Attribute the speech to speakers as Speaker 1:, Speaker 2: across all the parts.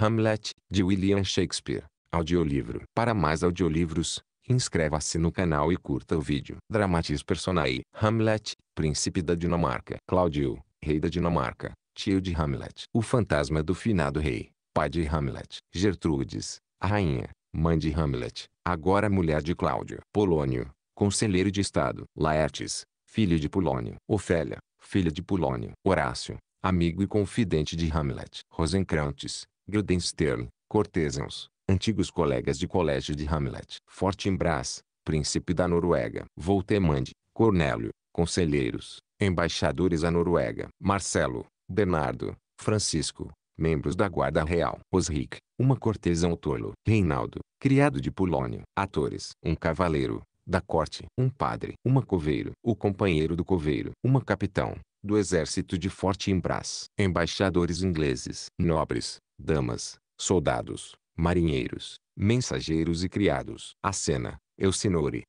Speaker 1: Hamlet, de William Shakespeare. Audiolivro. Para mais audiolivros, inscreva-se no canal e curta o vídeo. Dramatis personae. Hamlet, príncipe da Dinamarca. Cláudio, rei da Dinamarca. Tio de Hamlet. O fantasma do finado rei. Pai de Hamlet. Gertrudes, a rainha. Mãe de Hamlet. Agora mulher de Cláudio. Polônio, conselheiro de Estado. Laertes, filho de Polônio. Ofélia, filha de Polônio. Horácio, amigo e confidente de Hamlet. Rosencrantes, Grudenstern, cortesãos, antigos colegas de colégio de Hamlet. Fortinbras, príncipe da Noruega. Voltemande, Cornélio, conselheiros, embaixadores à Noruega. Marcelo, Bernardo, Francisco, membros da Guarda Real. Osric, uma cortesã tolo. Reinaldo, criado de Polónio, Atores, um cavaleiro, da corte. Um padre, uma coveiro. O companheiro do coveiro. Uma capitão, do exército de Forte Embrás, Embaixadores ingleses, nobres, damas, soldados, marinheiros, mensageiros e criados. A cena, Elsinore,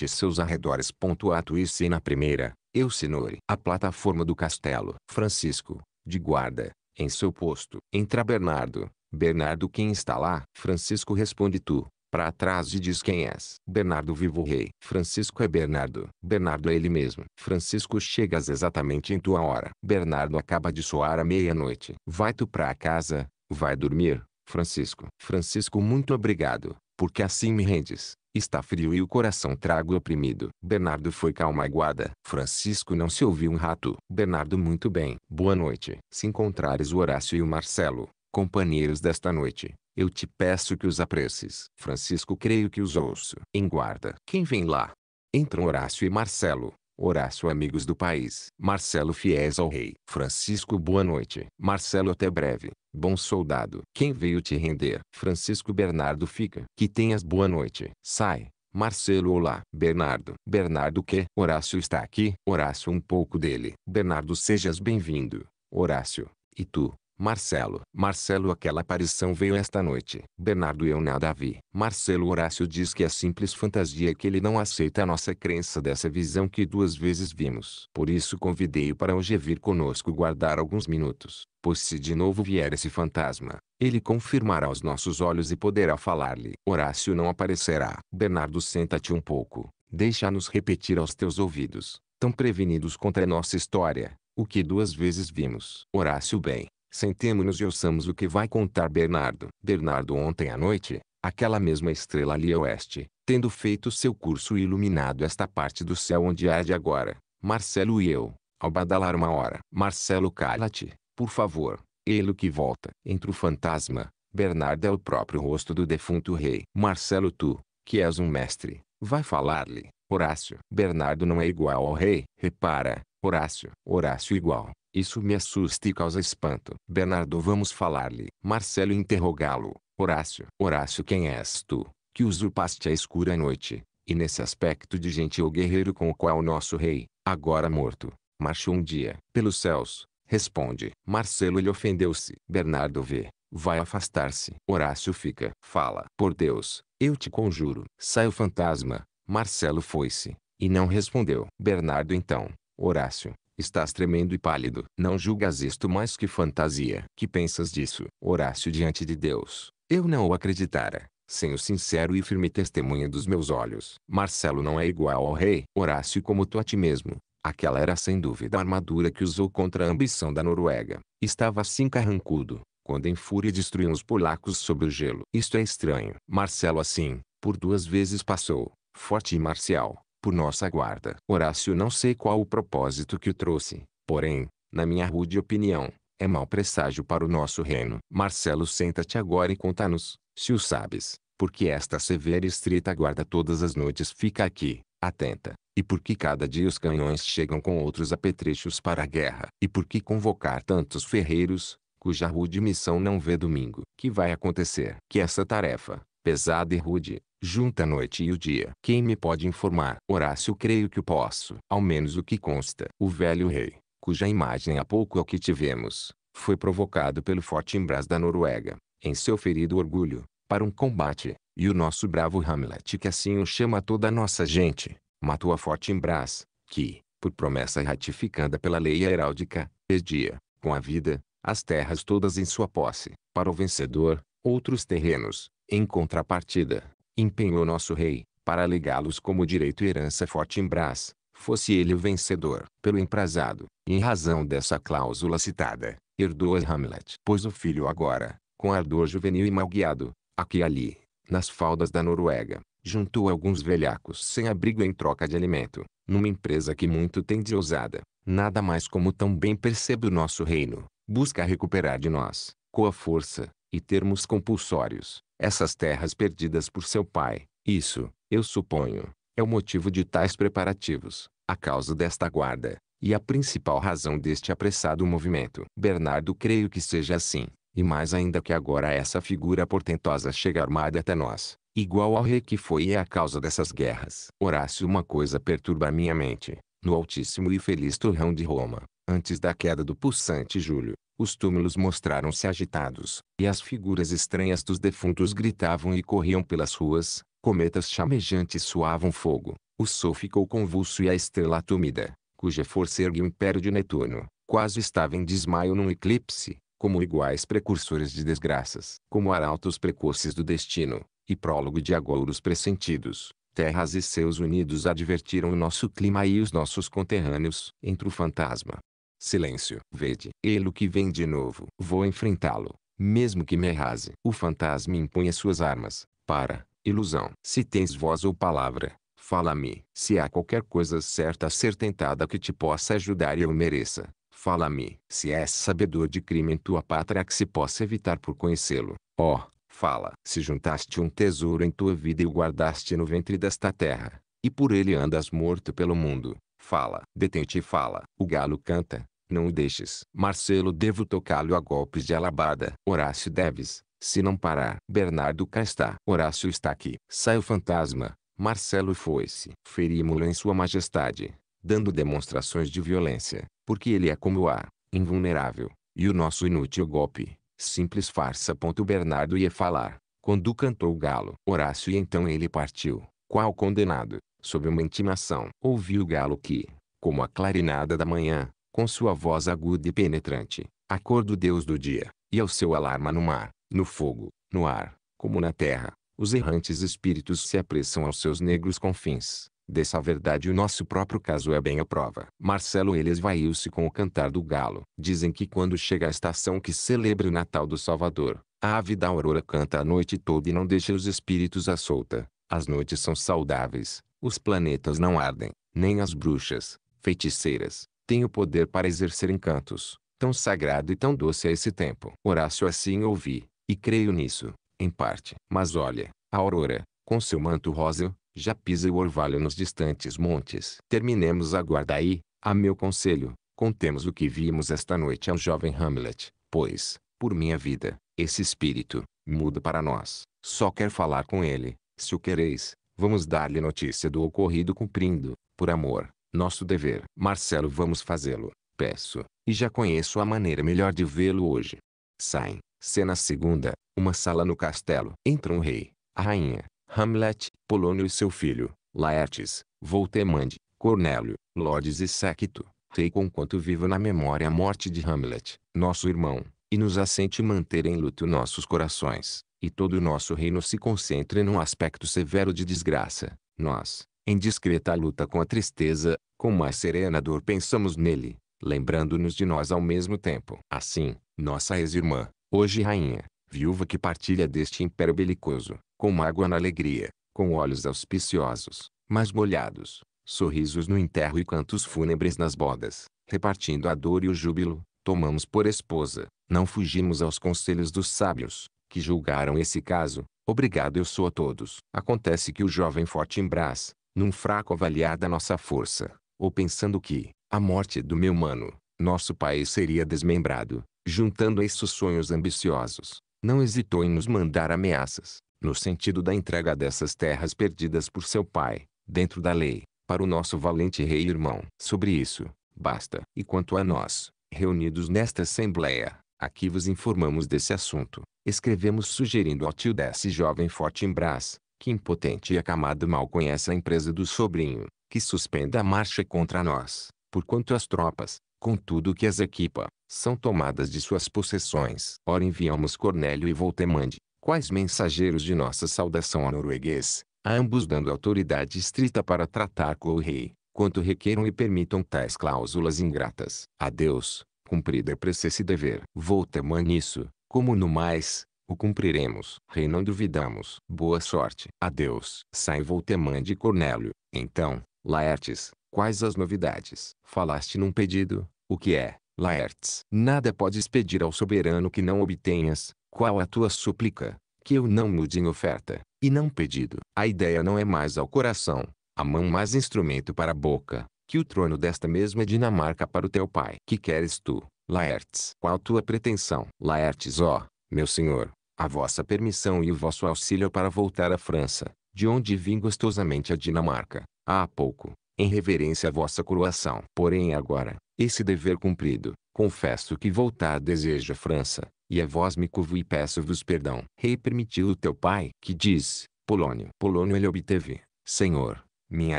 Speaker 1: e seus arredores. Ato e cena primeira, Elsinore. A plataforma do castelo. Francisco, de guarda, em seu posto. Entra Bernardo. Bernardo quem está lá? Francisco responde tu para trás e diz quem és. Bernardo vivo rei. Francisco é Bernardo. Bernardo é ele mesmo. Francisco chegas exatamente em tua hora. Bernardo acaba de soar à meia-noite. Vai tu para casa, vai dormir, Francisco. Francisco muito obrigado, porque assim me rendes. Está frio e o coração trago oprimido. Bernardo foi calma aguada. Francisco não se ouviu um rato. Bernardo muito bem. Boa noite. Se encontrares o Horácio e o Marcelo, companheiros desta noite, eu te peço que os apresses. Francisco creio que os ouço. Em guarda. Quem vem lá? Entram Horácio e Marcelo. Horácio amigos do país. Marcelo fiéis ao rei. Francisco boa noite. Marcelo até breve. Bom soldado. Quem veio te render? Francisco Bernardo fica. Que tenhas boa noite. Sai. Marcelo olá. Bernardo. Bernardo que? Horácio está aqui. Horácio um pouco dele. Bernardo sejas bem-vindo. Horácio. E tu, Marcelo. Marcelo aquela aparição veio esta noite. Bernardo eu nada vi. Marcelo Horácio diz que é simples fantasia e que ele não aceita a nossa crença dessa visão que duas vezes vimos. Por isso convidei-o para hoje vir conosco guardar alguns minutos. Pois se de novo vier esse fantasma, ele confirmará aos nossos olhos e poderá falar-lhe. Horácio não aparecerá. Bernardo senta-te um pouco. Deixa-nos repetir aos teus ouvidos. Tão prevenidos contra a nossa história. O que duas vezes vimos. Horácio bem, Sentemo-nos e ouçamos o que vai contar Bernardo. Bernardo ontem à noite, aquela mesma estrela ali a oeste, tendo feito seu curso e iluminado esta parte do céu onde arde agora, Marcelo e eu, ao badalar uma hora. Marcelo cala-te, por favor, ele que volta. Entre o fantasma, Bernardo é o próprio rosto do defunto rei. Marcelo tu, que és um mestre, vai falar-lhe, Horácio. Bernardo não é igual ao rei. Repara, Horácio. Horácio igual, isso me assusta e causa espanto. Bernardo vamos falar-lhe. Marcelo interrogá-lo. Horácio. Horácio quem és tu, que usurpaste a escura noite, e nesse aspecto de gentil guerreiro com o qual o nosso rei, agora morto, marchou um dia, pelos céus, responde. Marcelo lhe ofendeu-se. Bernardo vê, vai afastar-se. Horácio fica, fala. Por Deus, eu te conjuro. Sai o fantasma. Marcelo foi-se, e não respondeu. Bernardo então, Horácio, Estás tremendo e pálido. Não julgas isto mais que fantasia. Que pensas disso? Horácio diante de Deus. Eu não o acreditara, sem o sincero e firme testemunho dos meus olhos. Marcelo não é igual ao rei. Horácio como tu a ti mesmo. Aquela era sem dúvida a armadura que usou contra a ambição da Noruega. Estava assim carrancudo, quando em fúria destruíam os polacos sob o gelo. Isto é estranho. Marcelo assim, por duas vezes passou, forte e marcial, por nossa guarda. Horácio não sei qual o propósito que o trouxe, porém, na minha rude opinião, é mau presságio para o nosso reino. Marcelo senta-te agora e conta-nos, se o sabes, porque esta severa e estrita guarda todas as noites fica aqui, atenta, e por que cada dia os canhões chegam com outros apetrechos para a guerra, e por que convocar tantos ferreiros, cuja rude missão não vê domingo. Que vai acontecer? Que essa tarefa, pesada e rude, junta a noite e o dia. Quem me pode informar? Horácio creio que posso. Ao menos o que consta. O velho rei, cuja imagem há pouco é o que tivemos, foi provocado pelo forte embras da Noruega, em seu ferido orgulho, para um combate, e o nosso bravo Hamlet que assim o chama toda a nossa gente, matou a embras que, por promessa ratificada pela lei heráldica, pedia, com a vida, as terras todas em sua posse, para o vencedor, outros terrenos, em contrapartida, empenhou nosso rei, para legá-los como direito e herança forte em Brás, fosse ele o vencedor, pelo emprazado, e em razão dessa cláusula citada, herdou a Hamlet. Pois o filho agora, com ardor juvenil e mal guiado, aqui e ali, nas faldas da Noruega, juntou alguns velhacos sem abrigo em troca de alimento, numa empresa que muito tem de ousada, nada mais como tão bem percebe o nosso reino, busca recuperar de nós, com a força, e termos compulsórios, essas terras perdidas por seu pai. Isso, eu suponho, é o motivo de tais preparativos, a causa desta guarda, e a principal razão deste apressado movimento. Bernardo creio que seja assim, e mais ainda que agora essa figura portentosa chega armada até nós, igual ao rei que foi e é a causa dessas guerras. Horácio uma coisa perturba minha mente, no altíssimo e feliz torrão de Roma, antes da queda do pulsante Júlio, os túmulos mostraram-se agitados, e as figuras estranhas dos defuntos gritavam e corriam pelas ruas, cometas chamejantes suavam fogo. O sol ficou convulso e a estrela túmida, cuja força ergue o império de Netuno, quase estava em desmaio num eclipse, como iguais precursores de desgraças, como arautos precoces do destino, e prólogo de agouros pressentidos. Terras e seus unidos advertiram o nosso clima e os nossos conterrâneos. Entre o fantasma Silêncio. Vede, ele que vem de novo. Vou enfrentá-lo, mesmo que me arrase. O fantasma impunha suas armas. Para, ilusão. Se tens voz ou palavra, fala-me. Se há qualquer coisa certa a ser tentada que te possa ajudar e eu mereça, fala-me. Se és sabedor de crime em tua pátria que se possa evitar por conhecê-lo, ó, oh, fala. Se juntaste um tesouro em tua vida e o guardaste no ventre desta terra, e por ele andas morto pelo mundo, fala. Detente e fala. O galo canta, não o deixes. Marcelo devo tocá-lo a golpes de alabada. Horácio deves, se não parar. Bernardo cá está. Horácio está aqui. Sai o fantasma. Marcelo foi-se. Ferimos-lo em sua majestade, dando demonstrações de violência, porque ele é como o ar, invulnerável. E o nosso inútil golpe, simples farsa. Bernardo ia falar, quando cantou o galo. Horácio e então ele partiu, qual condenado, sob uma intimação. Ouviu o galo que, como a clarinada da manhã, com sua voz aguda e penetrante, a cor do Deus do dia, e ao seu alarma no mar, no fogo, no ar, como na terra, os errantes espíritos se apressam aos seus negros confins. Dessa verdade o nosso próprio caso é bem a prova. Marcelo ele esvaiu-se com o cantar do galo. Dizem que quando chega a estação que celebra o Natal do Salvador, a ave da aurora canta a noite toda e não deixa os espíritos à solta. As noites são saudáveis, os planetas não ardem, nem as bruxas, feiticeiras, tem o poder para exercer encantos, tão sagrado e tão doce a é esse tempo. Horácio assim ouvi, e creio nisso, em parte. Mas olha, a aurora, com seu manto rosa, já pisa o orvalho nos distantes montes. Terminemos a guarda aí, a meu conselho, contemos o que vimos esta noite ao jovem Hamlet, pois, por minha vida, esse espírito, muda para nós. Só quer falar com ele, se o quereis, vamos dar-lhe notícia do ocorrido cumprindo, por amor, nosso dever. Marcelo vamos fazê-lo, peço, e já conheço a maneira melhor de vê-lo hoje. Saem. Cena segunda, uma sala no castelo. Entram o rei, a rainha, Hamlet, Polônio e seu filho, Laertes, Voltemande, Cornélio, Lodes e Séquito. Rei quanto viva na memória a morte de Hamlet, nosso irmão, e nos assente manter em luto nossos corações, e todo o nosso reino se concentre num aspecto severo de desgraça. Nós, em discreta luta com a tristeza, com mais serena dor pensamos nele, lembrando-nos de nós ao mesmo tempo. Assim, nossa ex-irmã, hoje rainha, viúva que partilha deste império belicoso, com mágoa na alegria, com olhos auspiciosos, mas molhados, sorrisos no enterro e cantos fúnebres nas bodas, repartindo a dor e o júbilo, tomamos por esposa, não fugimos aos conselhos dos sábios, que julgaram esse caso, obrigado eu sou a todos. Acontece que o jovem forte em Brás, num fraco avaliar da nossa força, ou pensando que, a morte do meu mano, nosso país seria desmembrado, juntando a sonhos ambiciosos, não hesitou em nos mandar ameaças, no sentido da entrega dessas terras perdidas por seu pai, dentro da lei, para o nosso valente rei irmão. Sobre isso, basta. E quanto a nós, reunidos nesta Assembleia, aqui vos informamos desse assunto. Escrevemos sugerindo ao tio desse jovem Fortinbras, que impotente e acamado mal conhece a empresa do sobrinho, que suspenda a marcha contra nós, porquanto as tropas, contudo que as equipa, são tomadas de suas possessões. Ora enviamos Cornélio e Voltemande, quais mensageiros de nossa saudação ao norueguês, a ambos dando autoridade estrita para tratar com o rei, quanto requeram e permitam tais cláusulas ingratas. Adeus, cumprida é prece esse dever. Voltemande isso, como no mais, o cumpriremos. Rei não duvidamos. Boa sorte. Adeus. Sai Voltemã de Cornélio. Então, Laertes, quais as novidades? Falaste num pedido. O que é, Laertes? Nada podes pedir ao soberano que não obtenhas. Qual a tua súplica? Que eu não mude em oferta, e não pedido. A ideia não é mais ao coração, a mão mais instrumento para a boca, que o trono desta mesma Dinamarca para o teu pai. Que queres tu, Laertes? Qual tua pretensão? Laertes ó, oh, meu senhor, a vossa permissão e o vosso auxílio para voltar à França, de onde vim gostosamente à Dinamarca, há pouco, em reverência à vossa coroação. Porém agora, esse dever cumprido, confesso que voltar desejo à França, e a vós me curvo e peço-vos perdão. Rei permitiu o teu pai, que diz, Polônio. Polônio ele obteve, Senhor, minha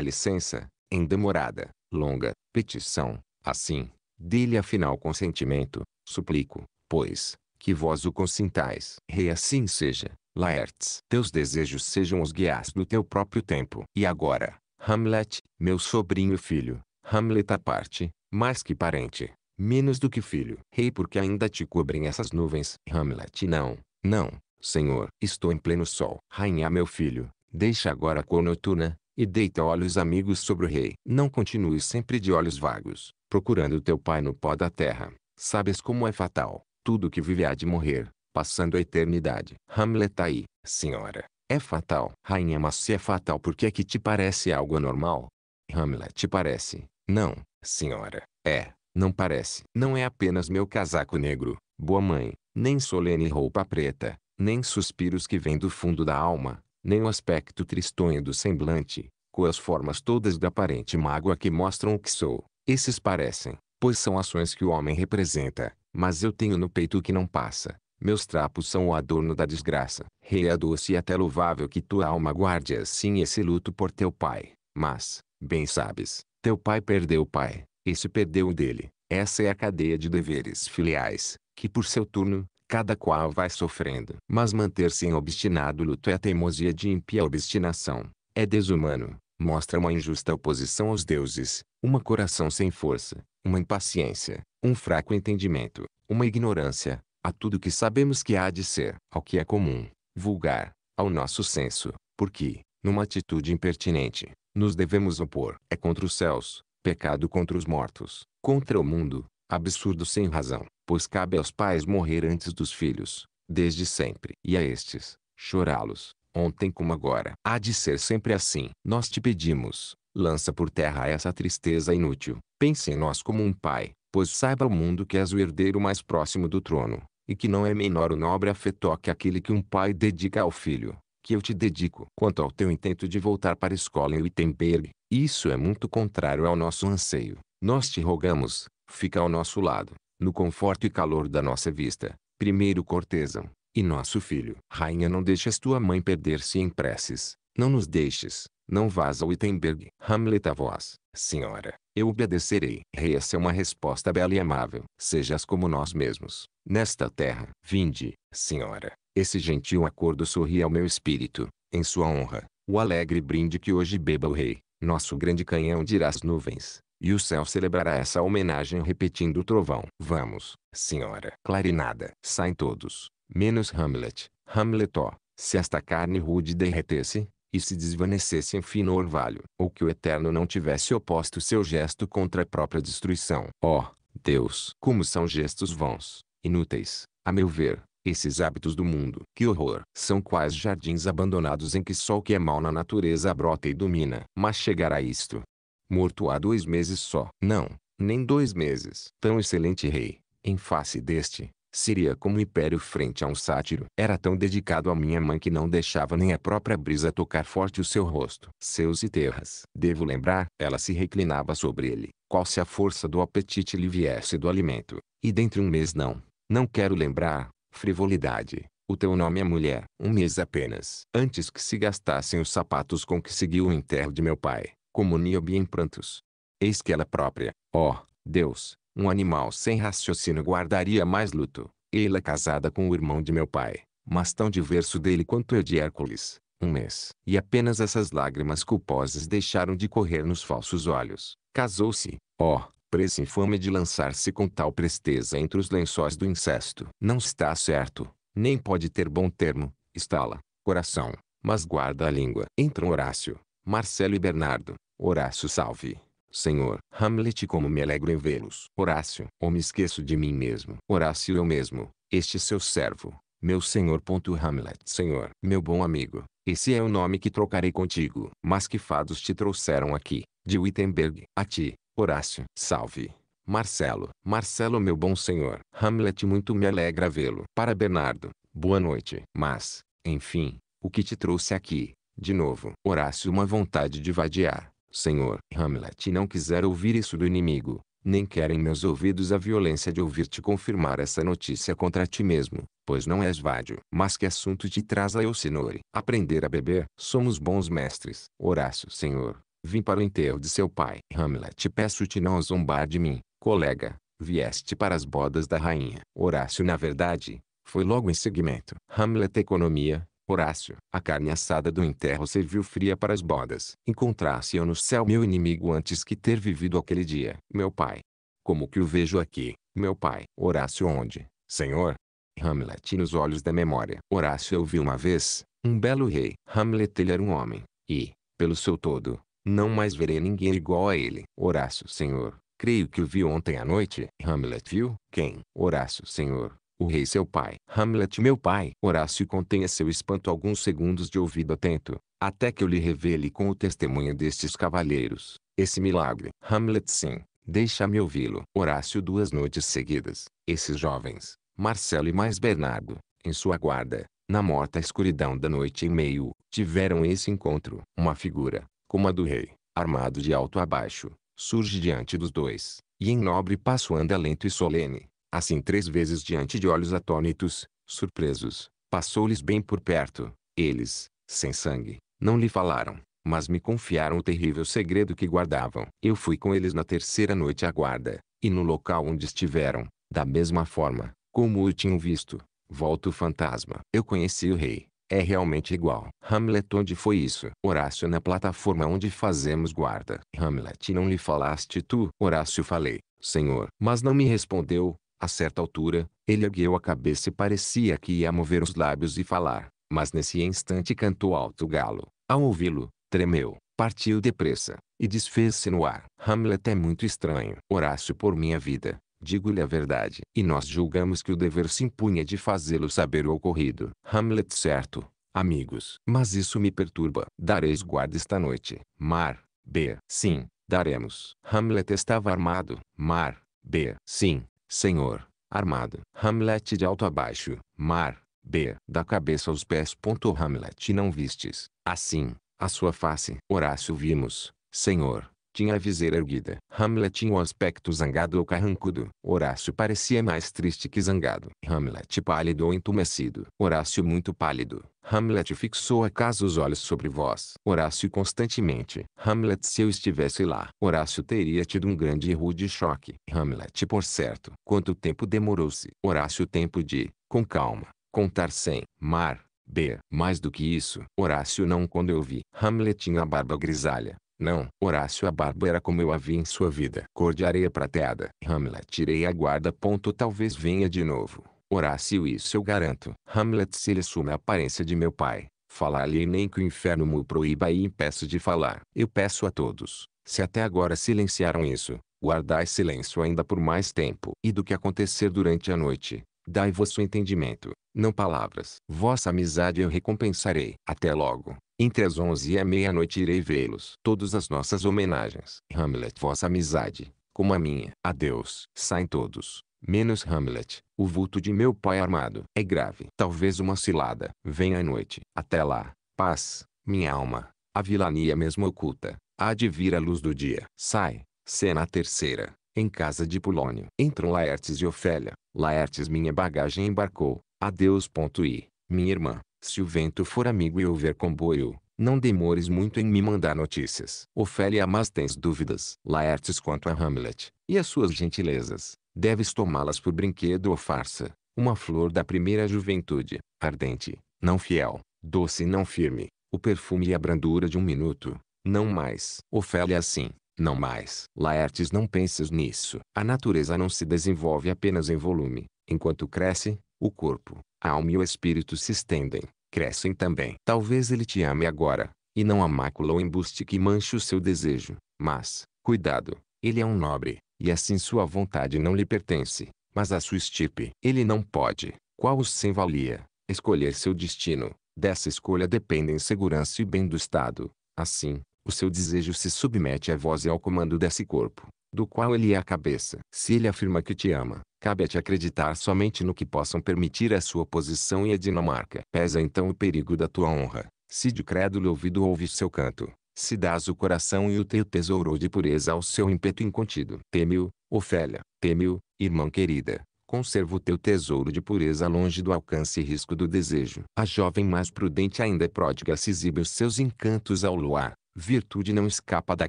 Speaker 1: licença, em demorada, longa, petição, assim, dele afinal consentimento, suplico, pois, que vós o consintais. Rei assim seja, Laertes. Teus desejos sejam os guias do teu próprio tempo. E agora, Hamlet, meu sobrinho filho, Hamlet à parte, mais que parente, menos do que filho. Rei porque ainda te cobrem essas nuvens. Hamlet não, não, senhor, estou em pleno sol. Rainha meu filho, deixa agora a cor noturna, e deita olhos amigos sobre o rei. Não continues sempre de olhos vagos, procurando teu pai no pó da terra. Sabes como é fatal tudo que vive há de morrer, passando a eternidade. Hamlet aí, senhora, é fatal. Rainha mas se é fatal porque é que te parece algo anormal? Hamlet te parece, não, senhora, é, não parece. Não é apenas meu casaco negro, boa mãe, nem solene roupa preta, nem suspiros que vêm do fundo da alma, nem o aspecto tristonho do semblante, com as formas todas da aparente mágoa que mostram o que sou. Esses parecem, pois são ações que o homem representa, mas eu tenho no peito o que não passa. Meus trapos são o adorno da desgraça. Rei é doce e até louvável que tua alma guarde assim esse luto por teu pai. Mas, bem sabes, teu pai perdeu o pai, esse perdeu o dele. Essa é a cadeia de deveres filiais, que por seu turno, cada qual vai sofrendo. Mas manter-se em obstinado luto é a teimosia de ímpia obstinação. É desumano, mostra uma injusta oposição aos deuses, uma coração sem força, uma impaciência, um fraco entendimento, uma ignorância, a tudo que sabemos que há de ser, ao que é comum, vulgar, ao nosso senso, porque, numa atitude impertinente, nos devemos opor. É contra os céus, pecado contra os mortos, contra o mundo, absurdo sem razão, pois cabe aos pais morrer antes dos filhos, desde sempre, e a estes, chorá-los, ontem como agora. Há de ser sempre assim. Nós te pedimos, lança por terra essa tristeza inútil. Pense em nós como um pai, pois saiba o mundo que és o herdeiro mais próximo do trono, e que não é menor o nobre afeto que aquele que um pai dedica ao filho, que eu te dedico. Quanto ao teu intento de voltar para a escola em Wittenberg, isso é muito contrário ao nosso anseio. Nós te rogamos, fica ao nosso lado, no conforto e calor da nossa vista, primeiro cortesão, e nosso filho. Rainha não deixes tua mãe perder-se em preces, não nos deixes, não vás ao Wittenberg. Hamlet a voz, senhora, eu obedecerei. Rei, essa é uma resposta bela e amável. Sejas como nós mesmos, nesta terra. Vinde, senhora, esse gentil acordo sorri ao meu espírito, em sua honra. O alegre brinde que hoje beba o rei, nosso grande canhão dirá as nuvens, e o céu celebrará essa homenagem repetindo o trovão. Vamos, senhora. Clarinada. Saem todos, menos Hamlet. Hamlet ó, se esta carne rude derretesse, e se desvanecesse em fino orvalho, ou que o Eterno não tivesse oposto seu gesto contra a própria destruição. Ó, oh, Deus! Como são gestos vãos, inúteis, a meu ver, esses hábitos do mundo. Que horror! São quais jardins abandonados em que só o que é mal na natureza brota e domina. Mas chegará isto. Morto há dois meses só. Não, nem dois meses. Tão excelente rei, em face deste, Seria como império frente a um sátiro. Era tão dedicado à minha mãe que não deixava nem a própria brisa tocar forte o seu rosto. Seus e terras. Devo lembrar, ela se reclinava sobre ele, qual se a força do apetite lhe viesse do alimento. E dentro um mês não. Não quero lembrar, frivolidade. O teu nome é mulher. Um mês apenas. Antes que se gastassem os sapatos com que seguiu o enterro de meu pai, como Niobe em prantos. Eis que ela própria, ó, oh, Deus, um animal sem raciocínio guardaria mais luto. Ela é casada com o irmão de meu pai, mas tão diverso dele quanto eu de Hércules. Um mês. E apenas essas lágrimas culposas deixaram de correr nos falsos olhos. Casou-se. Ó, oh, preço infame de lançar-se com tal presteza entre os lençóis do incesto. Não está certo. Nem pode ter bom termo. Estala. Coração. Mas guarda a língua. Entram Horácio, Marcelo e Bernardo. Horácio salve. Senhor, Hamlet como me alegro em vê-los. Horácio, ou me esqueço de mim mesmo. Horácio eu mesmo, este seu servo, meu senhor. Hamlet Senhor, meu bom amigo, esse é o nome que trocarei contigo. Mas que fados te trouxeram aqui, de Wittenberg, a ti, Horácio. Salve. Marcelo, Marcelo meu bom senhor, Hamlet muito me alegra vê-lo. Para Bernardo, boa noite. Mas, enfim, o que te trouxe aqui, de novo? Horácio uma vontade de vadiar Senhor, Hamlet não quiser ouvir isso do inimigo, nem quer em meus ouvidos a violência de ouvir-te confirmar essa notícia contra ti mesmo, pois não és vádio. Mas que assunto te traz a Elsinore? Aprender a beber? Somos bons mestres. Horácio Senhor, vim para o enterro de seu pai. Hamlet peço-te não zombar de mim, colega, vieste para as bodas da rainha. Horácio na verdade, foi logo em seguimento. Hamlet economia, Horácio, a carne assada do enterro serviu fria para as bodas. Encontrasse eu no céu meu inimigo antes que ter vivido aquele dia. Meu pai. Como que o vejo aqui, meu pai? Horácio onde, senhor? Hamlet nos olhos da memória. Horácio eu vi uma vez, um belo rei. Hamlet ele era um homem, e, pelo seu todo, não mais verei ninguém igual a ele. Horácio senhor, creio que o vi ontem à noite. Hamlet viu? Quem? Horácio senhor, o rei seu pai. Hamlet meu pai. Horácio contenha seu espanto alguns segundos de ouvido atento, até que eu lhe revele com o testemunho destes cavalheiros, esse milagre. Hamlet sim, deixa-me ouvi-lo. Horácio duas noites seguidas, esses jovens, Marcelo e mais Bernardo, em sua guarda, na morta escuridão da noite em meio, tiveram esse encontro. Uma figura, como a do rei, armado de alto a baixo, surge diante dos dois, e em nobre passo anda lento e solene, Assim três vezes diante de olhos atônitos, surpresos, passou-lhes bem por perto. Eles, sem sangue, não lhe falaram, mas me confiaram o terrível segredo que guardavam. Eu fui com eles na terceira noite à guarda, e no local onde estiveram, da mesma forma, como o tinham visto, volta o fantasma. Eu conheci o rei. É realmente igual. Hamlet onde foi isso? Horácio na plataforma onde fazemos guarda. Hamlet não lhe falaste tu? Horácio falei, senhor. Mas não me respondeu, a certa altura, ele ergueu a cabeça e parecia que ia mover os lábios e falar, mas nesse instante cantou alto o galo. Ao ouvi-lo, tremeu, partiu depressa, e desfez-se no ar. Hamlet é muito estranho. Horácio por minha vida, digo-lhe a verdade. E nós julgamos que o dever se impunha de fazê-lo saber o ocorrido. Hamlet certo, amigos. Mas isso me perturba. Dareis guarda esta noite. Mar. B. Sim, daremos. Hamlet estava armado. Mar. B. Sim, senhor, armado. Hamlet de alto a baixo, mar, b, da cabeça aos pés. Hamlet não vistes, assim, a sua face. Horácio vimos, senhor, tinha a viseira erguida. Hamlet tinha um aspecto zangado ou carrancudo. Horácio parecia mais triste que zangado. Hamlet pálido ou entumecido. Horácio muito pálido. Hamlet fixou acaso os olhos sobre vós. Horácio constantemente. Hamlet se eu estivesse lá. Horácio teria tido um grande e rude choque. Hamlet por certo. Quanto tempo demorou-se? Horácio tempo de, com calma, contar sem, mar, B. Mais do que isso, Horácio não quando eu vi. Hamlet tinha a barba grisalha, não, Horácio a barba era como eu a vi em sua vida. Cor de areia prateada. Hamlet tirei a guarda. Ponto, talvez venha de novo. Horácio isso eu garanto. Hamlet se ele assume a aparência de meu pai. Falar-lhe nem que o inferno me proíba e impeço de falar. Eu peço a todos, se até agora silenciaram isso, guardai silêncio ainda por mais tempo. E do que acontecer durante a noite, dai vosso entendimento, não palavras. Vossa amizade eu recompensarei. Até logo. Entre as onze e a meia-noite irei vê-los. Todas as nossas homenagens. Hamlet, vossa amizade, como a minha. Adeus. Saem todos, menos Hamlet. O vulto de meu pai armado é grave. Talvez uma cilada. Venha à noite. Até lá. Paz, minha alma. A vilania é mesmo oculta. Há de vir a luz do dia. Sai. Cena terceira. Em casa de Polônio. Entram Laertes e Ofélia. Laertes minha bagagem embarcou. Adeus. I. Minha irmã. Se o vento for amigo e houver comboio, não demores muito em me mandar notícias. Ofélia, mas tens dúvidas, Laertes, quanto a Hamlet, e as suas gentilezas. Deves tomá-las por brinquedo ou farsa. Uma flor da primeira juventude, ardente, não fiel, doce e não firme. O perfume e a brandura de um minuto, não mais. Ofélia assim, não mais. Laertes, não penses nisso. A natureza não se desenvolve apenas em volume. Enquanto cresce, o corpo, a alma e o espírito se estendem, crescem também. Talvez ele te ame agora, e não a mácula ou embuste que manche o seu desejo. Mas, cuidado, ele é um nobre, e assim sua vontade não lhe pertence, mas a sua estirpe. Ele não pode, qual os sem valia, escolher seu destino. Dessa escolha dependem segurança e bem do Estado. Assim, o seu desejo se submete à voz e ao comando desse corpo do qual ele é a cabeça. Se ele afirma que te ama, cabe-te acreditar somente no que possam permitir a sua posição e a Dinamarca. Pesa então o perigo da tua honra. Se de crédulo ouvido ouves seu canto, se dás o coração e o teu tesouro de pureza ao seu ímpeto incontido. Teme-o, Ofélia, teme-o, irmã querida. Conserva o teu tesouro de pureza longe do alcance e risco do desejo. A jovem mais prudente ainda é pródiga se exibe os seus encantos ao luar. Virtude não escapa da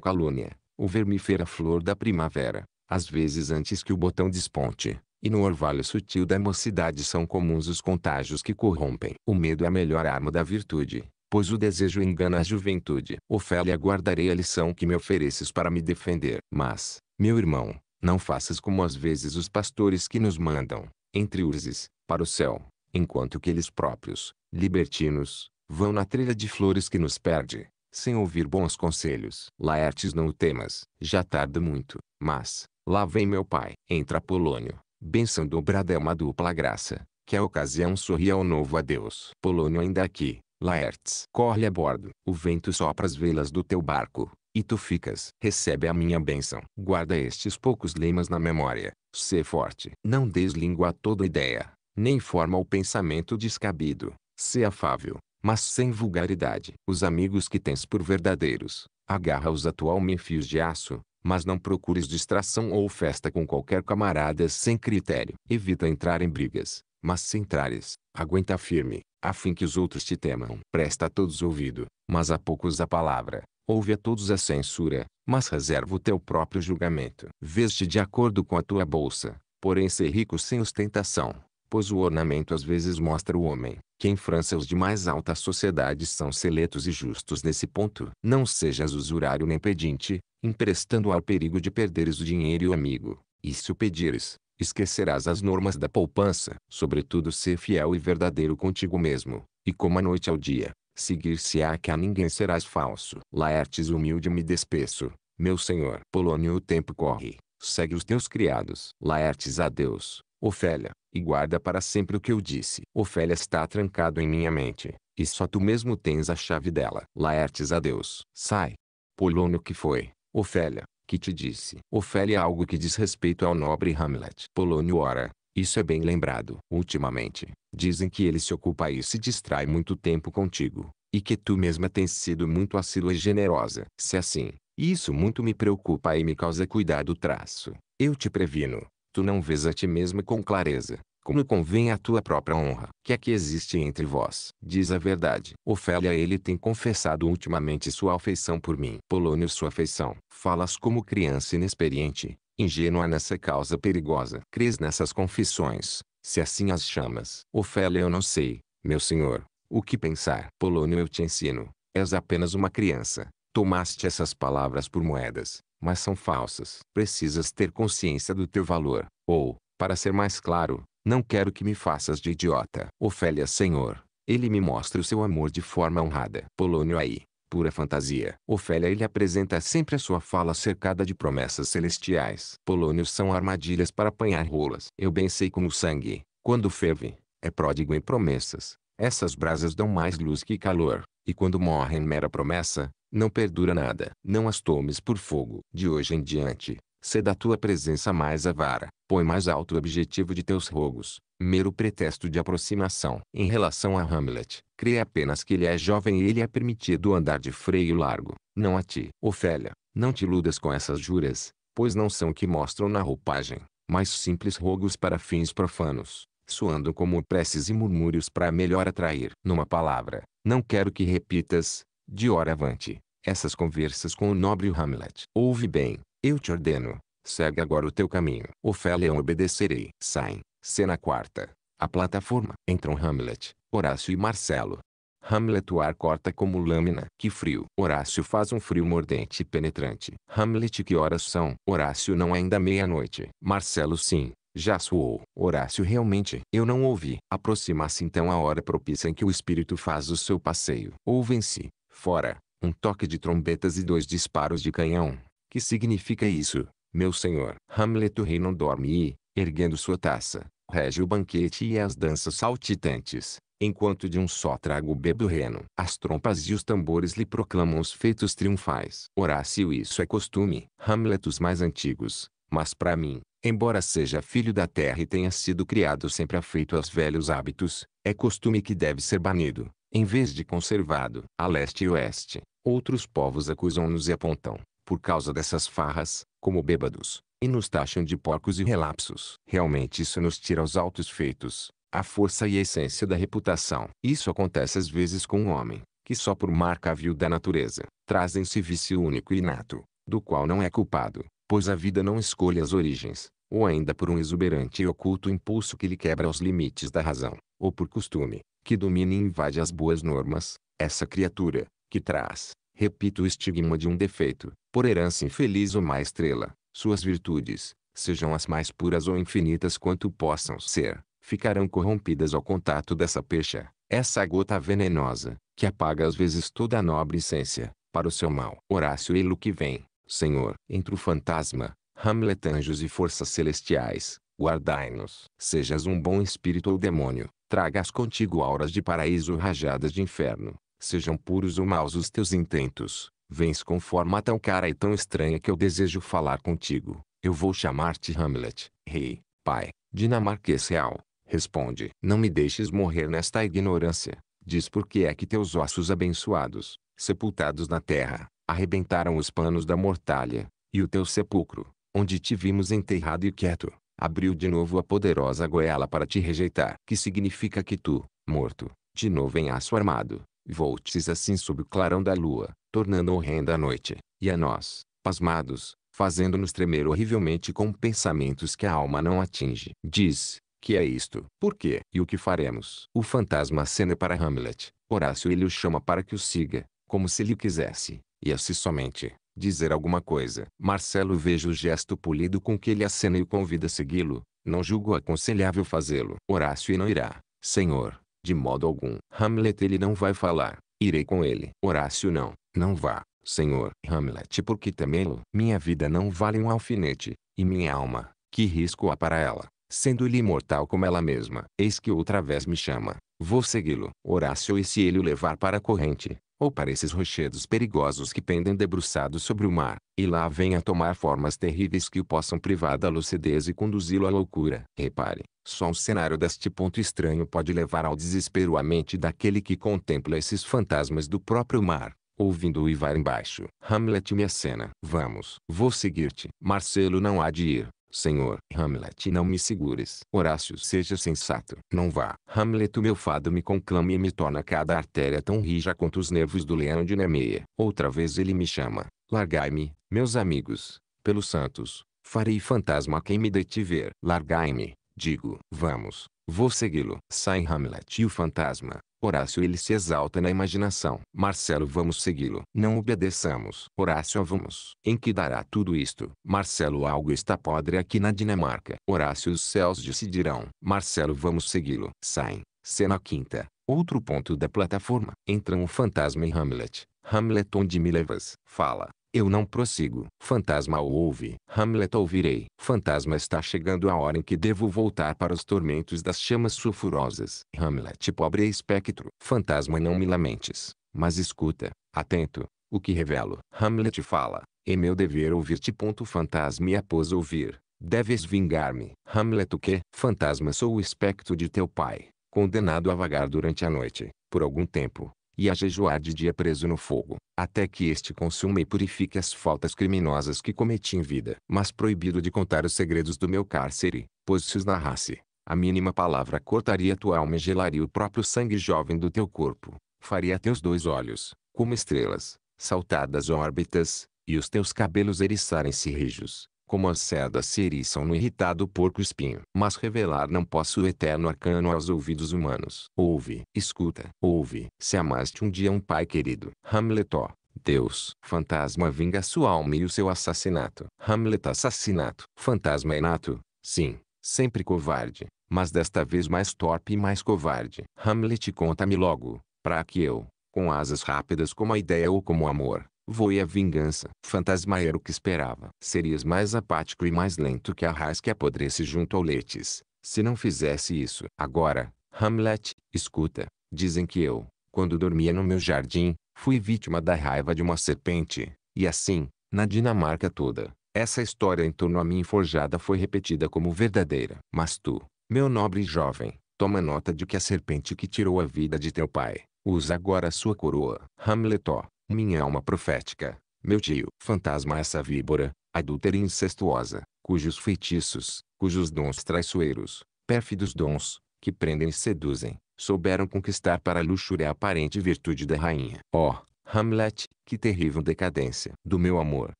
Speaker 1: calúnia o vermífera flor da primavera, às vezes antes que o botão desponte, e no orvalho sutil da mocidade são comuns os contágios que corrompem. O medo é a melhor arma da virtude, pois o desejo engana a juventude. Ofélia guardarei a lição que me ofereces para me defender. Mas, meu irmão, não faças como às vezes os pastores que nos mandam, entre urzes, para o céu, enquanto que eles próprios, libertinos, vão na trilha de flores que nos perde, sem ouvir bons conselhos. Laertes não o temas, já tarda muito, mas, lá vem meu pai. Entra Polônio, benção dobrada é uma dupla graça, que a ocasião sorri ao novo adeus. Polônio ainda aqui, Laertes. Corre a bordo, o vento sopra as velas do teu barco, e tu ficas. Recebe a minha bênção. Guarda estes poucos lemas na memória, sê forte. Não deslíngua toda ideia, nem forma o pensamento descabido, sê afável mas sem vulgaridade. Os amigos que tens por verdadeiros, agarra-os a tua alma em fios de aço, mas não procures distração ou festa com qualquer camarada sem critério. Evita entrar em brigas, mas se entrares, aguenta firme, a fim que os outros te temam. Presta a todos ouvido, mas a poucos a palavra. Ouve a todos a censura, mas reserva o teu próprio julgamento. Veste de acordo com a tua bolsa, porém ser rico sem ostentação pois o ornamento às vezes mostra o homem, que em França os de mais alta sociedade são seletos e justos nesse ponto. Não sejas usurário nem pedinte, emprestando ao perigo de perderes o dinheiro e o amigo, e se o pedires, esquecerás as normas da poupança. Sobretudo ser fiel e verdadeiro contigo mesmo, e como a noite ao dia, seguir-se-á que a ninguém serás falso. Laertes humilde me despeço, meu senhor. Polônio o tempo corre, segue os teus criados. Laertes adeus. Ofélia, e guarda para sempre o que eu disse. Ofélia está trancado em minha mente, e só tu mesmo tens a chave dela. Laertes adeus. Sai. Polônio que foi, Ofélia, que te disse. Ofélia algo que diz respeito ao nobre Hamlet. Polônio ora, isso é bem lembrado. Ultimamente, dizem que ele se ocupa e se distrai muito tempo contigo, e que tu mesma tens sido muito assídua e generosa. Se é assim, isso muito me preocupa e me causa cuidado traço. Eu te previno, Tu não vês a ti mesmo com clareza, como convém à tua própria honra, que é que existe entre vós. Diz a verdade. Ofélia ele tem confessado ultimamente sua afeição por mim. Polônio sua afeição. Falas como criança inexperiente, ingênua nessa causa perigosa. Crês nessas confissões, se assim as chamas. Ofélia eu não sei, meu senhor, o que pensar. Polônio eu te ensino, és apenas uma criança. Tomaste essas palavras por moedas, mas são falsas. Precisas ter consciência do teu valor, ou, para ser mais claro, não quero que me faças de idiota. Ofélia Senhor, ele me mostra o seu amor de forma honrada. Polônio aí, pura fantasia. Ofélia ele apresenta sempre a sua fala cercada de promessas celestiais. Polônios são armadilhas para apanhar rolas. Eu bem sei como o sangue, quando ferve, é pródigo em promessas. Essas brasas dão mais luz que calor, e quando morrem mera promessa, não perdura nada. Não as tomes por fogo. De hoje em diante, ceda a tua presença mais avara. Põe mais alto o objetivo de teus rogos. Mero pretexto de aproximação. Em relação a Hamlet, crê apenas que ele é jovem e ele é permitido andar de freio largo. Não a ti. Ofélia, não te iludas com essas juras, pois não são que mostram na roupagem, mas simples rogos para fins profanos soando como preces e murmúrios para melhor atrair. Numa palavra, não quero que repitas, de hora avante, essas conversas com o nobre Hamlet. Ouve bem, eu te ordeno, segue agora o teu caminho. Ofélia obedecerei. Saem, cena quarta. A plataforma. Entram Hamlet, Horácio e Marcelo. Hamlet o ar corta como lâmina. Que frio. Horácio faz um frio mordente e penetrante. Hamlet que horas são? Horácio não é ainda meia-noite. Marcelo sim, já suou. Horácio realmente. Eu não ouvi. Aproxima-se então a hora propícia em que o espírito faz o seu passeio. Ouvem-se, Fora, um toque de trombetas e dois disparos de canhão. Que significa isso, meu senhor? Hamlet o rei não dorme e, erguendo sua taça, rege o banquete e as danças saltitantes, enquanto de um só trago bebe o reno. As trompas e os tambores lhe proclamam os feitos triunfais. Horácio isso é costume. Hamlet os mais antigos, mas para mim, embora seja filho da terra e tenha sido criado sempre afeito aos velhos hábitos, é costume que deve ser banido, em vez de conservado, a leste e oeste. Outros povos acusam-nos e apontam, por causa dessas farras, como bêbados, e nos taxam de porcos e relapsos. Realmente isso nos tira os altos feitos, a força e a essência da reputação. Isso acontece às vezes com um homem, que só por marca viu da natureza, trazem-se vício único e inato, do qual não é culpado, pois a vida não escolhe as origens, ou ainda por um exuberante e oculto impulso que lhe quebra os limites da razão ou por costume, que domina e invade as boas normas, essa criatura, que traz, repito o estigma de um defeito, por herança infeliz ou má estrela, suas virtudes, sejam as mais puras ou infinitas quanto possam ser, ficarão corrompidas ao contato dessa pecha, essa gota venenosa, que apaga às vezes toda a nobre essência, para o seu mal. Horácio e que vem, Senhor, entre o fantasma, Hamlet anjos e forças celestiais, guardai-nos. Sejas um bom espírito ou demônio, tragas contigo auras de paraíso rajadas de inferno, sejam puros ou maus os teus intentos, vens com forma tão cara e tão estranha que eu desejo falar contigo, eu vou chamar-te Hamlet, rei, pai, dinamarquês real, responde. Não me deixes morrer nesta ignorância, diz por que é que teus ossos abençoados, sepultados na terra, arrebentaram os panos da mortalha, e o teu sepulcro, onde te vimos enterrado e quieto, abriu de novo a poderosa goela para te rejeitar. Que significa que tu, morto, de novo em aço armado, voltes assim sob o clarão da lua, tornando horrenda a noite, e a nós, pasmados, fazendo-nos tremer horrivelmente com pensamentos que a alma não atinge. Diz, que é isto? Por quê? E o que faremos? O fantasma acena para Hamlet, Horácio ele o chama para que o siga, como se lhe quisesse, e assim somente, dizer alguma coisa. Marcelo veja o gesto polido com que ele acena e o convida a segui-lo. Não julgo aconselhável fazê-lo. Horácio não irá. Senhor, de modo algum. Hamlet ele não vai falar. Irei com ele. Horácio não. Não vá, senhor. Hamlet porque temê-lo. Minha vida não vale um alfinete. E minha alma, que risco há para ela? Sendo-lhe imortal como ela mesma. Eis que outra vez me chama. Vou segui-lo. Horácio e se ele o levar para a corrente, ou para esses rochedos perigosos que pendem debruçados sobre o mar, e lá vem a tomar formas terríveis que o possam privar da lucidez e conduzi-lo à loucura. Repare, só um cenário deste ponto estranho pode levar ao desespero a mente daquele que contempla esses fantasmas do próprio mar, ouvindo-o e vai embaixo. Hamlet me acena. Vamos. Vou seguir-te. Marcelo não há de ir. Senhor, Hamlet não me segures. Horácio seja sensato. Não vá. Hamlet o meu fado me conclama e me torna cada artéria tão rija quanto os nervos do leão de Nemeia. Outra vez ele me chama. Largai-me, meus amigos. Pelos santos, farei fantasma quem me detiver. Largai-me, digo. Vamos, Vou segui-lo. Sai Hamlet e o fantasma. Horácio ele se exalta na imaginação. Marcelo vamos segui-lo. Não obedeçamos. Horácio vamos. Em que dará tudo isto? Marcelo algo está podre aqui na Dinamarca. Horácio os céus decidirão. Marcelo vamos segui-lo. Saem. Cena quinta. Outro ponto da plataforma. Entram o fantasma e Hamlet. Hamlet onde me levas? Fala. Eu não prossigo. Fantasma ouve. Hamlet ouvirei. Fantasma está chegando a hora em que devo voltar para os tormentos das chamas sulfurosas. Hamlet pobre espectro. Fantasma não me lamentes. Mas escuta, atento, o que revelo. Hamlet fala. É meu dever ouvir-te. Fantasma após ouvir. Deves vingar-me. Hamlet o quê? Fantasma sou o espectro de teu pai. Condenado a vagar durante a noite, por algum tempo, e a jejuar de dia preso no fogo, até que este consuma e purifique as faltas criminosas que cometi em vida. Mas proibido de contar os segredos do meu cárcere, pois se os narrasse, a mínima palavra cortaria tua alma e gelaria o próprio sangue jovem do teu corpo. Faria teus dois olhos, como estrelas, saltar das órbitas, e os teus cabelos eriçarem-se rijos como as sedas se eriçam no irritado porco espinho. Mas revelar não posso o eterno arcano aos ouvidos humanos. Ouve, escuta, ouve, se amaste um dia um pai querido. Hamletó, Deus. Fantasma vinga sua alma e o seu assassinato. Hamlet assassinato. Fantasma inato, sim, sempre covarde, mas desta vez mais torpe e mais covarde. Hamlet conta-me logo, para que eu, com asas rápidas como a ideia ou como o amor, Voe a vingança. Fantasma era o que esperava. Serias mais apático e mais lento que a raiz que apodrece junto ao letes, se não fizesse isso. Agora, Hamlet, escuta. Dizem que eu, quando dormia no meu jardim, fui vítima da raiva de uma serpente. E assim, na Dinamarca toda, essa história em torno a mim forjada foi repetida como verdadeira. Mas tu, meu nobre jovem, toma nota de que a serpente que tirou a vida de teu pai, usa agora a sua coroa. Hamletó, minha alma profética, meu tio, fantasma essa víbora, adúltera e incestuosa, cujos feitiços, cujos dons traiçoeiros, pérfidos dons, que prendem e seduzem, souberam conquistar para a luxúria a aparente virtude da rainha. Ó, oh, Hamlet, que terrível decadência do meu amor,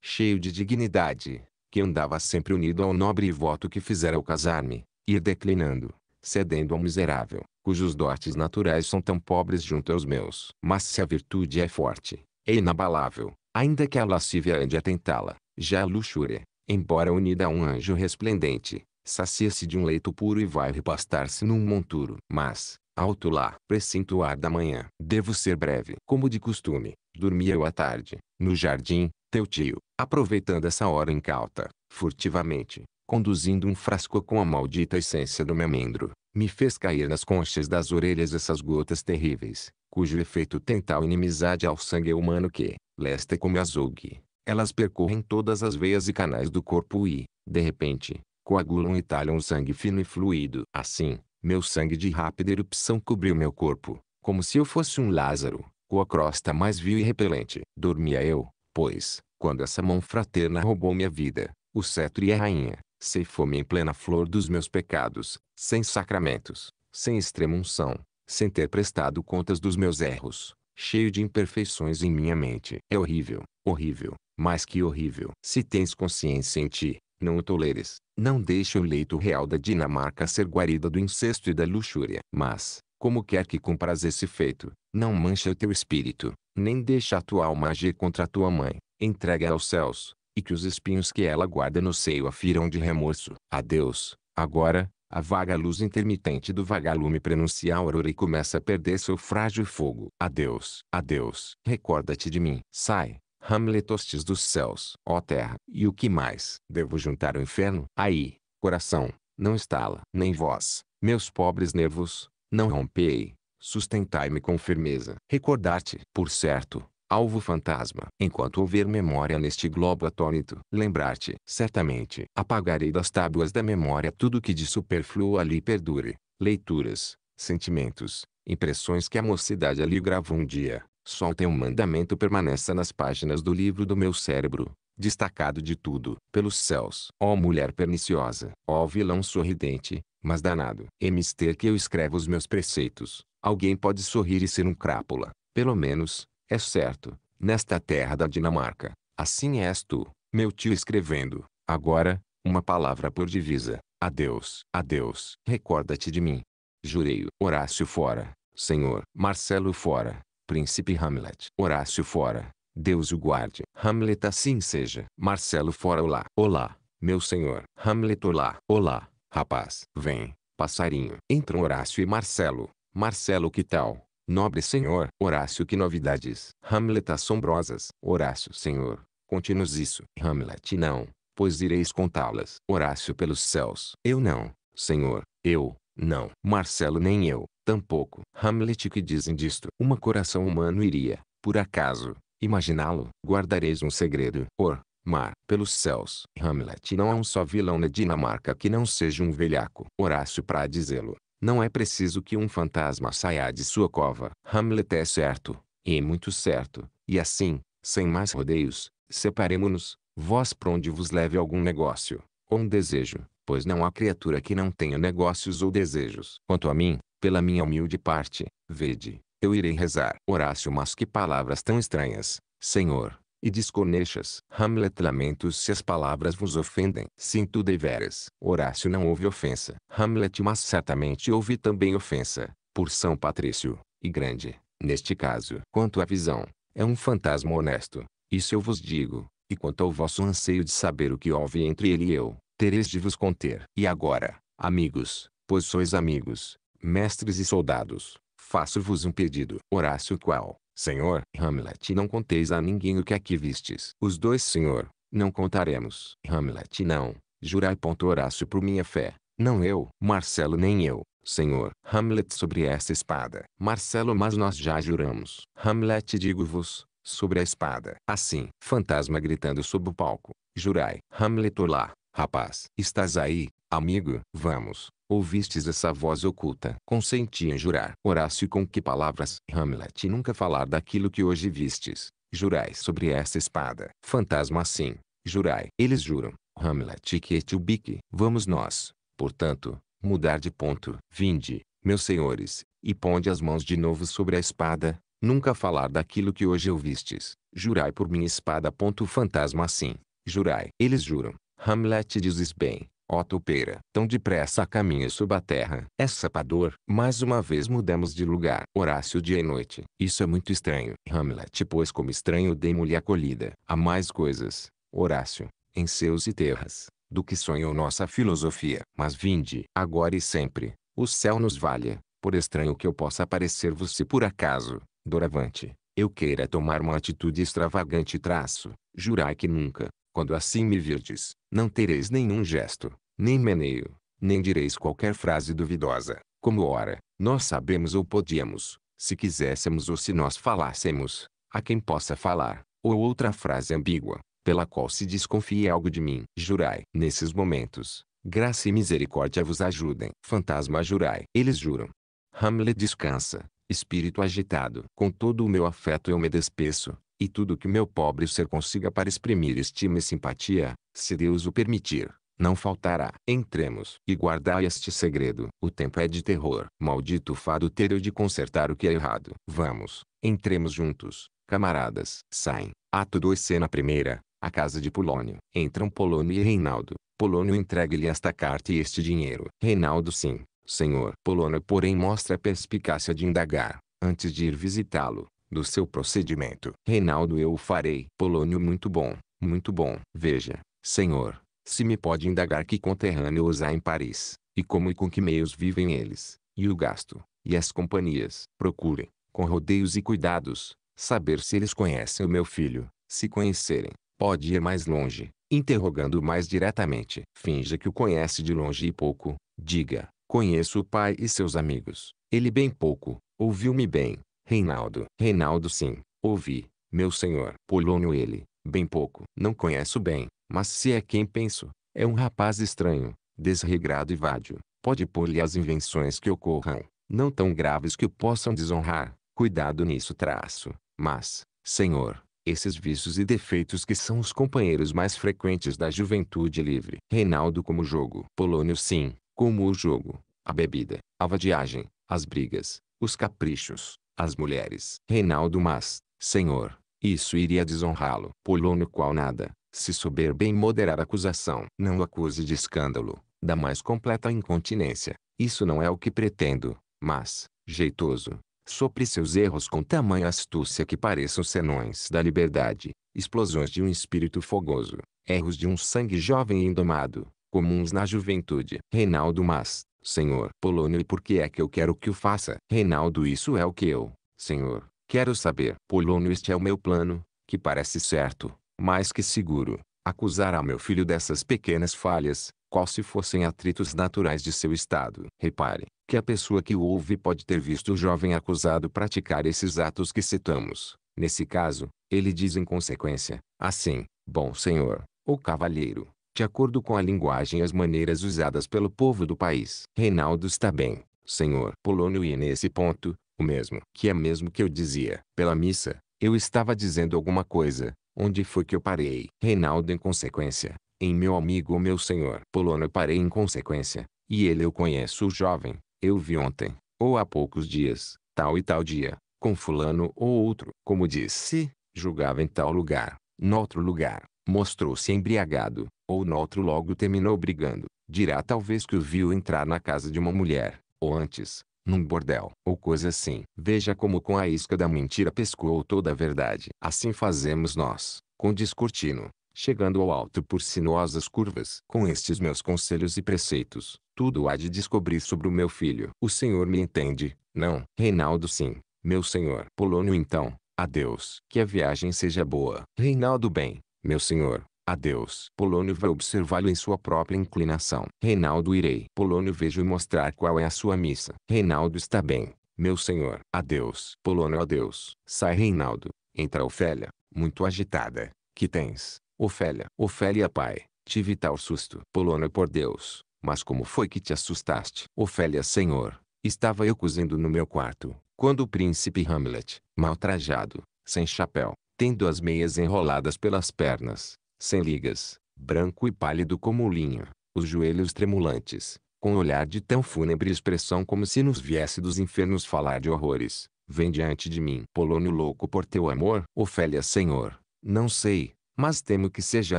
Speaker 1: cheio de dignidade, que andava sempre unido ao nobre voto que fizera ao casar-me, ir declinando, cedendo ao miserável, cujos dotes naturais são tão pobres junto aos meus. Mas se a virtude é forte, é inabalável, ainda que a lascívia ande a tentá-la, já a luxúria, embora unida a um anjo resplendente, sacia-se de um leito puro e vai repastar-se num monturo. Mas, alto lá, precinto o ar da manhã. Devo ser breve. Como de costume, dormia eu à tarde, no jardim, teu tio, aproveitando essa hora incauta, furtivamente, conduzindo um frasco com a maldita essência do meu membro, me fez cair nas conchas das orelhas essas gotas terríveis, cujo efeito tem tal inimizade ao sangue humano que, lesta como azougue, elas percorrem todas as veias e canais do corpo e, de repente, coagulam e talham o sangue fino e fluido. Assim, meu sangue de rápida erupção cobriu meu corpo, como se eu fosse um Lázaro, com a crosta mais vil e repelente. Dormia eu, pois, quando essa mão fraterna roubou minha vida, o cetro e a rainha, Sei fome em plena flor dos meus pecados, sem sacramentos, sem unção, sem ter prestado contas dos meus erros, cheio de imperfeições em minha mente. É horrível, horrível, mais que horrível. Se tens consciência em ti, não o toleres, não deixe o leito real da Dinamarca ser guarida do incesto e da luxúria. Mas, como quer que compras esse feito, não mancha o teu espírito, nem deixa a tua alma agir contra a tua mãe, entrega aos céus, e que os espinhos que ela guarda no seio afiram de remorso. Adeus, agora, a vaga luz intermitente do vagalume prenuncia a aurora e começa a perder seu frágil fogo. Adeus, adeus, recorda-te de mim. Sai, Hamlet hostes dos céus, ó terra. E o que mais? Devo juntar o inferno? Aí, coração, não estala. Nem vós, meus pobres nervos, não rompei. Sustentai-me com firmeza. Recordar-te, por certo, alvo fantasma. Enquanto houver memória neste globo atônito, lembrar-te, certamente, apagarei das tábuas da memória tudo que de superfluo ali perdure. Leituras, sentimentos, impressões que a mocidade ali gravou um dia. Só o teu mandamento permaneça nas páginas do livro do meu cérebro, destacado de tudo, pelos céus. Ó oh, mulher perniciosa, ó oh, vilão sorridente, mas danado. É mister que eu escrevo os meus preceitos. Alguém pode sorrir e ser um crápula, pelo menos, é certo, nesta terra da Dinamarca, assim és tu, meu tio escrevendo, agora, uma palavra por divisa, adeus, adeus, recorda-te de mim. Jurei, Horácio fora, senhor, Marcelo fora, príncipe Hamlet, Horácio fora, Deus o guarde, Hamlet assim seja, Marcelo fora, olá, olá, meu senhor, Hamlet olá, olá, rapaz, vem, passarinho, entram Horácio e Marcelo, Marcelo que tal, Nobre senhor, Horácio que novidades. Hamlet assombrosas. Horácio senhor, conte-nos isso. Hamlet não, pois ireis contá-las. Horácio pelos céus. Eu não, senhor, eu, não. Marcelo nem eu, tampouco. Hamlet que dizem disto? Uma coração humano iria, por acaso, imaginá-lo. Guardareis um segredo. Or, mar, pelos céus. Hamlet não há um só vilão na Dinamarca que não seja um velhaco. Horácio para dizê-lo, não é preciso que um fantasma saia de sua cova. Hamlet é certo, e é muito certo, e assim, sem mais rodeios, separemo-nos, vós para onde vos leve algum negócio, ou um desejo, pois não há criatura que não tenha negócios ou desejos. Quanto a mim, pela minha humilde parte, vede, eu irei rezar. Horácio, mas que palavras tão estranhas, Senhor, e desconexas, Hamlet lamentos se as palavras vos ofendem. Sinto deveras. Horácio não houve ofensa. Hamlet mas certamente houve também ofensa, por São Patrício, e grande. Neste caso, quanto à visão, é um fantasma honesto, isso eu vos digo, e quanto ao vosso anseio de saber o que houve entre ele e eu, tereis de vos conter. E agora, amigos, pois sois amigos, mestres e soldados, faço-vos um pedido. Horácio qual, Senhor, Hamlet, não conteis a ninguém o que aqui vistes. Os dois Senhor, não contaremos. Hamlet não, jurai. Horácio por minha fé, não eu. Marcelo nem eu, Senhor. Hamlet sobre essa espada. Marcelo mas nós já juramos. Hamlet digo-vos, sobre a espada. Assim, fantasma gritando sob o palco, jurai. Hamlet olá, rapaz. Estás aí, amigo? Vamos, Ouvistes essa voz oculta. Consenti em jurar. Horácio com que palavras? Hamlet nunca falar daquilo que hoje vistes. Jurai sobre essa espada. Fantasma sim. Jurai. Eles juram. Hamlet que bique. Vamos nós, portanto, mudar de ponto. Vinde, meus senhores, e ponde as mãos de novo sobre a espada. Nunca falar daquilo que hoje ouvistes. Jurai por minha espada. Ponto fantasma sim. Jurai. Eles juram. Hamlet dizes bem. Ó toupeira, tão depressa caminha sob a terra. É sapador, mais uma vez mudamos de lugar. Horácio dia e noite. Isso é muito estranho. Hamlet pois como estranho dei-lhe acolhida. Há mais coisas, Horácio, em seus e terras, do que sonhou nossa filosofia. Mas vinde, agora e sempre, o céu nos valha, por estranho que eu possa aparecer vos se por acaso, doravante, eu queira tomar uma atitude extravagante traço, jurai que nunca, quando assim me virdes, não tereis nenhum gesto, nem meneio, nem direis qualquer frase duvidosa, como ora, nós sabemos ou podíamos, se quiséssemos ou se nós falássemos, a quem possa falar, ou outra frase ambígua, pela qual se desconfie algo de mim. Jurai, nesses momentos, graça e misericórdia vos ajudem. Fantasma jurai, eles juram. Hamlet descansa, espírito agitado. Com todo o meu afeto eu me despeço, e tudo que meu pobre ser consiga para exprimir estima e simpatia, se Deus o permitir, não faltará. Entremos e guardai este segredo. O tempo é de terror. Maldito fado ter eu de consertar o que é errado. Vamos, entremos juntos, camaradas. Saem. Ato 2 Cena primeira. A casa de Polônio. Entram Polônio e Reinaldo. Polônio entregue-lhe esta carta e este dinheiro. Reinaldo sim, senhor. Polônio porém mostra a perspicácia de indagar, antes de ir visitá-lo, do seu procedimento. Reinaldo eu o farei. Polônio muito bom, muito bom. Veja, senhor, se me pode indagar que conterrâneos há em Paris, e como e com que meios vivem eles, e o gasto, e as companhias, procurem, com rodeios e cuidados, saber se eles conhecem o meu filho, se conhecerem, pode ir mais longe, interrogando mais diretamente. Finja que o conhece de longe e pouco, diga, conheço o pai e seus amigos, ele bem pouco, ouviu-me bem, Reinaldo. Reinaldo sim, ouvi, meu senhor. Polônio ele, bem pouco. Não conheço bem, mas se é quem penso, é um rapaz estranho, desregrado e vádio. Pode pôr-lhe as invenções que ocorram, não tão graves que o possam desonrar. Cuidado nisso traço. Mas, Senhor, esses vícios e defeitos que são os companheiros mais frequentes da juventude livre. Reinaldo como jogo. Polônio sim, como o jogo, a bebida, a vadiagem, as brigas, os caprichos, as mulheres. Reinaldo mas, Senhor, isso iria desonrá-lo. Polônio qual nada, se souber bem moderar a acusação, não o acuse de escândalo, da mais completa incontinência. Isso não é o que pretendo, mas, jeitoso, sopre seus erros com tamanha astúcia que pareçam senões da liberdade, explosões de um espírito fogoso, erros de um sangue jovem e indomado, comuns na juventude. Reinaldo mas, senhor Polônio e por que é que eu quero que o faça? Reinaldo isso é o que eu, senhor, quero saber. Polônio este é o meu plano, que parece certo, mais que seguro, acusar a meu filho dessas pequenas falhas, qual se fossem atritos naturais de seu estado. Repare, que a pessoa que o ouve pode ter visto o jovem acusado praticar esses atos que citamos. Nesse caso, ele diz em consequência, assim, bom senhor, ou cavalheiro, de acordo com a linguagem e as maneiras usadas pelo povo do país. Reinaldo está bem, senhor. Polônio e nesse ponto, o mesmo. Que é mesmo que eu dizia. Pela missa, eu estava dizendo alguma coisa, Onde foi que eu parei? Reinaldo em consequência, em meu amigo meu senhor. Polônio parei em consequência, e ele eu conheço o jovem, eu vi ontem, ou há poucos dias, tal e tal dia, com fulano ou outro. Como disse, julgava em tal lugar, noutro lugar, mostrou-se embriagado, ou noutro logo terminou brigando. Dirá talvez que o viu entrar na casa de uma mulher, ou antes, num bordel, ou coisa assim. Veja como com a isca da mentira pescou toda a verdade. Assim fazemos nós, com descortino, chegando ao alto por sinuosas curvas. Com estes meus conselhos e preceitos, tudo há de descobrir sobre o meu filho. O senhor me entende, não? Reinaldo sim, meu senhor. Polônio então, adeus. Que a viagem seja boa. Reinaldo bem, meu senhor. Adeus. Polônio vai observá-lo em sua própria inclinação. Reinaldo irei. Polônio vejo e mostrar qual é a sua missa. Reinaldo está bem, meu senhor. Adeus. Polônio adeus. Sai Reinaldo. Entra Ofélia, muito agitada. Que tens? Ofélia. Ofélia pai, tive tal susto. Polônio por Deus, mas como foi que te assustaste? Ofélia senhor, estava eu cozendo no meu quarto, quando o príncipe Hamlet, mal trajado, sem chapéu, tendo as meias enroladas pelas pernas, sem ligas, branco e pálido como o linho, os joelhos tremulantes, com olhar de tão fúnebre expressão como se nos viesse dos infernos falar de horrores. Vem diante de mim, Polônio louco por teu amor, Ofélia senhor. Não sei, mas temo que seja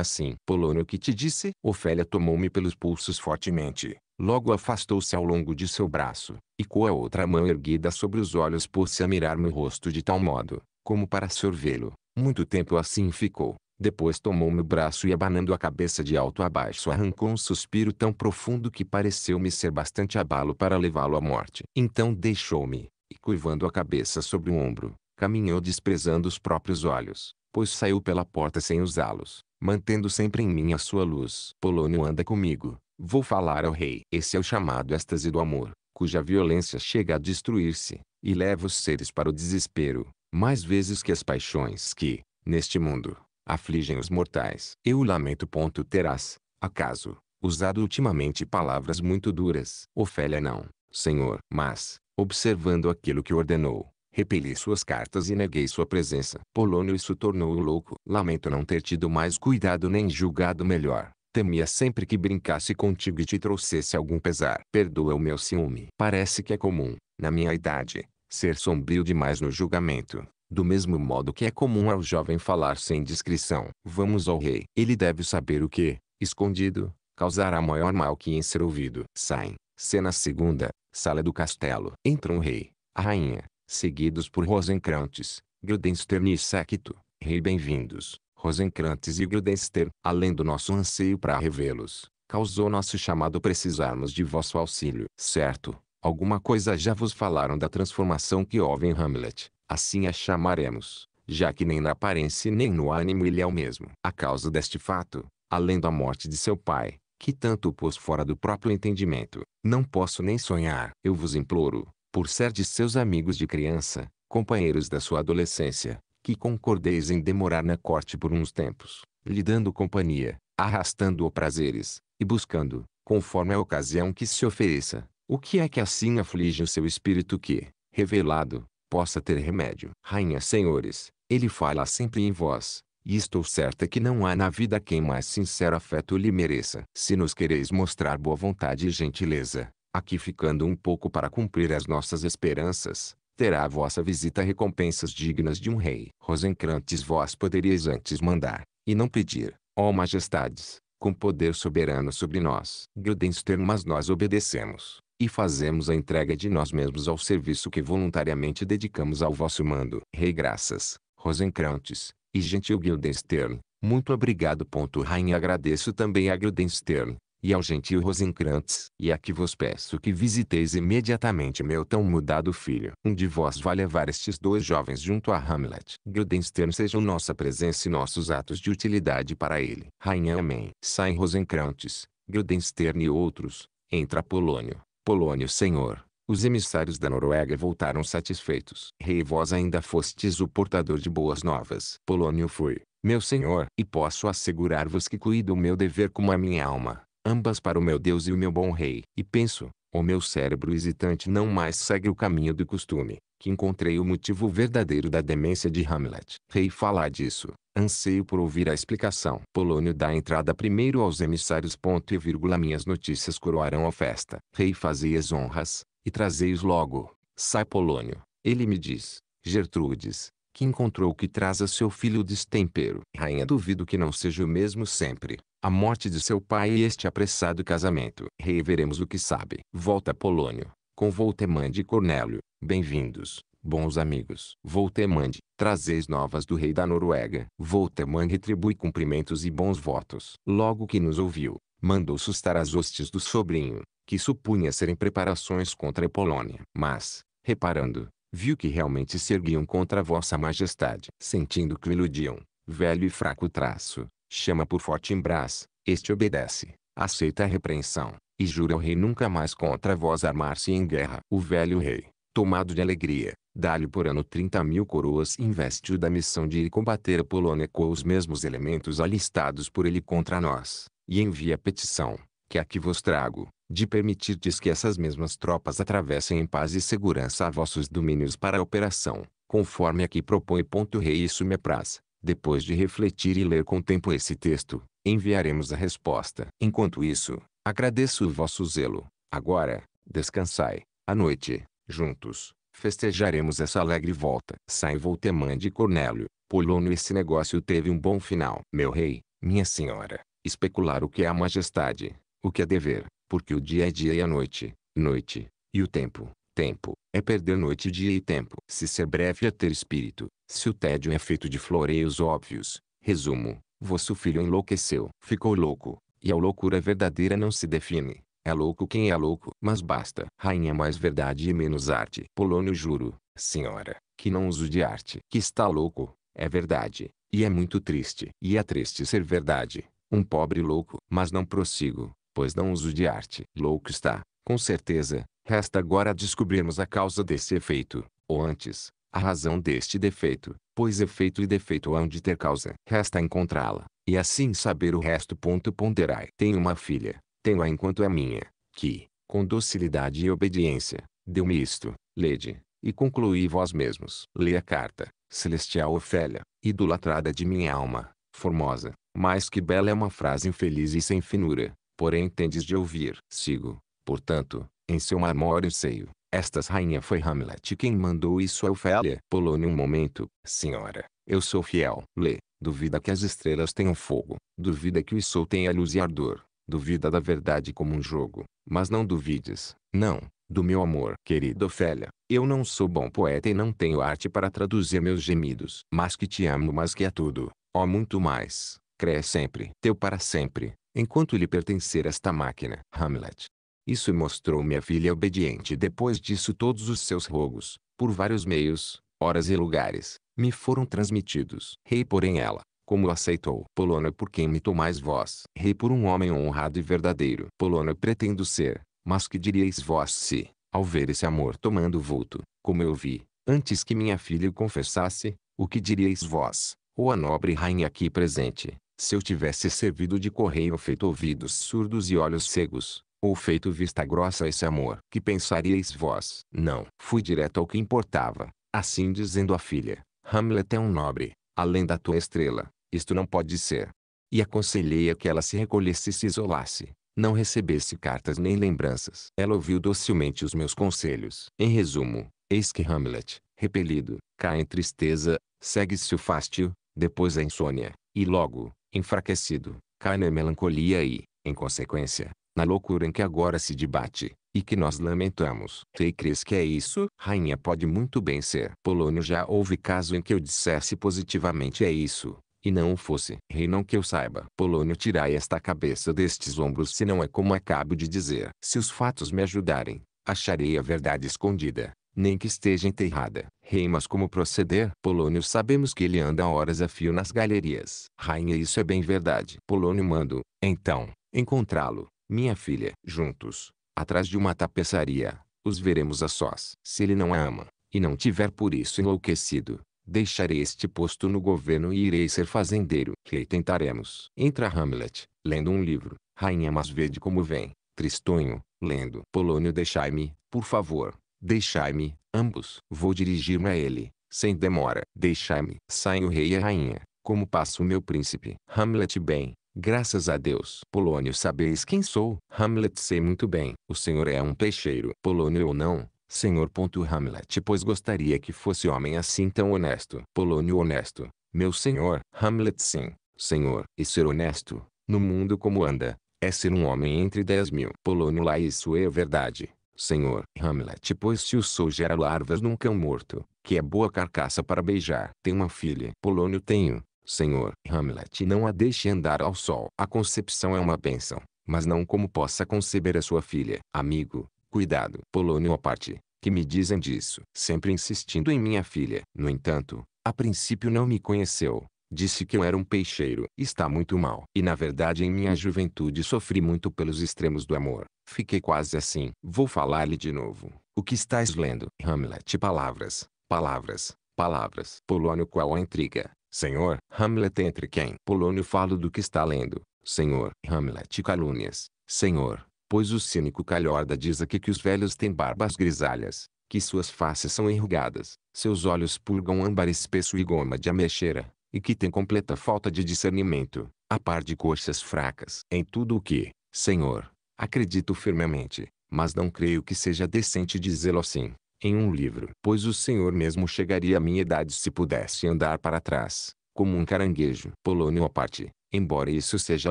Speaker 1: assim. Polônio que te disse? Ofélia tomou-me pelos pulsos fortemente. Logo afastou-se ao longo de seu braço, e com a outra mão erguida sobre os olhos pôs-se a mirar meu rosto de tal modo, como para sorvê-lo. Muito tempo assim ficou, depois tomou meu braço e abanando a cabeça de alto a baixo arrancou um suspiro tão profundo que pareceu-me ser bastante abalo para levá-lo à morte. Então deixou-me, e curvando a cabeça sobre o ombro, caminhou desprezando os próprios olhos, pois saiu pela porta sem usá-los, mantendo sempre em mim a sua luz. Polônio anda comigo, vou falar ao rei. Esse é o chamado êxtase do amor, cuja violência chega a destruir-se, e leva os seres para o desespero, mais vezes que as paixões que, neste mundo, afligem os mortais. Eu lamento. Ponto terás, acaso, usado ultimamente palavras muito duras. Ofélia não, senhor. Mas, observando aquilo que ordenou, repeli suas cartas e neguei sua presença. Polônio isso tornou-o louco. Lamento não ter tido mais cuidado nem julgado melhor. Temia sempre que brincasse contigo e te trouxesse algum pesar. Perdoa o meu ciúme. Parece que é comum, na minha idade, ser sombrio demais no julgamento do mesmo modo que é comum ao jovem falar sem discrição. Vamos ao rei. Ele deve saber o que, escondido, causará maior mal que em ser ouvido. Saem. Cena segunda. Sala do castelo. Entram o rei, a rainha, seguidos por Rosencrantes, Guildenstern e Secto. Rei bem-vindos, Rosencrantes e Guildenstern. Além do nosso anseio para revê-los, causou nosso chamado precisarmos de vosso auxílio. Certo, alguma coisa já vos falaram da transformação que houve em Hamlet. Assim a chamaremos, já que nem na aparência nem no ânimo ele é o mesmo. A causa deste fato, além da morte de seu pai, que tanto o pôs fora do próprio entendimento, não posso nem sonhar. Eu vos imploro, por ser de seus amigos de criança, companheiros da sua adolescência, que concordeis em demorar na corte por uns tempos, lhe dando companhia, arrastando-o prazeres, e buscando, conforme a ocasião que se ofereça, o que é que assim aflige o seu espírito que, revelado, possa ter remédio. Rainhas senhores, ele fala sempre em vós, e estou certa que não há na vida quem mais sincero afeto lhe mereça. Se nos quereis mostrar boa vontade e gentileza, aqui ficando um pouco para cumprir as nossas esperanças, terá a vossa visita recompensas dignas de um rei. Rosencrantes vós poderíeis antes mandar, e não pedir, ó majestades, com poder soberano sobre nós. Guildenstern mas nós obedecemos e fazemos a entrega de nós mesmos ao serviço que voluntariamente dedicamos ao vosso mando. Rei Graças, Rosencrantes, e Gentil Guildenstern, muito obrigado. Rainha agradeço também a Guildenstern, e ao Gentil Rosencrantes, e a que vos peço que visiteis imediatamente meu tão mudado filho. Um de vós vai levar estes dois jovens junto a Hamlet. Guildenstern sejam nossa presença e nossos atos de utilidade para ele. Rainha Amém. Saem Rosencrantes, Guildenstern e outros, entra Polônio, Polônio senhor, os emissários da Noruega voltaram satisfeitos. Rei vós ainda fostes o portador de boas novas. Polônio fui, meu senhor, e posso assegurar-vos que cuido o meu dever como a minha alma, ambas para o meu Deus e o meu bom rei. E penso, o meu cérebro hesitante não mais segue o caminho do costume, que encontrei o motivo verdadeiro da demência de Hamlet. Rei falar disso, anseio por ouvir a explicação. Polônio dá entrada primeiro aos emissários. Ponto e vírgula minhas notícias coroarão a festa. Rei fazei-as honras, e trazei-os logo. Sai Polônio. Ele me diz, Gertrudes, que encontrou o que traz a seu filho o destempero. Rainha duvido que não seja o mesmo sempre. A morte de seu pai e este apressado casamento. Rei veremos o que sabe. Volta Polônio com Voltemande e Cornélio. Bem-vindos, bons amigos. Voltemande, trazeis novas do rei da Noruega. Voltemande retribui cumprimentos e bons votos. Logo que nos ouviu, mandou sustar as hostes do sobrinho, que supunha serem preparações contra a Polônia. Mas, reparando, viu que realmente se erguiam contra vossa majestade. Sentindo que o iludiam, velho e fraco traço, chama por forte em brás, este obedece, aceita a repreensão, e jura o rei nunca mais contra vós armar-se em guerra. O velho rei, tomado de alegria, dá-lhe por ano 30 mil coroas e investe-o da missão de ir combater a Polônia com os mesmos elementos alistados por ele contra nós, e envia petição, que aqui vos trago, de permitir que essas mesmas tropas atravessem em paz e segurança a vossos domínios para a operação, conforme aqui propõe. Ponto rei isso me apraz. Depois de refletir e ler com tempo esse texto, enviaremos a resposta. Enquanto isso, Agradeço o vosso zelo. Agora, descansai. À noite, juntos, festejaremos essa alegre volta. Saivou de Cornélio, Polônio esse negócio teve um bom final. Meu rei, minha senhora, especular o que é a majestade, o que é dever, porque o dia é dia e a noite, noite, e o tempo, tempo, é perder noite, dia e tempo. Se ser breve é ter espírito, se o tédio é feito de floreios óbvios, resumo, vosso filho enlouqueceu. Ficou louco, e a loucura verdadeira não se define. É louco quem é louco. Mas basta. Rainha mais verdade e menos arte. Polônio juro, senhora, que não uso de arte. Que está louco. É verdade. E é muito triste. E é triste ser verdade. Um pobre louco. Mas não prossigo, pois não uso de arte. Louco está, com certeza. Resta agora descobrirmos a causa desse efeito. Ou antes, a razão deste defeito, pois efeito e defeito hão de ter causa. Resta encontrá-la, e assim saber o resto. Ponto ponderai. Tenho uma filha, tenho-a enquanto é minha, que, com docilidade e obediência, deu-me isto, lede, e concluí vós mesmos. Lê a carta, celestial Ofélia, idolatrada de minha alma, formosa, mais que bela é uma frase infeliz e sem finura, porém tendes de ouvir. Sigo, portanto, em seu marmório seio, estas rainha foi Hamlet quem mandou isso a Ofélia. Polônia um momento, senhora, eu sou fiel. Lê, duvida que as estrelas tenham fogo, duvida que o sol tenha luz e ardor, duvida da verdade como um jogo, mas não duvides, não, do meu amor. Querida Ofélia, eu não sou bom poeta e não tenho arte para traduzir meus gemidos, mas que te amo mais que a tudo, ó oh, muito mais, Cré sempre, teu para sempre, enquanto lhe pertencer esta máquina. Hamlet isso mostrou minha filha obediente depois disso todos os seus rogos, por vários meios, horas e lugares, me foram transmitidos. Rei porém ela, como aceitou Polônia por quem me tomais vós. Rei por um homem honrado e verdadeiro. Polônia pretendo ser, mas que diríeis vós se, ao ver esse amor tomando vulto, como eu vi, antes que minha filha o confessasse, o que diríeis vós, ou a nobre rainha aqui presente, se eu tivesse servido de correio feito ouvidos surdos e olhos cegos, ou feito vista grossa esse amor. Que pensaríeis vós? Não. Fui direto ao que importava, assim dizendo à filha, Hamlet é um nobre, além da tua estrela, isto não pode ser. E aconselhei-a que ela se recolhesse e se isolasse, não recebesse cartas nem lembranças. Ela ouviu docilmente os meus conselhos. Em resumo, eis que Hamlet, repelido, cai em tristeza, segue-se o fastio, depois a insônia, e logo, enfraquecido, cai na melancolia e, em consequência, na loucura em que agora se debate, e que nós lamentamos. Tei crês que é isso? Rainha pode muito bem ser. Polônio já houve caso em que eu dissesse positivamente é isso, e não o fosse. Rei não que eu saiba. Polônio tirai esta cabeça destes ombros se não é como acabo de dizer. Se os fatos me ajudarem, acharei a verdade escondida, nem que esteja enterrada. Rei mas como proceder? Polônio sabemos que ele anda horas a fio nas galerias. Rainha isso é bem verdade. Polônio mando, então, encontrá-lo minha filha, juntos, atrás de uma tapeçaria, os veremos a sós. Se ele não a ama, e não tiver por isso enlouquecido, deixarei este posto no governo e irei ser fazendeiro. Rei tentaremos. Entra Hamlet, lendo um livro. Rainha mas verde como vem. Tristonho, lendo. Polônio deixai-me, por favor. Deixai-me, ambos. Vou dirigir-me a ele, sem demora. Deixai-me. Saem o rei e a rainha, como passa o meu príncipe. Hamlet bem, Graças a Deus. Polônio, sabeis quem sou? Hamlet, sei muito bem. O senhor é um peixeiro. Polônio ou não? Senhor. Hamlet, pois gostaria que fosse homem assim tão honesto. Polônio, honesto. Meu senhor. Hamlet, sim. Senhor. E ser honesto, no mundo como anda, é ser um homem entre dez mil. Polônio, lá isso é verdade. Senhor. Hamlet, pois se o sol gera larvas num cão morto, que é boa carcaça para beijar. Tem uma filha. Polônio, tenho. Senhor, Hamlet não a deixe andar ao sol. A concepção é uma bênção, mas não como possa conceber a sua filha. Amigo, cuidado. Polônio à parte, que me dizem disso. Sempre insistindo em minha filha. No entanto, a princípio não me conheceu. Disse que eu era um peixeiro. Está muito mal. E na verdade em minha juventude sofri muito pelos extremos do amor. Fiquei quase assim. Vou falar-lhe de novo. O que estás lendo? Hamlet. Palavras, palavras, palavras. Polônio qual a intriga? Senhor, Hamlet entre quem? Polônio falo do que está lendo. Senhor, Hamlet calúnias. Senhor, pois o cínico calhorda diz aqui que os velhos têm barbas grisalhas, que suas faces são enrugadas, seus olhos purgam âmbar espesso e goma de ameixeira, e que tem completa falta de discernimento, a par de coxas fracas. Em tudo o que, Senhor, acredito firmemente, mas não creio que seja decente dizê-lo assim em um livro. Pois o Senhor mesmo chegaria à minha idade se pudesse andar para trás, como um caranguejo. Polônio à parte, embora isso seja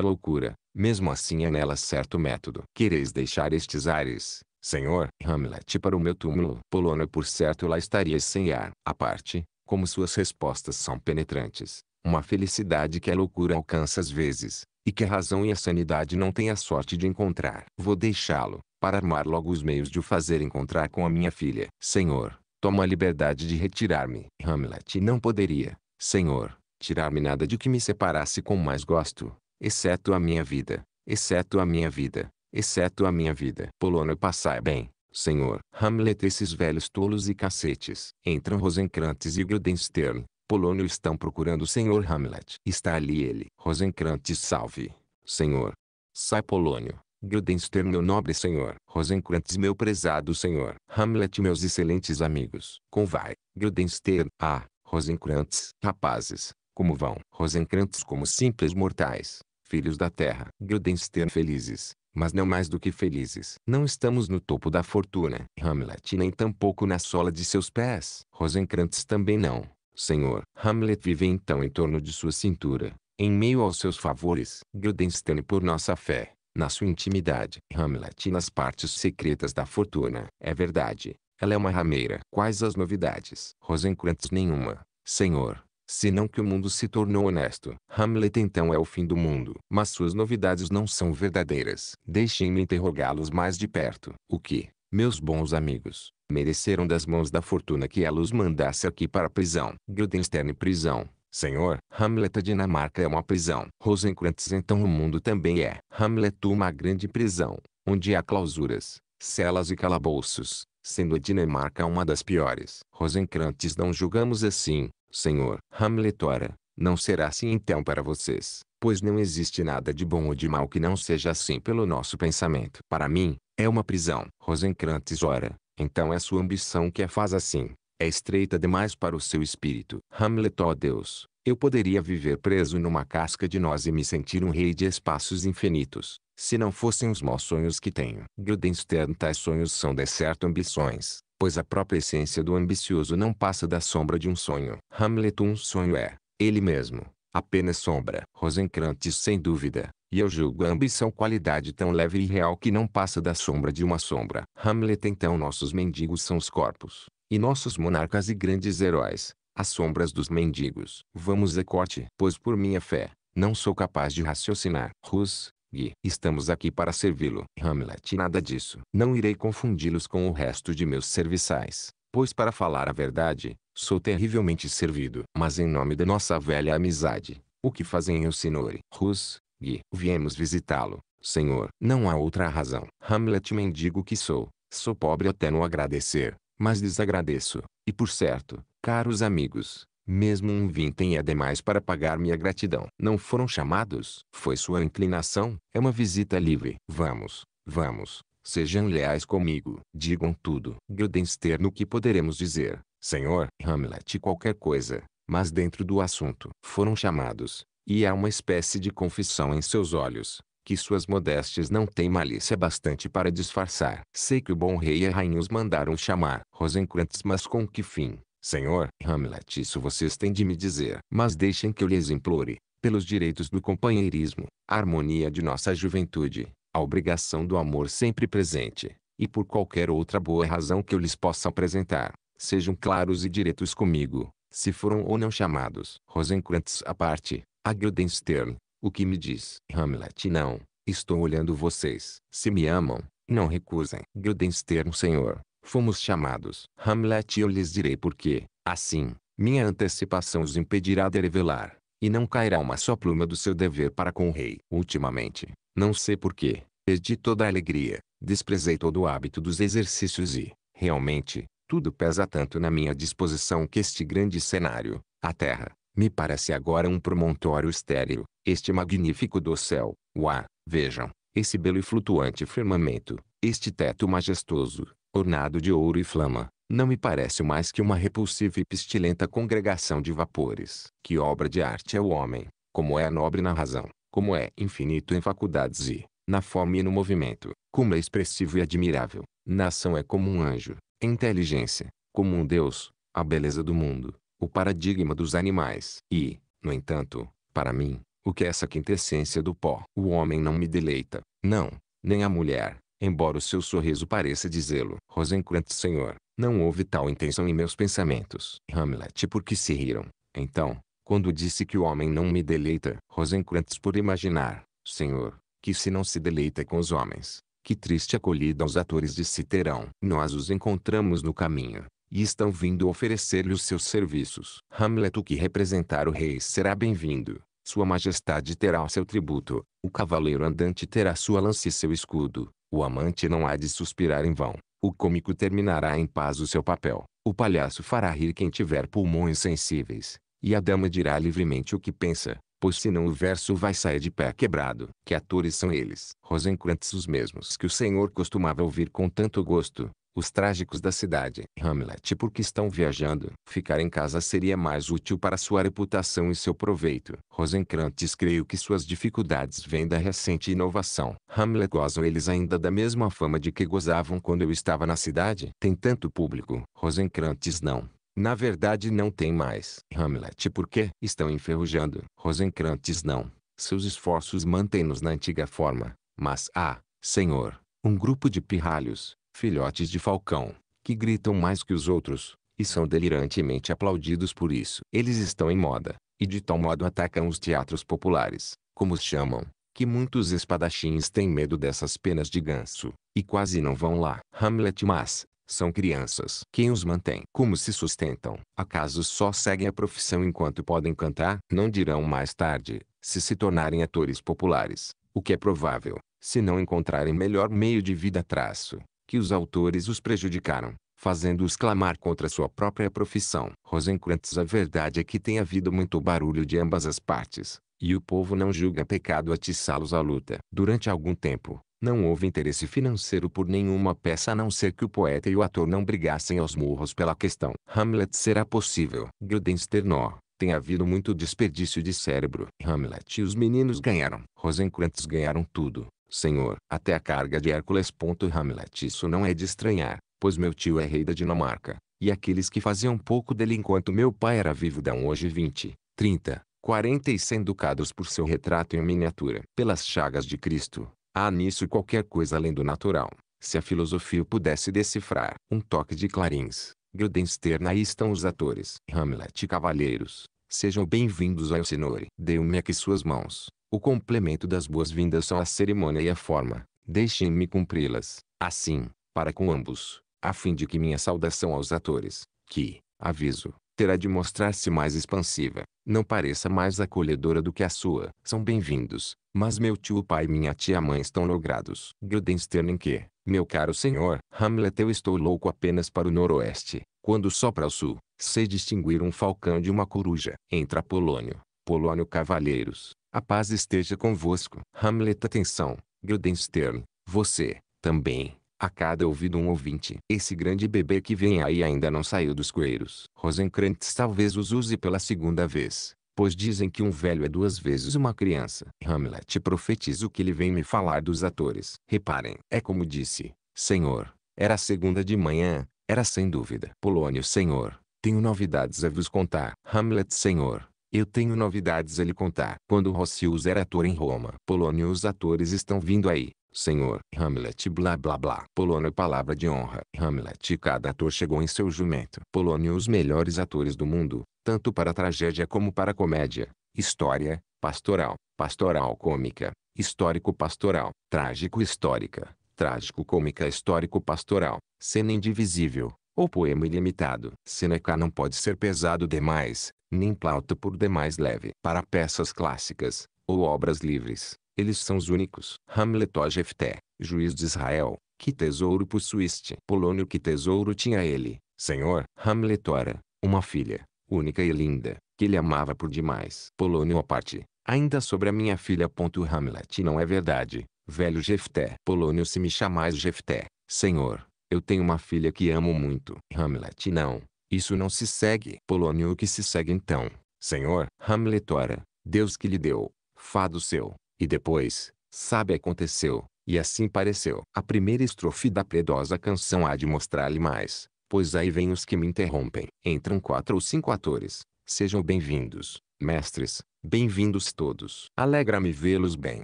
Speaker 1: loucura, mesmo assim é nela certo método. Quereis deixar estes ares, Senhor, Hamlet para o meu túmulo. Polônio por certo lá estaria sem ar. a parte, como suas respostas são penetrantes, uma felicidade que a loucura alcança às vezes, e que a razão e a sanidade não têm a sorte de encontrar. Vou deixá-lo, para armar logo os meios de o fazer encontrar com a minha filha. Senhor, toma a liberdade de retirar-me. Hamlet não poderia, Senhor, tirar-me nada de que me separasse com mais gosto, exceto a minha vida, exceto a minha vida, exceto a minha vida. Polônio passai bem. Senhor, Hamlet esses velhos tolos e cacetes. Entram Rosencrantes e Guildenstern. Polônio estão procurando o senhor Hamlet. Está ali ele. Rosencrantes salve. Senhor. Sai Polônio. Guildenstern meu nobre senhor, Rosencrantz meu prezado senhor, Hamlet meus excelentes amigos, como vai, Guildenstern, ah, Rosencrantz, rapazes, como vão? Rosencrantz como simples mortais, filhos da terra, Guildenstern felizes, mas não mais do que felizes. Não estamos no topo da fortuna, Hamlet nem tampouco na sola de seus pés, Rosencrantz também não. Senhor, Hamlet vive então em torno de sua cintura, em meio aos seus favores, Guildenstern por nossa fé, na sua intimidade. Hamlet nas partes secretas da fortuna. É verdade, ela é uma rameira. Quais as novidades? Rosencrantz nenhuma, senhor, senão que o mundo se tornou honesto. Hamlet então é o fim do mundo. Mas suas novidades não são verdadeiras. Deixem-me interrogá-los mais de perto. O que, meus bons amigos, mereceram das mãos da fortuna que ela os mandasse aqui para a prisão? Guildenstern prisão. Senhor, Hamlet a Dinamarca é uma prisão. Rosencrantz então o mundo também é. Hamlet uma grande prisão, onde há clausuras, celas e calabouços, sendo a Dinamarca uma das piores. Rosencrantz não julgamos assim, Senhor. Hamlet ora, não será assim então para vocês, pois não existe nada de bom ou de mal que não seja assim pelo nosso pensamento. Para mim, é uma prisão. Rosencrantz ora, então é sua ambição que a faz assim. É estreita demais para o seu espírito. Hamlet, ó oh Deus, eu poderia viver preso numa casca de nós e me sentir um rei de espaços infinitos, se não fossem os maus sonhos que tenho. Guildenstern tais sonhos são de certo ambições, pois a própria essência do ambicioso não passa da sombra de um sonho. Hamlet um sonho é, ele mesmo, apenas sombra. Rosencrantz, sem dúvida, e eu julgo a ambição qualidade tão leve e real que não passa da sombra de uma sombra. Hamlet então nossos mendigos são os corpos, e nossos monarcas e grandes heróis, as sombras dos mendigos. Vamos a corte, pois por minha fé, não sou capaz de raciocinar. Rus, Gui, estamos aqui para servi-lo. Hamlet, nada disso. Não irei confundi-los com o resto de meus serviçais, pois para falar a verdade, sou terrivelmente servido. Mas em nome da nossa velha amizade, o que fazem eu, senhor? Rus, Gui, viemos visitá-lo. Senhor, não há outra razão. Hamlet mendigo que sou, sou pobre até no agradecer. Mas lhes agradeço, e por certo, caros amigos, mesmo um vintém é demais para pagar minha gratidão. Não foram chamados? Foi sua inclinação? É uma visita livre. Vamos, vamos, sejam leais comigo. Digam tudo. Guildenstern no que poderemos dizer. Senhor, Hamlet qualquer coisa, mas dentro do assunto. Foram chamados, e há uma espécie de confissão em seus olhos que suas modestas não têm malícia bastante para disfarçar. Sei que o bom rei e a rainha os mandaram chamar Rosencrantz, mas com que fim? Senhor, Hamlet isso vocês têm de me dizer. Mas deixem que eu lhes implore, pelos direitos do companheirismo, a harmonia de nossa juventude, a obrigação do amor sempre presente, e por qualquer outra boa razão que eu lhes possa apresentar, sejam claros e diretos comigo, se foram ou não chamados. Rosencrantz à parte, Guildenstern, o que me diz? Hamlet não. Estou olhando vocês. Se me amam, não recusem. Guildenstern senhor. Fomos chamados. Hamlet eu lhes direi porquê. Assim, minha antecipação os impedirá de revelar. E não cairá uma só pluma do seu dever para com o rei. Ultimamente, não sei por que perdi toda a alegria. Desprezei todo o hábito dos exercícios e, realmente, tudo pesa tanto na minha disposição que este grande cenário, a terra, me parece agora um promontório estéril, este magnífico dossel, uá, vejam, esse belo e flutuante firmamento, este teto majestoso, ornado de ouro e flama, não me parece mais que uma repulsiva e pestilenta congregação de vapores. Que obra de arte é o homem, como é nobre na razão, como é infinito em faculdades e, na forma e no movimento, como é expressivo e admirável, na ação é como um anjo, a inteligência, como um deus, a beleza do mundo, o paradigma dos animais. E, no entanto, para mim, o que é essa quintessência do pó? O homem não me deleita, não, nem a mulher, embora o seu sorriso pareça dizê-lo. Rosencrantz senhor, não houve tal intenção em meus pensamentos. Hamlet por que se riram, então, quando disse que o homem não me deleita. Rosencrantz por imaginar, senhor, que se não se deleita com os homens, que triste acolhida os atores de Citerão. Nós os encontramos no caminho, e estão vindo oferecer-lhe os seus serviços. Hamlet o que representar o rei será bem-vindo. Sua majestade terá o seu tributo, o cavaleiro andante terá sua lança e seu escudo, o amante não há de suspirar em vão, o cômico terminará em paz o seu papel, o palhaço fará rir quem tiver pulmões sensíveis, e a dama dirá livremente o que pensa, pois senão o verso vai sair de pé quebrado. Que atores são eles? Rosencrantz os mesmos que o senhor costumava ouvir com tanto gosto, os trágicos da cidade. Hamlet, porque estão viajando, ficar em casa seria mais útil para sua reputação e seu proveito. Rosencrantz creio que suas dificuldades vêm da recente inovação. Hamlet gozam eles ainda da mesma fama de que gozavam quando eu estava na cidade? Tem tanto público. Rosencrantz não. Na verdade não tem mais. Hamlet porque estão enferrujando. Rosencrantz não. Seus esforços mantêm-nos na antiga forma. Mas há, ah, senhor, um grupo de pirralhos, filhotes de falcão, que gritam mais que os outros, e são delirantemente aplaudidos por isso. Eles estão em moda, e de tal modo atacam os teatros populares, como os chamam, que muitos espadachins têm medo dessas penas de ganso, e quase não vão lá. Hamlet mas, são crianças. Quem os mantém? Como se sustentam? Acaso só seguem a profissão enquanto podem cantar? Não dirão mais tarde, se se tornarem atores populares, o que é provável, se não encontrarem melhor meio de vida traço que os autores os prejudicaram, fazendo-os clamar contra sua própria profissão. Rosencrantz a verdade é que tem havido muito barulho de ambas as partes, e o povo não julga pecado atiçá-los à luta. Durante algum tempo, não houve interesse financeiro por nenhuma peça a não ser que o poeta e o ator não brigassem aos murros pela questão. Hamlet será possível. Guildenstern tem havido muito desperdício de cérebro. Hamlet e os meninos ganharam. Rosencrantz ganharam tudo. Senhor, até a carga de Hércules. Hamlet Isso não é de estranhar, pois meu tio é rei da Dinamarca, e aqueles que faziam pouco dele enquanto meu pai era vivo dão hoje 20, 30, 40 e 100 ducados por seu retrato em miniatura. Pelas chagas de Cristo, há nisso qualquer coisa além do natural. Se a filosofia pudesse decifrar um toque de clarins, Guildenstern aí estão os atores. Hamlet Cavalheiros, sejam bem-vindos ao Senhor. Deu-me aqui suas mãos, o complemento das boas-vindas são a cerimônia e a forma. Deixem-me cumpri-las, assim, para com ambos, a fim de que minha saudação aos atores, que, aviso, terá de mostrar-se mais expansiva, não pareça mais acolhedora do que a sua. São bem-vindos, mas meu tio pai e minha tia mãe estão logrados. em que, meu caro senhor, Hamlet eu estou louco apenas para o noroeste, quando só para o sul, sei distinguir um falcão de uma coruja. Entra Polônio, Polônio Cavalheiros, a paz esteja convosco. Hamlet Atenção, Guildenstern, você, também, a cada ouvido um ouvinte. Esse grande bebê que vem aí ainda não saiu dos coeiros. Rosenkrantz talvez os use pela segunda vez, pois dizem que um velho é duas vezes uma criança. Hamlet profetiza o que ele vem me falar dos atores. Reparem, é como disse, Senhor, era segunda de manhã, era sem dúvida. Polônio Senhor, tenho novidades a vos contar. Hamlet Senhor, eu tenho novidades a lhe contar. Quando Rossius era ator em Roma. Polônio os atores estão vindo aí. Senhor, Hamlet blá blá blá. Polônio palavra de honra. Hamlet cada ator chegou em seu jumento. Polônio os melhores atores do mundo, tanto para tragédia como para comédia. História, pastoral, pastoral cômica, histórico-pastoral, trágico-histórica, trágico-cômica histórico-pastoral, cena indivisível, ou poema ilimitado. Seneca não pode ser pesado demais, nem Plauto por demais leve. Para peças clássicas, ou obras livres, eles são os únicos. Hamlet ou Jefté, juiz de Israel, que tesouro possuíste? Polônio que tesouro tinha ele, senhor? Hamlet ora, uma filha, única e linda, que ele amava por demais. Polônio a parte, ainda sobre a minha filha. Ponto Hamlet não é verdade, velho Jefté. Polônio se me chamais Jefté, senhor, eu tenho uma filha que amo muito. Hamlet não, isso não se segue. Polônio o que se segue então, senhor, Hamlet ora, Deus que lhe deu, fado seu, e depois, sabe aconteceu, e assim pareceu. A primeira estrofe da piedosa canção há de mostrar-lhe mais, pois aí vem os que me interrompem. Entram quatro ou cinco atores, sejam bem-vindos, mestres, bem-vindos todos. Alegra-me vê-los bem.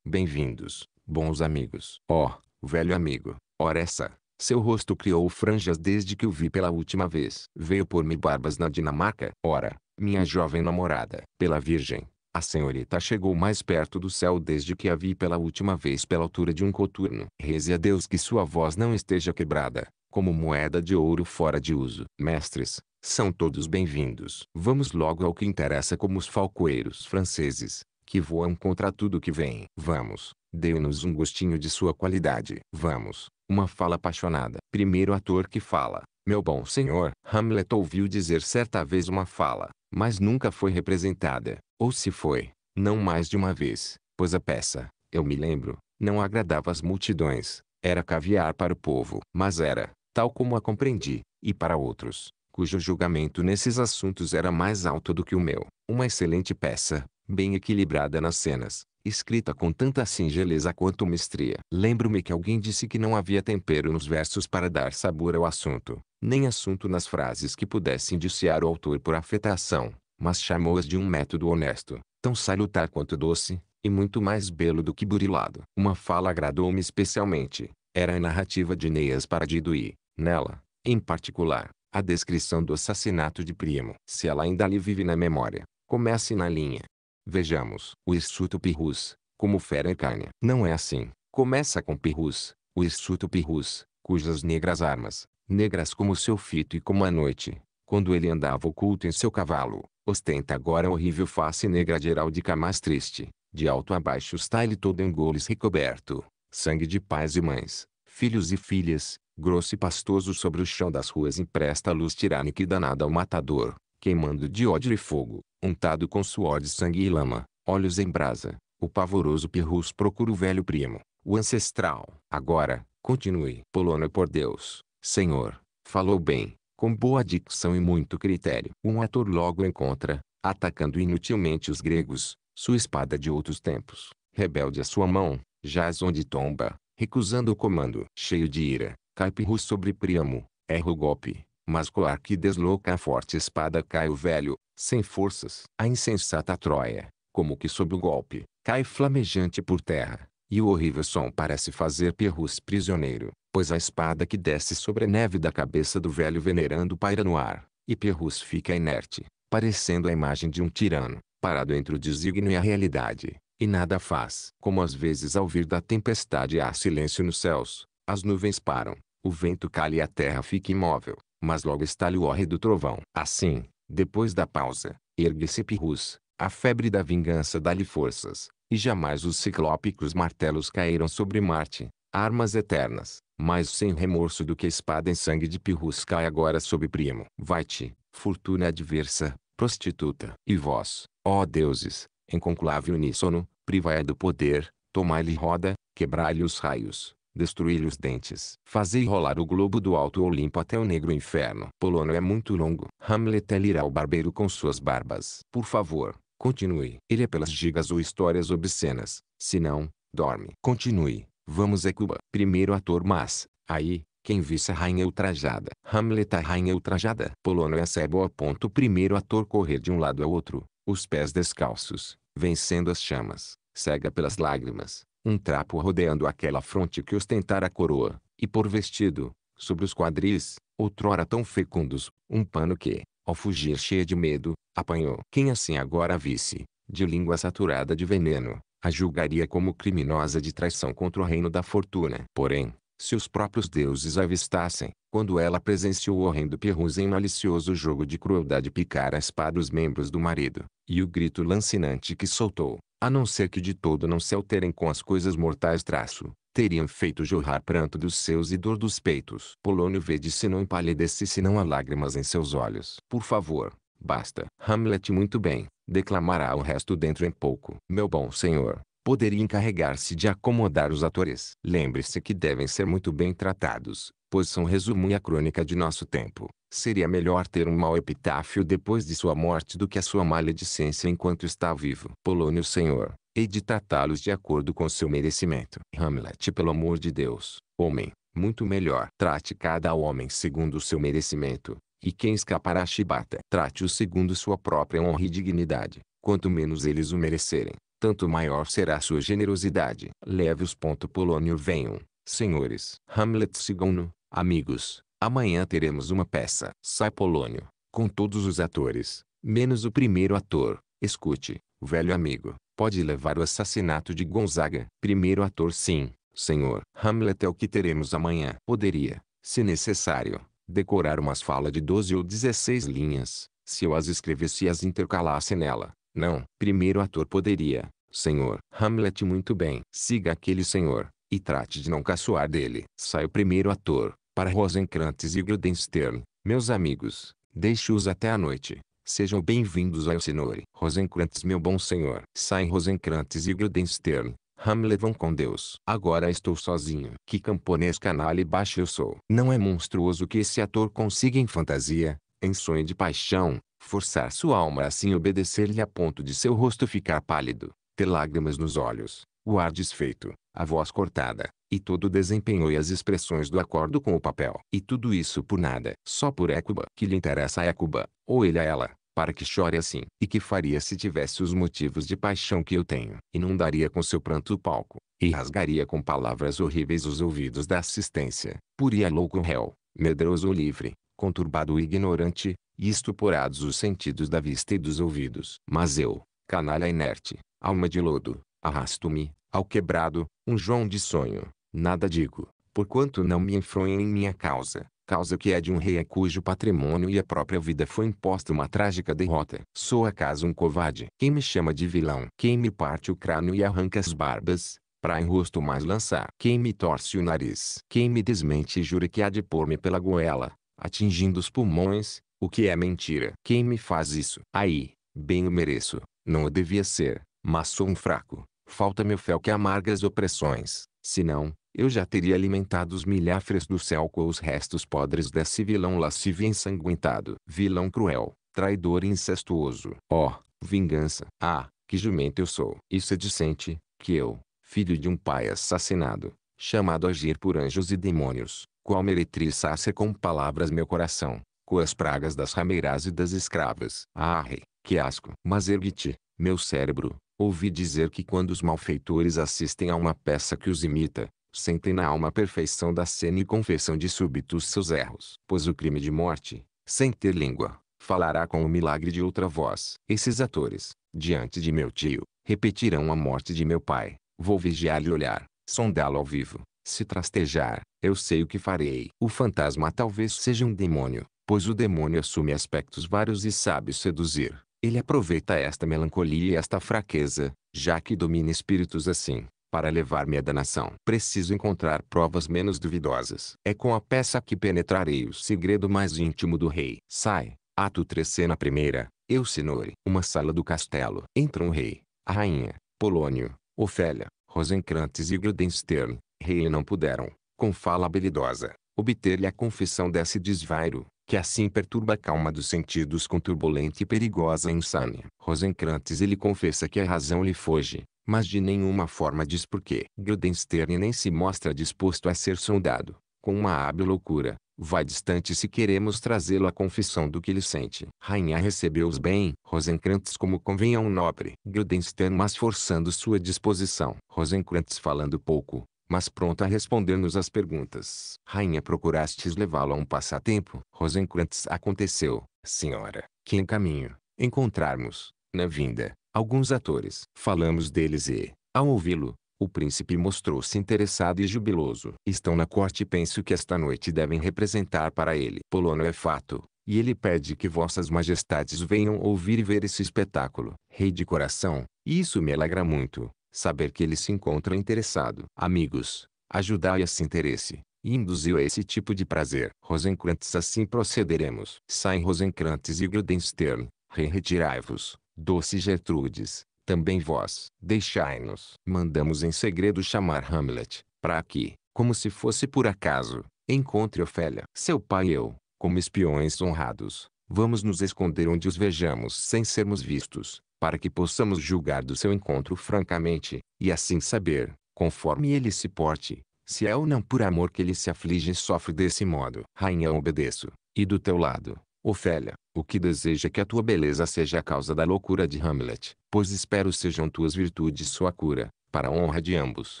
Speaker 1: Bem-vindos, bons amigos. Ó, oh, velho amigo, ora essa, seu rosto criou franjas desde que o vi pela última vez. Veio por me barbas na Dinamarca. Ora, minha jovem namorada, pela Virgem, a senhorita chegou mais perto do céu desde que a vi pela última vez pela altura de um coturno. Reze a Deus que sua voz não esteja quebrada, como moeda de ouro fora de uso. Mestres, são todos bem-vindos. Vamos logo ao que interessa como os falcoeiros franceses, que voam contra tudo que vem. Vamos, Deu-nos um gostinho de sua qualidade. Vamos, uma fala apaixonada. Primeiro ator que fala. Meu bom senhor, Hamlet ouviu dizer certa vez uma fala, mas nunca foi representada. Ou se foi, não mais de uma vez, pois a peça, eu me lembro, não agradava as multidões. Era caviar para o povo, mas era, tal como a compreendi, e para outros, cujo julgamento nesses assuntos era mais alto do que o meu. Uma excelente peça, bem equilibrada nas cenas, escrita com tanta singeleza quanto mestria. Lembro-me que alguém disse que não havia tempero nos versos para dar sabor ao assunto, nem assunto nas frases que pudessem indiciar o autor por afetação, mas chamou-as de um método honesto, tão salutar quanto doce, e muito mais belo do que burilado. Uma fala agradou-me especialmente, era a narrativa de Neias e, Nela, em particular, a descrição do assassinato de Primo. Se ela ainda lhe vive na memória, comece na linha Vejamos, o estuto pirrus, como fera e carne. Não é assim. Começa com pirrus, o estuto pirrus, cujas negras armas, negras como o seu fito e como a noite, quando ele andava oculto em seu cavalo, ostenta agora a horrível face negra de heráldica mais triste, de alto a baixo está ele todo em goles recoberto, sangue de pais e mães, filhos e filhas, grosso e pastoso sobre o chão das ruas empresta luz tirânica e danada ao matador, queimando de ódio e fogo, untado com suor de sangue e lama, olhos em brasa. O pavoroso Pirrus procura o velho primo, o ancestral. Agora, continue. Polônio por Deus, senhor, falou bem, com boa dicção e muito critério. Um ator logo encontra, atacando inutilmente os gregos, sua espada de outros tempos. Rebelde a sua mão, jaz onde tomba, recusando o comando. Cheio de ira, cai Pirrus sobre Priamo, erra o golpe. Mas que desloca a forte espada cai o velho, sem forças, a insensata Troia, como que sob o golpe, cai flamejante por terra, e o horrível som parece fazer Perrus prisioneiro, pois a espada que desce sobre a neve da cabeça do velho venerando paira no ar, e Perrus fica inerte, parecendo a imagem de um tirano, parado entre o desígnio e a realidade, e nada faz. Como às vezes ao vir da tempestade há silêncio nos céus, as nuvens param, o vento cala e a terra fica imóvel, mas logo estalha o orre do trovão. Assim, depois da pausa, ergue-se Pirrus, a febre da vingança dá-lhe forças, e jamais os ciclópicos martelos caíram sobre Marte, armas eternas, mas sem remorso do que a espada em sangue de Pirrus cai agora sobre Primo. Vai-te, fortuna adversa, prostituta. E vós, ó deuses, em conclave uníssono, privai do poder, tomai-lhe roda, quebrai-lhe os raios, destruir-lhe os dentes, fazer rolar o globo do alto Olimpo até o negro inferno. Polono é muito longo. Hamlet é ir o barbeiro com suas barbas. Por favor, continue. Ele é pelas gigas ou histórias obscenas. Se não, dorme. Continue. Vamos a Cuba. Primeiro ator mas, aí, quem visse é a rainha ultrajada. Hamlet é a rainha ultrajada. Polono é cego a ponto primeiro ator correr de um lado ao outro, os pés descalços, vencendo as chamas, cega pelas lágrimas, um trapo rodeando aquela fronte que ostentara a coroa, e por vestido, sobre os quadris, outrora tão fecundos, um pano que, ao fugir cheia de medo, apanhou. Quem assim agora visse, de língua saturada de veneno, a julgaria como criminosa de traição contra o reino da fortuna. Porém, se os próprios deuses a avistassem, quando ela presenciou o horrendo perruz em malicioso jogo de crueldade picar a espada os membros do marido, e o grito lancinante que soltou, a não ser que de todo não se alterem com as coisas mortais traço, teriam feito jorrar pranto dos seus e dor dos peitos. Polônio vede se não empalhedesse senão há lágrimas em seus olhos. Por favor, basta. Hamlet muito bem, declamará o resto dentro em pouco. Meu bom senhor, poderia encarregar-se de acomodar os atores. Lembre-se que devem ser muito bem tratados, pois são resumo e a crônica de nosso tempo. Seria melhor ter um mau epitáfio depois de sua morte do que a sua maledicência enquanto está vivo. Polônio Senhor, hei de tratá-los de acordo com seu merecimento. Hamlet Pelo amor de Deus, homem, muito melhor. Trate cada homem segundo o seu merecimento, e quem escapará a chibata. Trate-o segundo sua própria honra e dignidade. Quanto menos eles o merecerem, tanto maior será sua generosidade. Leve-os. Polônio venham, Senhores, Hamlet sigam-no, amigos, amanhã teremos uma peça. Sai Polônio, com todos os atores, menos o primeiro ator. Escute, velho amigo, pode levar o assassinato de Gonzaga. Primeiro ator sim, senhor. Hamlet é o que teremos amanhã. Poderia, se necessário, decorar umas falas de 12 ou 16 linhas, se eu as escrevesse e as intercalasse nela. Não, primeiro ator poderia, senhor. Hamlet muito bem. Siga aquele senhor. E trate de não caçoar dele. Sai o primeiro ator, para Rosencrantz e Guildenstern. Meus amigos, deixe-os até a noite. Sejam bem-vindos ao Senhor. Rosencrantz meu bom senhor. Saem Rosencrantz e Guildenstern. Hamlet vão com Deus. Agora estou sozinho. Que camponês canal e baixo eu sou. Não é monstruoso que esse ator consiga em fantasia, em sonho de paixão, forçar sua alma a assim obedecer-lhe a ponto de seu rosto ficar pálido, ter lágrimas nos olhos, o ar desfeito, a voz cortada, e todo o desempenho e as expressões do acordo com o papel. E tudo isso por nada, só por Ecuba, que lhe interessa a Ecuba, ou ele a ela, para que chore assim, e que faria se tivesse os motivos de paixão que eu tenho. Inundaria com seu pranto o palco, e rasgaria com palavras horríveis os ouvidos da assistência. Puria louco réu, medroso ou livre, conturbado ou ignorante, e estuporados os sentidos da vista e dos ouvidos. Mas eu, canalha inerte, alma de lodo, Arrasto-me, ao quebrado, um João de sonho. Nada digo, porquanto não me enfronho em minha causa, causa que é de um rei a cujo patrimônio e a própria vida foi imposta uma trágica derrota. Sou acaso um covarde? Quem me chama de vilão? Quem me parte o crânio e arranca as barbas? Para em rosto mais lançar. Quem me torce o nariz? Quem me desmente e jura que há de pôr-me pela goela, atingindo os pulmões, o que é mentira. Quem me faz isso? Aí, bem o mereço, não o devia ser, mas sou um fraco, falta-me o fel que amarga as opressões, senão, eu já teria alimentado os milhafres do céu com os restos podres desse vilão lascivo e ensanguentado, vilão cruel, traidor e incestuoso. Ó, oh, vingança! Ah, que jumento eu sou! Isso é dissente, que eu, filho de um pai assassinado, chamado a agir por anjos e demônios, qual meretriz sacia com palavras meu coração, com as pragas das rameiras e das escravas. Ah, rei, que asco! Mas ergue-te, meu cérebro, Ouvi dizer que quando os malfeitores assistem a uma peça que os imita, sentem na alma a perfeição da cena e confessam de súbito os seus erros. Pois o crime de morte, sem ter língua, falará com o milagre de outra voz. Esses atores, diante de meu tio, repetirão a morte de meu pai. Vou vigiar-lhe olhar, sondá-lo ao vivo. Se trastejar, eu sei o que farei. O fantasma talvez seja um demônio, pois o demônio assume aspectos vários e sabe seduzir. Ele aproveita esta melancolia e esta fraqueza, já que domina espíritos assim, para levar-me à danação. Preciso encontrar provas menos duvidosas. É com a peça que penetrarei o segredo mais íntimo do rei. Sai, ato 3 cena primeira, eu Sinore. Uma sala do castelo. Entram o rei, a rainha, Polônio, Ofélia, Rosencrantes e Grudenstern. Rei não puderam, com fala habilidosa, obter-lhe a confissão desse desvairo que assim perturba a calma dos sentidos com turbulenta e perigosa insânia. Rosencrantes ele confessa que a razão lhe foge, mas de nenhuma forma diz porquê. Guildenstern nem se mostra disposto a ser sondado. Com uma hábil loucura, vai distante se queremos trazê-lo à confissão do que ele sente. Rainha recebeu-os bem, Rosencrantes como convém a um nobre. Guildenstern mas forçando sua disposição. Rosencrantes falando pouco, mas pronto a responder-nos as perguntas. Rainha procurastes levá-lo a um passatempo. Rosencrantz aconteceu, senhora, que em caminho, encontrarmos, na vinda, alguns atores. Falamos deles e, ao ouvi-lo, o príncipe mostrou-se interessado e jubiloso. Estão na corte e penso que esta noite devem representar para ele. Polono é fato, e ele pede que vossas majestades venham ouvir e ver esse espetáculo. Rei de coração, isso me alegra muito saber que ele se encontra interessado. Amigos, ajudai esse interesse, e induziu a esse tipo de prazer. Rosencrantes assim procederemos. Saem Rosencrantes e Guildenstern, retirai-vos, doce Gertrudes, também vós. Deixai-nos. Mandamos em segredo chamar Hamlet, para aqui, como se fosse por acaso, encontre Ofélia. Seu pai e eu, como espiões honrados, vamos nos esconder onde os vejamos sem sermos vistos para que possamos julgar do seu encontro francamente, e assim saber, conforme ele se porte, se é ou não por amor que ele se aflige e sofre desse modo. Rainha obedeço, e do teu lado, Ofélia, o que deseja que a tua beleza seja a causa da loucura de Hamlet, pois espero sejam tuas virtudes sua cura, para a honra de ambos.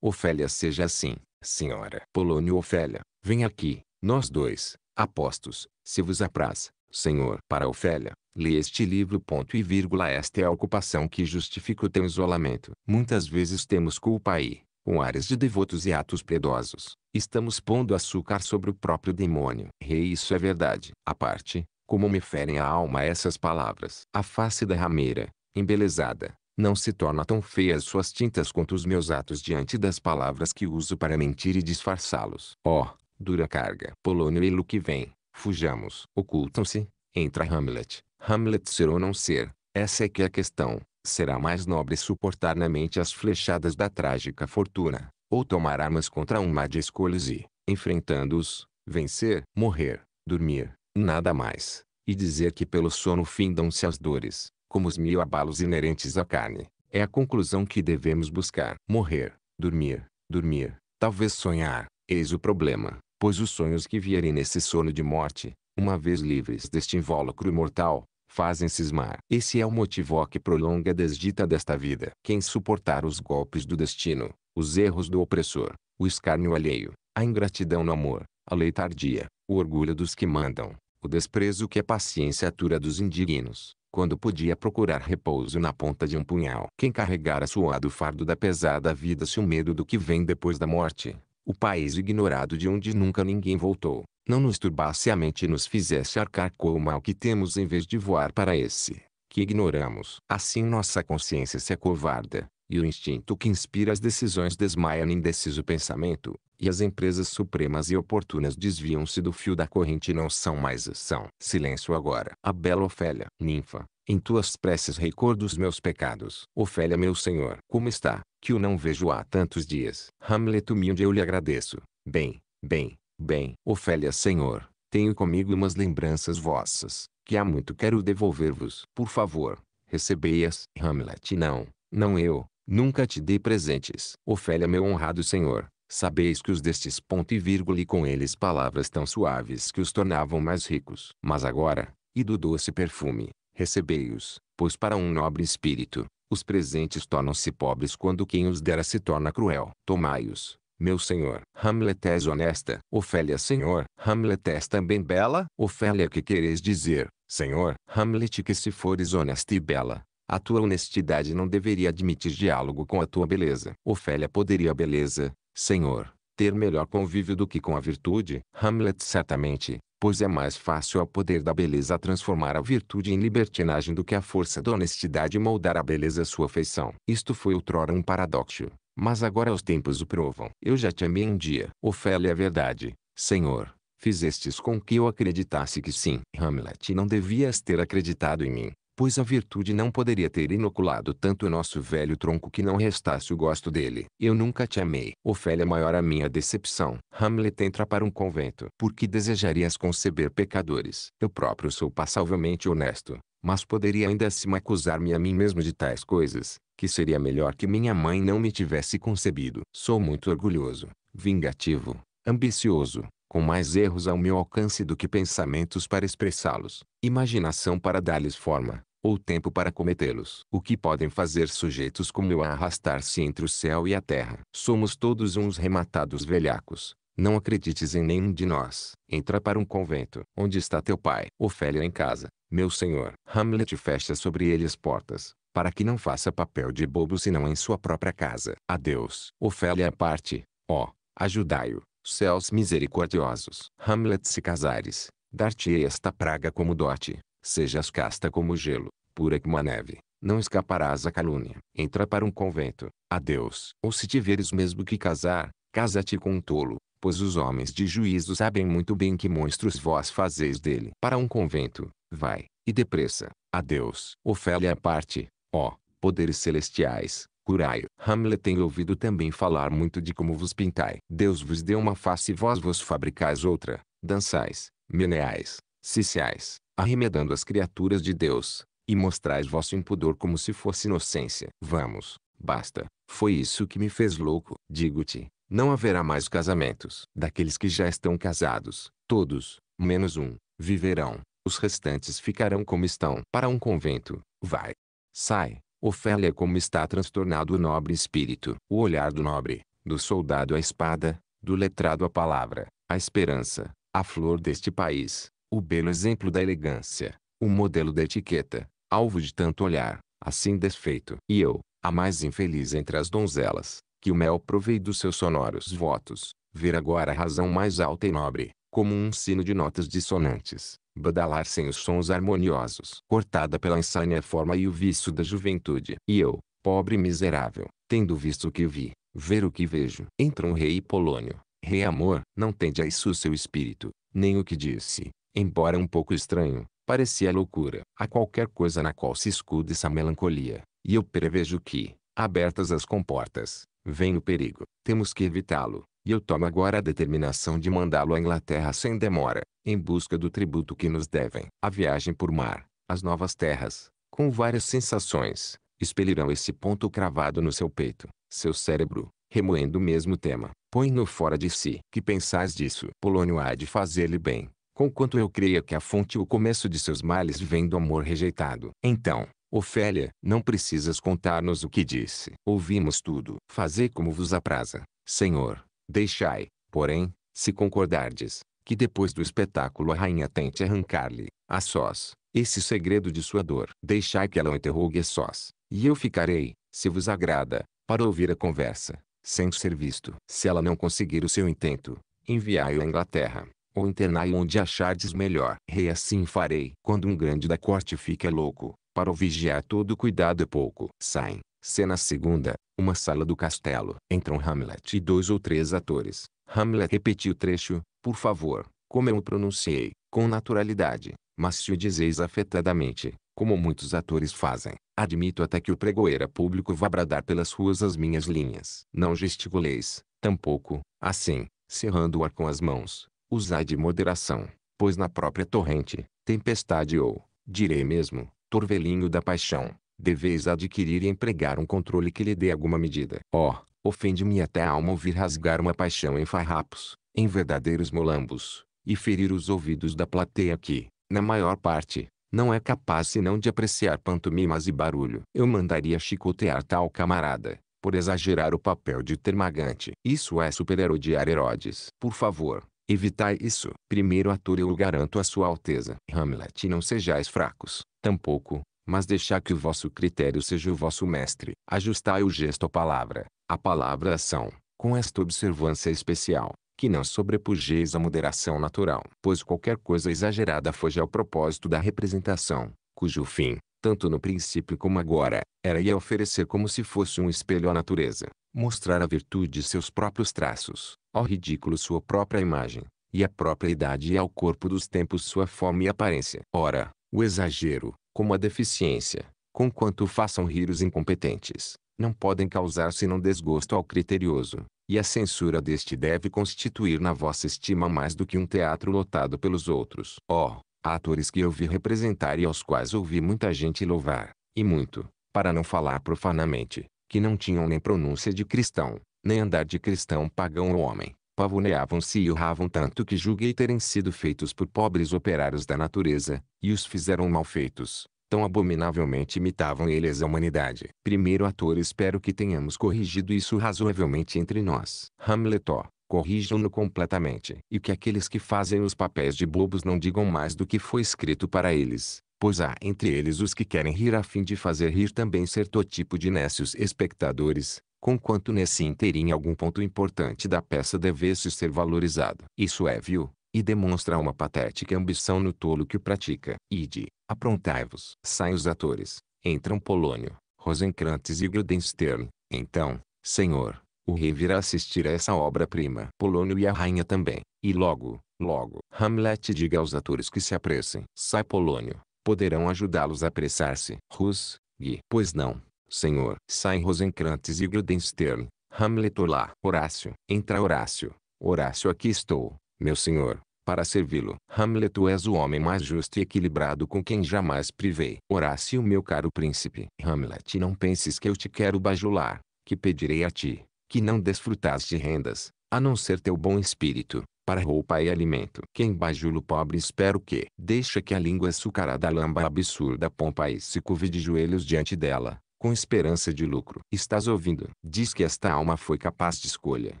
Speaker 1: Ofélia seja assim, senhora. Polônio Ofélia, vem aqui, nós dois, apostos, se vos apraz, Senhor, para Ofélia, lê este livro ponto e vírgula esta é a ocupação que justifica o teu isolamento. Muitas vezes temos culpa aí, com áreas de devotos e atos piedosos. Estamos pondo açúcar sobre o próprio demônio. Rei, isso é verdade. A parte, como me ferem a alma essas palavras. A face da rameira, embelezada, não se torna tão feia as suas tintas quanto os meus atos diante das palavras que uso para mentir e disfarçá-los. Ó, oh, dura carga. Polônio e Lu que vem, Fujamos. Ocultam-se. Entra Hamlet. Hamlet ser ou não ser, essa é que é a questão. Será mais nobre suportar na mente as flechadas da trágica fortuna, ou tomar armas contra um mar de escolhas e, enfrentando-os, vencer, morrer, dormir, nada mais, e dizer que pelo sono findam-se as dores, como os mil abalos inerentes à carne. É a conclusão que devemos buscar. Morrer, dormir, dormir, talvez sonhar, eis o problema. Pois os sonhos que vierem nesse sono de morte, uma vez livres deste invólucro mortal, fazem cismar. Esse é o motivo que prolonga a desdita desta vida. Quem suportar os golpes do destino, os erros do opressor, o escárnio alheio, a ingratidão no amor, a lei tardia, o orgulho dos que mandam, o desprezo que a paciência atura dos indignos, quando podia procurar repouso na ponta de um punhal. Quem carregar a suado fardo da pesada vida se o medo do que vem depois da morte, o país ignorado de onde nunca ninguém voltou, não nos turbasse a mente e nos fizesse arcar com o mal que temos em vez de voar para esse, que ignoramos. Assim nossa consciência se acovarda, e o instinto que inspira as decisões desmaia no indeciso pensamento, e as empresas supremas e oportunas desviam-se do fio da corrente e não são mais ação. Silêncio agora. A bela Ofélia, ninfa, em tuas preces recordo os meus pecados. Ofélia meu senhor, como está? que o não vejo há tantos dias. Hamlet humilde eu lhe agradeço. Bem, bem, bem. Ofélia senhor, tenho comigo umas lembranças vossas, que há muito quero devolver-vos. Por favor, recebei-as. Hamlet não, não eu, nunca te dei presentes. Ofélia meu honrado senhor, Sabeis que os destes ponto e vírgula e com eles palavras tão suaves que os tornavam mais ricos. Mas agora, e do doce perfume, recebei-os, pois para um nobre espírito, os presentes tornam-se pobres quando quem os dera se torna cruel. Tomai-os, meu senhor. Hamlet és honesta. Ofélia, senhor. Hamlet és também bela. Ofélia, que quereis dizer, senhor? Hamlet, que se fores honesta e bela, a tua honestidade não deveria admitir diálogo com a tua beleza. Ofélia poderia a beleza, senhor, ter melhor convívio do que com a virtude? Hamlet certamente, pois é mais fácil ao poder da beleza transformar a virtude em libertinagem do que a força da honestidade moldar a beleza à sua feição. Isto foi outrora um paradoxo, mas agora os tempos o provam. Eu já te amei um dia. Ofélia é verdade, Senhor. Fizestes com que eu acreditasse que sim. Hamlet não devias ter acreditado em mim pois a virtude não poderia ter inoculado tanto o nosso velho tronco que não restasse o gosto dele. Eu nunca te amei. Ofélia maior a minha decepção. Hamlet entra para um convento. por que desejarias conceber pecadores? Eu próprio sou passavelmente honesto. Mas poderia ainda assim acusar-me a mim mesmo de tais coisas, que seria melhor que minha mãe não me tivesse concebido. Sou muito orgulhoso, vingativo, ambicioso, com mais erros ao meu alcance do que pensamentos para expressá-los, imaginação para dar-lhes forma, ou tempo para cometê-los. O que podem fazer sujeitos como eu a arrastar-se entre o céu e a terra? Somos todos uns rematados velhacos. Não acredites em nenhum de nós. Entra para um convento. Onde está teu pai? Ofélia em casa. Meu senhor. Hamlet fecha sobre ele as portas, para que não faça papel de bobo senão em sua própria casa. Adeus. Ofélia à parte. Ó, oh, ajudai-o. Céus misericordiosos. Hamlet se casares, dar-te-ei esta praga como dote. Sejas casta como gelo pura como a neve, não escaparás à calúnia. Entra para um convento, adeus. Ou se tiveres mesmo que casar, casa-te com um tolo, pois os homens de juízo sabem muito bem que monstros vós fazeis dele. Para um convento, vai, e depressa, adeus. Ofélia à parte, ó, poderes celestiais, curai Hamlet tem ouvido também falar muito de como vos pintai. Deus vos deu uma face e vós vos fabricais outra, dançais, meneais, ciciais, arremedando as criaturas de Deus, e mostrais vosso impudor como se fosse inocência. Vamos, basta, foi isso que me fez louco. Digo-te, não haverá mais casamentos. Daqueles que já estão casados, todos, menos um, viverão, os restantes ficarão como estão. Para um convento, vai, sai, Ofélia como está transtornado o nobre espírito. O olhar do nobre, do soldado a espada, do letrado a palavra, a esperança, a flor deste país, o belo exemplo da elegância, o modelo da etiqueta, alvo de tanto olhar, assim desfeito. E eu, a mais infeliz entre as donzelas, que o mel provei dos seus sonoros votos, ver agora a razão mais alta e nobre, como um sino de notas dissonantes, badalar sem os sons harmoniosos, cortada pela insânia forma e o vício da juventude. E eu, pobre miserável, tendo visto o que vi, ver o que vejo. Entra um rei Polônio, rei amor, não tende a isso seu espírito, nem o que disse, embora um pouco estranho, Parecia loucura. Há qualquer coisa na qual se escude essa melancolia, e eu prevejo que, abertas as comportas, vem o perigo. Temos que evitá-lo, e eu tomo agora a determinação de mandá-lo à Inglaterra sem demora, em busca do tributo que nos devem. A viagem por mar, as novas terras, com várias sensações, expelirão esse ponto cravado no seu peito. Seu cérebro, remoendo o mesmo tema, põe-no fora de si. Que pensais disso? Polônio há de fazer-lhe bem conquanto eu creia que a fonte e o começo de seus males vem do amor rejeitado. Então, Ofélia, não precisas contar-nos o que disse. Ouvimos tudo. Fazei como vos apraza, Senhor. Deixai, porém, se concordardes, que depois do espetáculo a rainha tente arrancar-lhe, a sós, esse segredo de sua dor. Deixai que ela o interrogue a sós, e eu ficarei, se vos agrada, para ouvir a conversa, sem ser visto. Se ela não conseguir o seu intento, enviai-o à Inglaterra, ou internai onde achardes melhor. Rei assim farei. Quando um grande da corte fica louco, para o vigiar todo cuidado é pouco. Saem, cena segunda, uma sala do castelo. Entram Hamlet e dois ou três atores. Hamlet repetiu o trecho, por favor, como eu o pronunciei, com naturalidade, mas se o dizeis afetadamente, como muitos atores fazem, admito até que o pregoeira público vá bradar pelas ruas as minhas linhas. Não gesticuleis, tampouco, assim, cerrando o ar com as mãos, usai de moderação, pois na própria torrente, tempestade ou, direi mesmo, torvelinho da paixão, deveis adquirir e empregar um controle que lhe dê alguma medida. Ó, oh, ofende-me até a alma ouvir rasgar uma paixão em farrapos, em verdadeiros molambos, e ferir os ouvidos da plateia que, na maior parte, não é capaz senão de apreciar pantomimas e barulho. Eu mandaria chicotear tal camarada, por exagerar o papel de termagante. Isso é superherodiar Herodes. Por favor, Evitai isso. Primeiro ator eu o garanto a sua alteza. Hamlet não sejais fracos, tampouco, mas deixar que o vosso critério seja o vosso mestre. Ajustai o gesto à palavra, a palavra à ação, com esta observância especial, que não sobrepujeis a moderação natural. Pois qualquer coisa exagerada foge ao propósito da representação, cujo fim, tanto no princípio como agora, era ia oferecer como se fosse um espelho à natureza, mostrar a virtude seus próprios traços, ao ridículo sua própria imagem, e à própria idade e ao corpo dos tempos sua forma e aparência. Ora, o exagero, como a deficiência, conquanto façam rir os incompetentes, não podem causar senão desgosto ao criterioso, e a censura deste deve constituir na vossa estima mais do que um teatro lotado pelos outros. Ó, oh, atores que eu vi representar e aos quais ouvi muita gente louvar, e muito, para não falar profanamente, que não tinham nem pronúncia de cristão, nem andar de cristão pagão ou homem, pavoneavam-se e urravam tanto que julguei terem sido feitos por pobres operários da natureza, e os fizeram mal feitos. Tão abominavelmente imitavam eles a humanidade. Primeiro ator espero que tenhamos corrigido isso razoavelmente entre nós. Hamletó corrijam-no completamente, e que aqueles que fazem os papéis de bobos não digam mais do que foi escrito para eles, pois há entre eles os que querem rir a fim de fazer rir também certo tipo de nécios espectadores, conquanto nesse inteirinho algum ponto importante da peça devesse ser valorizado. Isso é viu e demonstra uma patética ambição no tolo que o pratica. Ide, aprontai-vos. Saem os atores, entram Polônio, Rosencrantz e Guildenstern. Então, senhor, o rei virá assistir a essa obra-prima. Polônio e a rainha também. E logo, logo, Hamlet diga aos atores que se apressem. Sai Polônio, poderão ajudá-los a apressar-se. Rus, Gui. Pois não, senhor. Sai Rosencrantz e Guildenstern. Hamlet olá. Horácio. Entra Horácio. Horácio aqui estou, meu senhor, para servi-lo. Hamlet tu és o homem mais justo e equilibrado com quem jamais privei. Horácio meu caro príncipe. Hamlet não penses que eu te quero bajular, que pedirei a ti que não desfrutas de rendas, a não ser teu bom espírito, para roupa e alimento. Quem bajula o pobre espero que deixa que a língua açucarada lamba a absurda pompa e se curve de joelhos diante dela, com esperança de lucro. Estás ouvindo? Diz que esta alma foi capaz de escolha,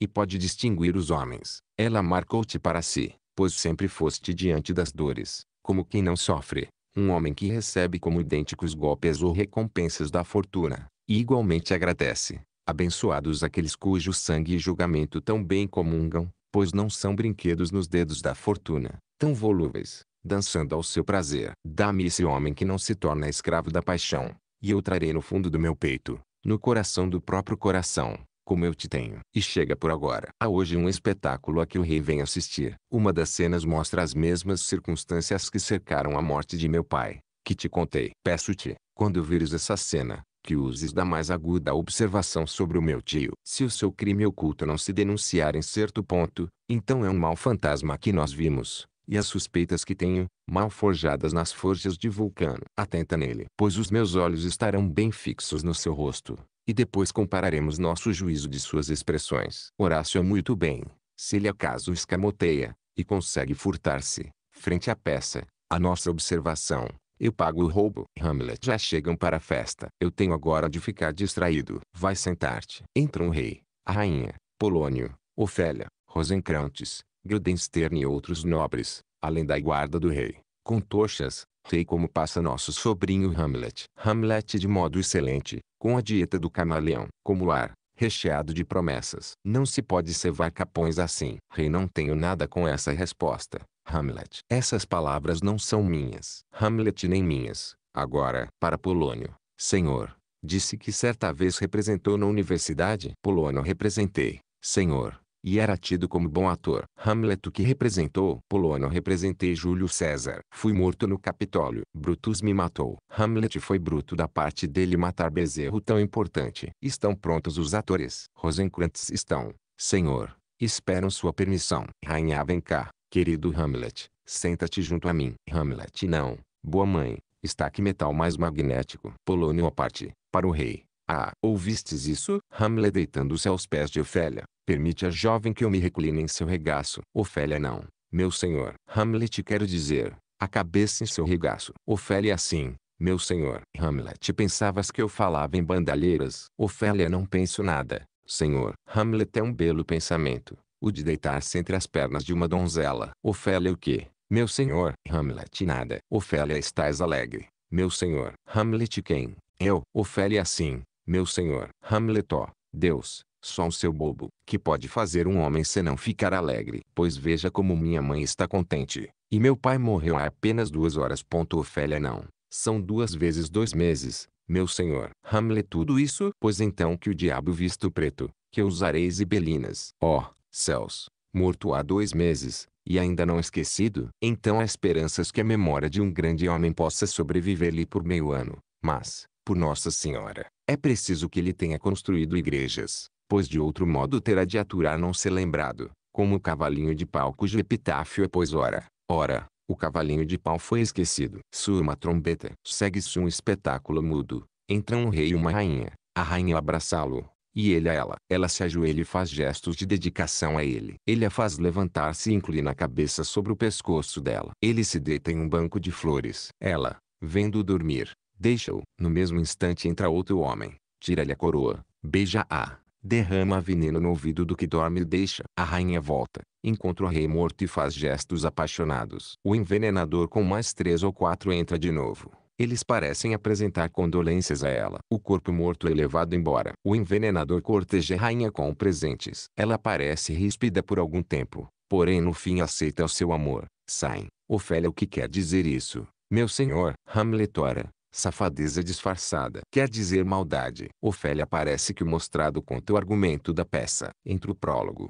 Speaker 1: e pode distinguir os homens. Ela marcou-te para si, pois sempre foste diante das dores, como quem não sofre. Um homem que recebe como idênticos golpes ou recompensas da fortuna, e igualmente agradece Abençoados aqueles cujo sangue e julgamento tão bem comungam, pois não são brinquedos nos dedos da fortuna, tão volúveis, dançando ao seu prazer. Dá-me esse homem que não se torna escravo da paixão, e eu trarei no fundo do meu peito, no coração do próprio coração, como eu te tenho. E chega por agora. Há hoje um espetáculo a que o rei vem assistir. Uma das cenas mostra as mesmas circunstâncias que cercaram a morte de meu pai, que te contei. Peço-te, quando vires essa cena, que uses da mais aguda observação sobre o meu tio. Se o seu crime oculto não se denunciar em certo ponto, então é um mal fantasma que nós vimos, e as suspeitas que tenho, mal forjadas nas forjas de Vulcano. Atenta nele, pois os meus olhos estarão bem fixos no seu rosto, e depois compararemos nosso juízo de suas expressões. Horácio é muito bem, se ele acaso escamoteia, e consegue furtar-se, frente à peça, a nossa observação, eu pago o roubo. Hamlet já chegam para a festa. Eu tenho agora de ficar distraído. Vai sentar-te. Entram o rei, a rainha, Polônio, Ofélia, Rosencrantes, Guildenstern e outros nobres, além da guarda do rei. Com tochas, rei como passa nosso sobrinho Hamlet. Hamlet de modo excelente, com a dieta do camaleão, como o ar, recheado de promessas. Não se pode cevar capões assim. Rei não tenho nada com essa resposta. Hamlet. Essas palavras não são minhas. Hamlet nem minhas. Agora, para Polônio. Senhor, disse que certa vez representou na universidade. Polônio representei. Senhor, e era tido como bom ator. Hamlet o que representou? Polônio representei Júlio César. Fui morto no Capitólio. Brutus me matou. Hamlet foi bruto da parte dele matar bezerro tão importante. Estão prontos os atores. Rosencrantz estão. Senhor, esperam sua permissão. Rainha vem cá. Querido Hamlet, senta-te junto a mim. Hamlet não, boa mãe, está que metal mais magnético. Polônio à parte, para o rei. Ah, ouvistes isso? Hamlet deitando-se aos pés de Ofélia. Permite a jovem que eu me recline em seu regaço. Ofélia não, meu senhor. Hamlet quero dizer, a cabeça em seu regaço. Ofélia sim. meu senhor. Hamlet pensavas que eu falava em bandalheiras. Ofélia não penso nada, senhor. Hamlet é um belo pensamento o de deitar-se entre as pernas de uma donzela. Ofélia o que, meu senhor? Hamlet nada. Ofélia estás alegre, meu senhor. Hamlet quem? Eu. Ofélia sim, meu senhor. Hamlet ó, Deus, só um seu bobo, que pode fazer um homem senão ficar alegre. Pois veja como minha mãe está contente, e meu pai morreu há apenas duas horas. Ponto Ofélia não, são duas vezes dois meses. Meu senhor, Hamlet tudo isso? Pois então que o diabo visto preto, que usareis e belinas. Ó, oh, Céus, morto há dois meses, e ainda não esquecido, então há esperanças que a memória de um grande homem possa sobreviver-lhe por meio ano. Mas, por Nossa Senhora, é preciso que ele tenha construído igrejas, pois de outro modo terá de aturar não ser lembrado, como o cavalinho de pau cujo epitáfio é pois ora, ora, o cavalinho de pau foi esquecido. Sua uma trombeta, segue-se um espetáculo mudo, entra um rei e uma rainha, a rainha abraçá-lo, e ele a ela. Ela se ajoelha e faz gestos de dedicação a ele. Ele a faz levantar-se e inclina a cabeça sobre o pescoço dela. Ele se deita em um banco de flores. Ela, vendo-o dormir, deixa-o. No mesmo instante entra outro homem. Tira-lhe a coroa. Beija-a. Derrama veneno no ouvido do que dorme e deixa. A rainha volta. Encontra o rei morto e faz gestos apaixonados. O envenenador com mais três ou quatro entra de novo. Eles parecem apresentar condolências a ela. O corpo morto é levado embora. O envenenador corteja a rainha com presentes. Ela parece ríspida por algum tempo, porém no fim aceita o seu amor. Saem. Ofélia o que quer dizer isso? Meu senhor, Hamlet ora. Safadeza disfarçada. Quer dizer maldade. Ofélia parece que mostrado conta o argumento da peça. Entre o prólogo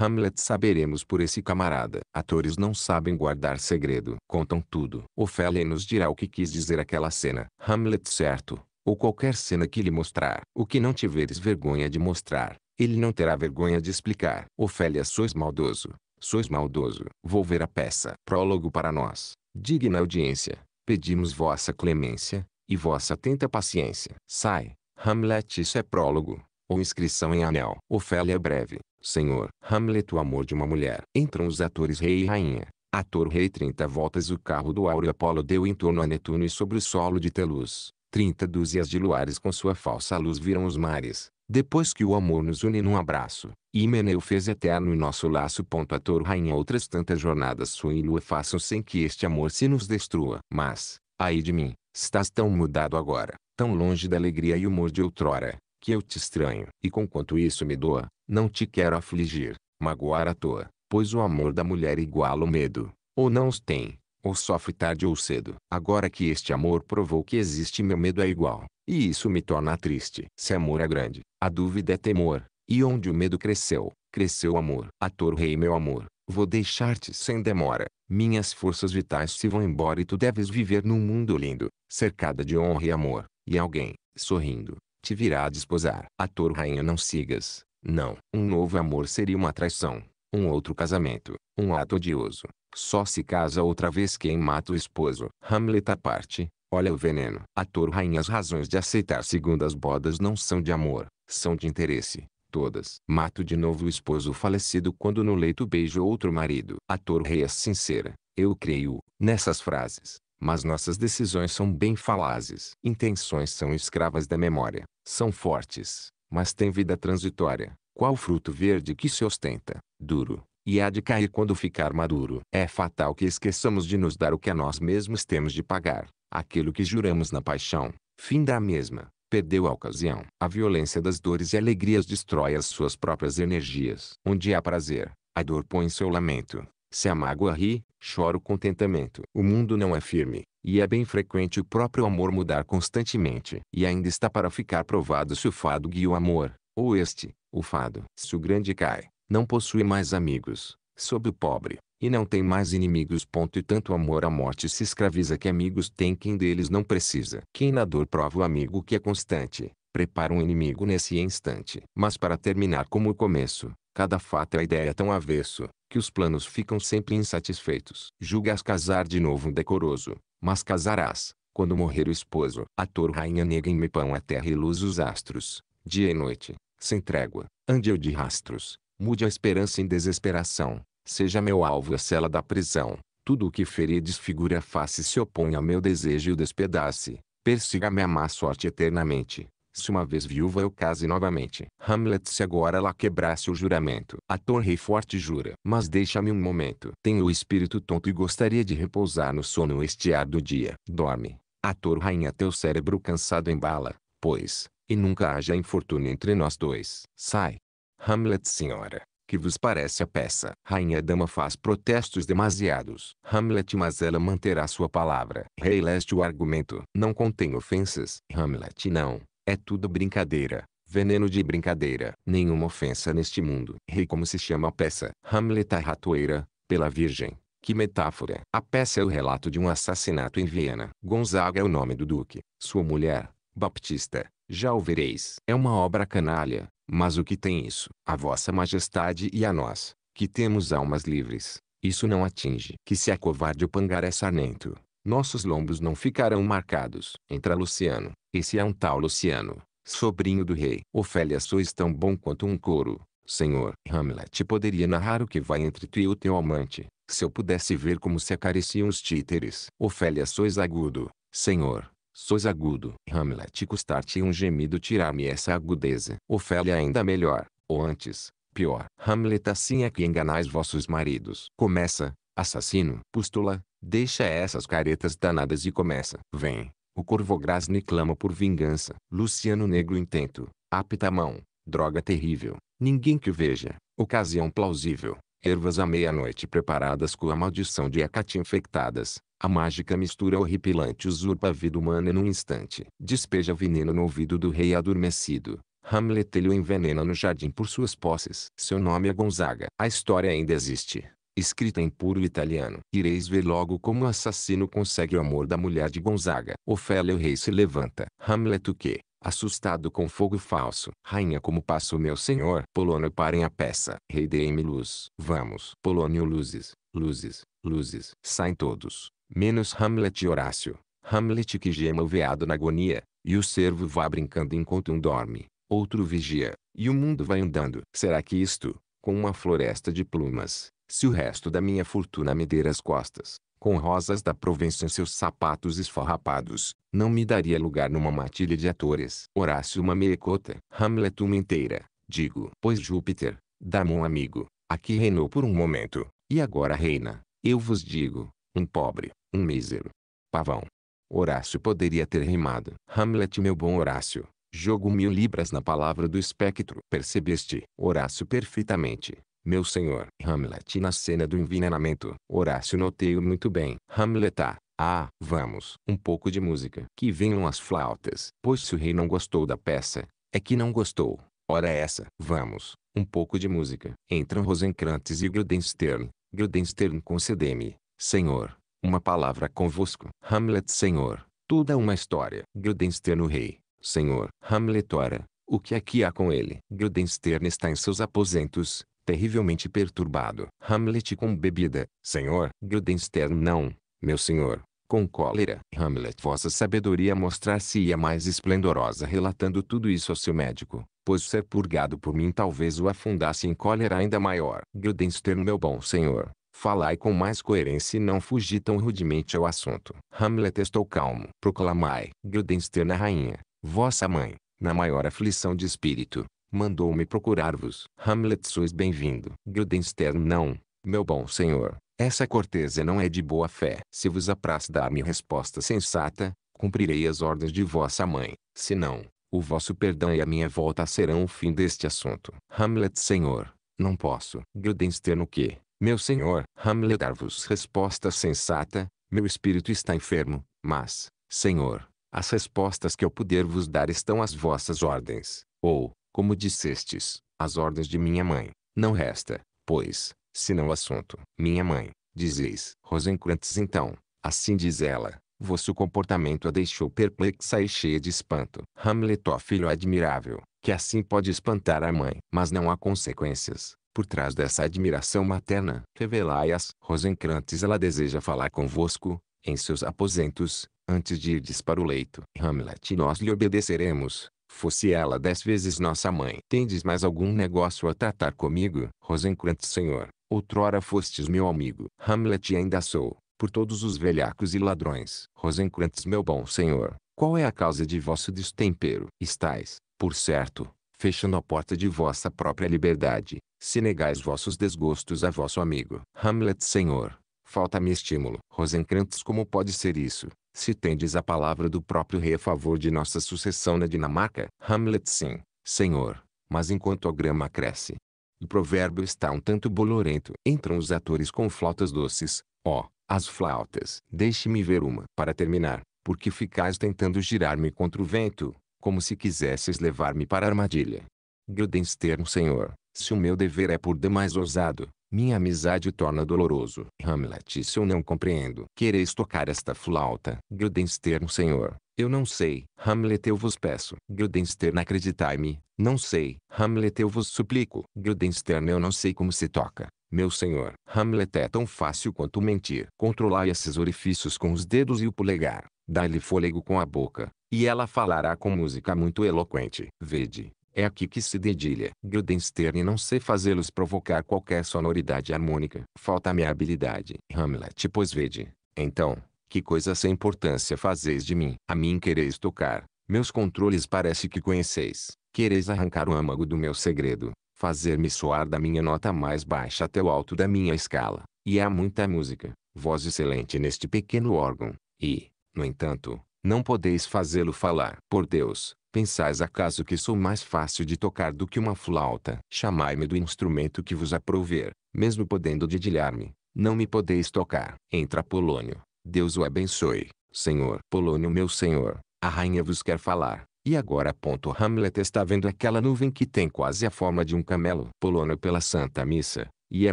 Speaker 1: Hamlet saberemos por esse camarada. Atores não sabem guardar segredo. Contam tudo. Ofélia nos dirá o que quis dizer aquela cena. Hamlet certo. Ou qualquer cena que lhe mostrar. O que não tiveres vergonha de mostrar, ele não terá vergonha de explicar. Ofélia sois maldoso. Sois maldoso. Vou ver a peça. Prólogo para nós. Digna audiência. Pedimos vossa clemência, e vossa atenta paciência. Sai, Hamlet isso é prólogo, ou inscrição em anel. Ofélia breve. Senhor, Hamlet o amor de uma mulher. Entram os atores rei e rainha. Ator rei 30 voltas o carro do Áureo Apolo deu em torno a Netuno e sobre o solo de Teluz. 30 dúzias de luares com sua falsa luz viram os mares. Depois que o amor nos une num abraço, Himeneu fez eterno nosso laço. Ponto ator rainha outras tantas jornadas sua e lua façam sem que este amor se nos destrua. Mas, ai de mim, estás tão mudado agora, tão longe da alegria e humor de outrora, que eu te estranho. E conquanto isso me doa, não te quero afligir, magoar à toa, pois o amor da mulher iguala o medo, ou não os tem, ou sofre tarde ou cedo. Agora que este amor provou que existe meu medo é igual, e isso me torna triste. Se amor é grande, a dúvida é temor, e onde o medo cresceu, cresceu o amor. A toro rei meu amor, vou deixar-te sem demora, minhas forças vitais se vão embora e tu deves viver num mundo lindo, cercada de honra e amor, e alguém, sorrindo, te virá a desposar. Ator rainha não sigas, não. Um novo amor seria uma traição, um outro casamento, um ato odioso. Só se casa outra vez quem mata o esposo. Hamlet à parte, olha o veneno. Ator rainha as razões de aceitar segundas bodas não são de amor, são de interesse. Todas. Mato de novo o esposo falecido quando no leito beijo outro marido. Ator rei é sincera. Eu creio, nessas frases. Mas nossas decisões são bem falazes. Intenções são escravas da memória. São fortes, mas tem vida transitória, qual fruto verde que se ostenta, duro, e há de cair quando ficar maduro. É fatal que esqueçamos de nos dar o que a nós mesmos temos de pagar, aquilo que juramos na paixão, fim da mesma, perdeu a ocasião. A violência das dores e alegrias destrói as suas próprias energias. Onde há prazer, a dor põe seu lamento. Se a mágoa ri, chora o contentamento. O mundo não é firme, e é bem frequente o próprio amor mudar constantemente. E ainda está para ficar provado se o fado guia o amor, ou este, o fado. Se o grande cai, não possui mais amigos, sob o pobre, e não tem mais inimigos. Ponto. E tanto amor à morte se escraviza que amigos tem quem deles não precisa. Quem na dor prova o amigo que é constante, prepara um inimigo nesse instante. Mas para terminar como o começo, cada fato é a ideia tão avesso, que os planos ficam sempre insatisfeitos. Julgas casar de novo um decoroso, mas casarás, quando morrer o esposo. A tor rainha nega em me pão a terra e luz os astros. Dia e noite, sem trégua, ande eu de rastros. Mude a esperança em desesperação. Seja meu alvo a cela da prisão. Tudo o que ferir desfigura a face se opõe ao meu desejo e o despedace. Persiga-me a má sorte eternamente. Se uma vez viúva eu case novamente. Hamlet se agora ela quebrasse o juramento. A torre forte jura. Mas deixa-me um momento. Tenho o espírito tonto e gostaria de repousar no sono este ar do dia. Dorme. A Torre rainha teu cérebro cansado embala, pois, e nunca haja infortúnio entre nós dois. Sai. Hamlet senhora, que vos parece a peça? Rainha dama faz protestos demasiados. Hamlet mas ela manterá sua palavra. Rei leste o argumento. Não contém ofensas. Hamlet não, é tudo brincadeira. Veneno de brincadeira. Nenhuma ofensa neste mundo. Rei como se chama a peça. Hamlet a ratoeira, pela Virgem. Que metáfora. A peça é o relato de um assassinato em Viena. Gonzaga é o nome do duque. Sua mulher, Baptista, já o vereis. É uma obra canalha, mas o que tem isso? A vossa majestade e a nós, que temos almas livres. Isso não atinge. Que se acovarde o pangaré sarnento, nossos lombos não ficarão marcados. Entra Luciano, esse é um tal Luciano, sobrinho do rei. Ofélia sois tão bom quanto um couro, senhor. Hamlet poderia narrar o que vai entre tu e o teu amante, se eu pudesse ver como se acariciam os títeres. Ofélia sois agudo, senhor. Sois agudo. Hamlet custar-te um gemido tirar-me essa agudeza. Ofélia ainda melhor, ou antes, pior. Hamlet assim é que enganais vossos maridos. Começa, assassino. Pústula, Deixa essas caretas danadas e começa. Vem. O corvo grasne clama por vingança. Luciano negro intento. a mão. Droga terrível. Ninguém que o veja. Ocasião plausível. Ervas à meia-noite preparadas com a maldição de Hecate infectadas. A mágica mistura horripilante usurpa a vida humana num instante. Despeja veneno no ouvido do rei adormecido. Hamlet ele o envenena no jardim por suas posses. Seu nome é Gonzaga. A história ainda existe escrita em puro italiano. Ireis ver logo como o assassino consegue o amor da mulher de Gonzaga. Ofélia o rei se levanta. Hamlet o que? assustado com fogo falso. Rainha como passa o meu senhor. Polônio parem a peça. Rei deem-me luz. Vamos. Polônio luzes, luzes, luzes. Saem todos, menos Hamlet e Horácio. Hamlet que gema o veado na agonia, e o servo vá brincando enquanto um dorme, outro vigia, e o mundo vai andando. Será que isto, com uma floresta de plumas, se o resto da minha fortuna me der as costas, com rosas da Provença em seus sapatos esfarrapados, não me daria lugar numa matilha de atores. Horácio uma meicota, Hamlet uma inteira, digo. Pois Júpiter, dá-me um amigo, aqui reinou por um momento, e agora reina, eu vos digo, um pobre, um mísero. Pavão. Horácio poderia ter rimado. Hamlet meu bom Horácio, jogo mil libras na palavra do espectro. Percebeste, Horácio perfeitamente. Meu senhor, Hamlet na cena do envenenamento. Horácio notei-o muito bem. Hamlet ah, ah, vamos. Um pouco de música. Que venham as flautas. Pois se o rei não gostou da peça, é que não gostou. Ora essa. Vamos. Um pouco de música. Entram Rosencrantz e Guildenstern. Guildenstern concede me senhor, uma palavra convosco. Hamlet senhor, toda é uma história. Guildenstern o rei, senhor. Hamlet ora, o que é que há com ele? Guildenstern está em seus aposentos, terrivelmente perturbado. Hamlet com bebida, senhor. Guildenstern não, meu senhor. Com cólera, Hamlet vossa sabedoria mostrar-se-ia mais esplendorosa relatando tudo isso ao seu médico, pois ser purgado por mim talvez o afundasse em cólera ainda maior. Guildenstern meu bom senhor, Falai com mais coerência e não fugi tão rudemente ao assunto. Hamlet estou calmo. Proclamai, Guildenstern a rainha, vossa mãe, na maior aflição de espírito, mandou-me procurar-vos. Hamlet sois bem-vindo. Guildenstern não, meu bom senhor, essa cortesia não é de boa fé. Se vos apraz dar-me resposta sensata, cumprirei as ordens de vossa mãe, se não, o vosso perdão e a minha volta serão o fim deste assunto. Hamlet senhor, não posso. Guildenstern o que? Meu senhor, Hamlet dar-vos resposta sensata, meu espírito está enfermo, mas, senhor, as respostas que eu puder vos dar estão às vossas ordens. Ou, como dissestes, as ordens de minha mãe. Não resta, pois, senão o assunto. Minha mãe, dizeis. Rosencrantes então, assim diz ela, vosso comportamento a deixou perplexa e cheia de espanto. Hamlet ó filho admirável, que assim pode espantar a mãe. Mas não há consequências, por trás dessa admiração materna. Revelai-as. Rosencrantes ela deseja falar convosco, em seus aposentos, antes de irdes para o leito. Hamlet nós lhe obedeceremos, Fosse ela dez vezes nossa mãe. Tendes mais algum negócio a tratar comigo? Rosencrantz senhor, outrora fostes meu amigo. Hamlet ainda sou, por todos os velhacos e ladrões. Rosencrantz meu bom senhor, qual é a causa de vosso destempero? Estais, por certo, fechando a porta de vossa própria liberdade, se negais vossos desgostos a vosso amigo. Hamlet senhor, falta-me estímulo. Rosencrantz como pode ser isso? se tendes a palavra do próprio rei a favor de nossa sucessão na Dinamarca. Hamlet sim, senhor, mas enquanto a grama cresce. O provérbio está um tanto bolorento. Entram os atores com flautas doces, ó, oh, as flautas. Deixe-me ver uma. Para terminar, porque ficais tentando girar-me contra o vento, como se quisesses levar-me para a armadilha. Guildenstern senhor, se o meu dever é por demais ousado, minha amizade torna doloroso. Hamlet Se eu não compreendo. Quereis tocar esta flauta. Guildenstern senhor. Eu não sei. Hamlet eu vos peço. Guildenstern acreditai-me. Não sei. Hamlet eu vos suplico. Guildenstern eu não sei como se toca. Meu senhor, Hamlet é tão fácil quanto mentir. Controlai esses orifícios com os dedos e o polegar. Dá-lhe fôlego com a boca, e ela falará com música muito eloquente. Vede, é aqui que se dedilha. Guildenstern não sei fazê-los provocar qualquer sonoridade harmônica. Falta-me a habilidade. Hamlet pois vede. Então, que coisa sem importância fazeis de mim. A mim quereis tocar. Meus controles parece que conheceis. Quereis arrancar o âmago do meu segredo. Fazer-me soar da minha nota mais baixa até o alto da minha escala. E há muita música. Voz excelente neste pequeno órgão. E, no entanto, não podeis fazê-lo falar. Por Deus, Pensais acaso que sou mais fácil de tocar do que uma flauta? Chamai-me do instrumento que vos aprover, mesmo podendo dedilhar-me, não me podeis tocar. Entra Polônio, Deus o abençoe, Senhor. Polônio meu Senhor, a rainha vos quer falar. E agora ponto Hamlet está vendo aquela nuvem que tem quase a forma de um camelo. Polônio pela Santa Missa, e é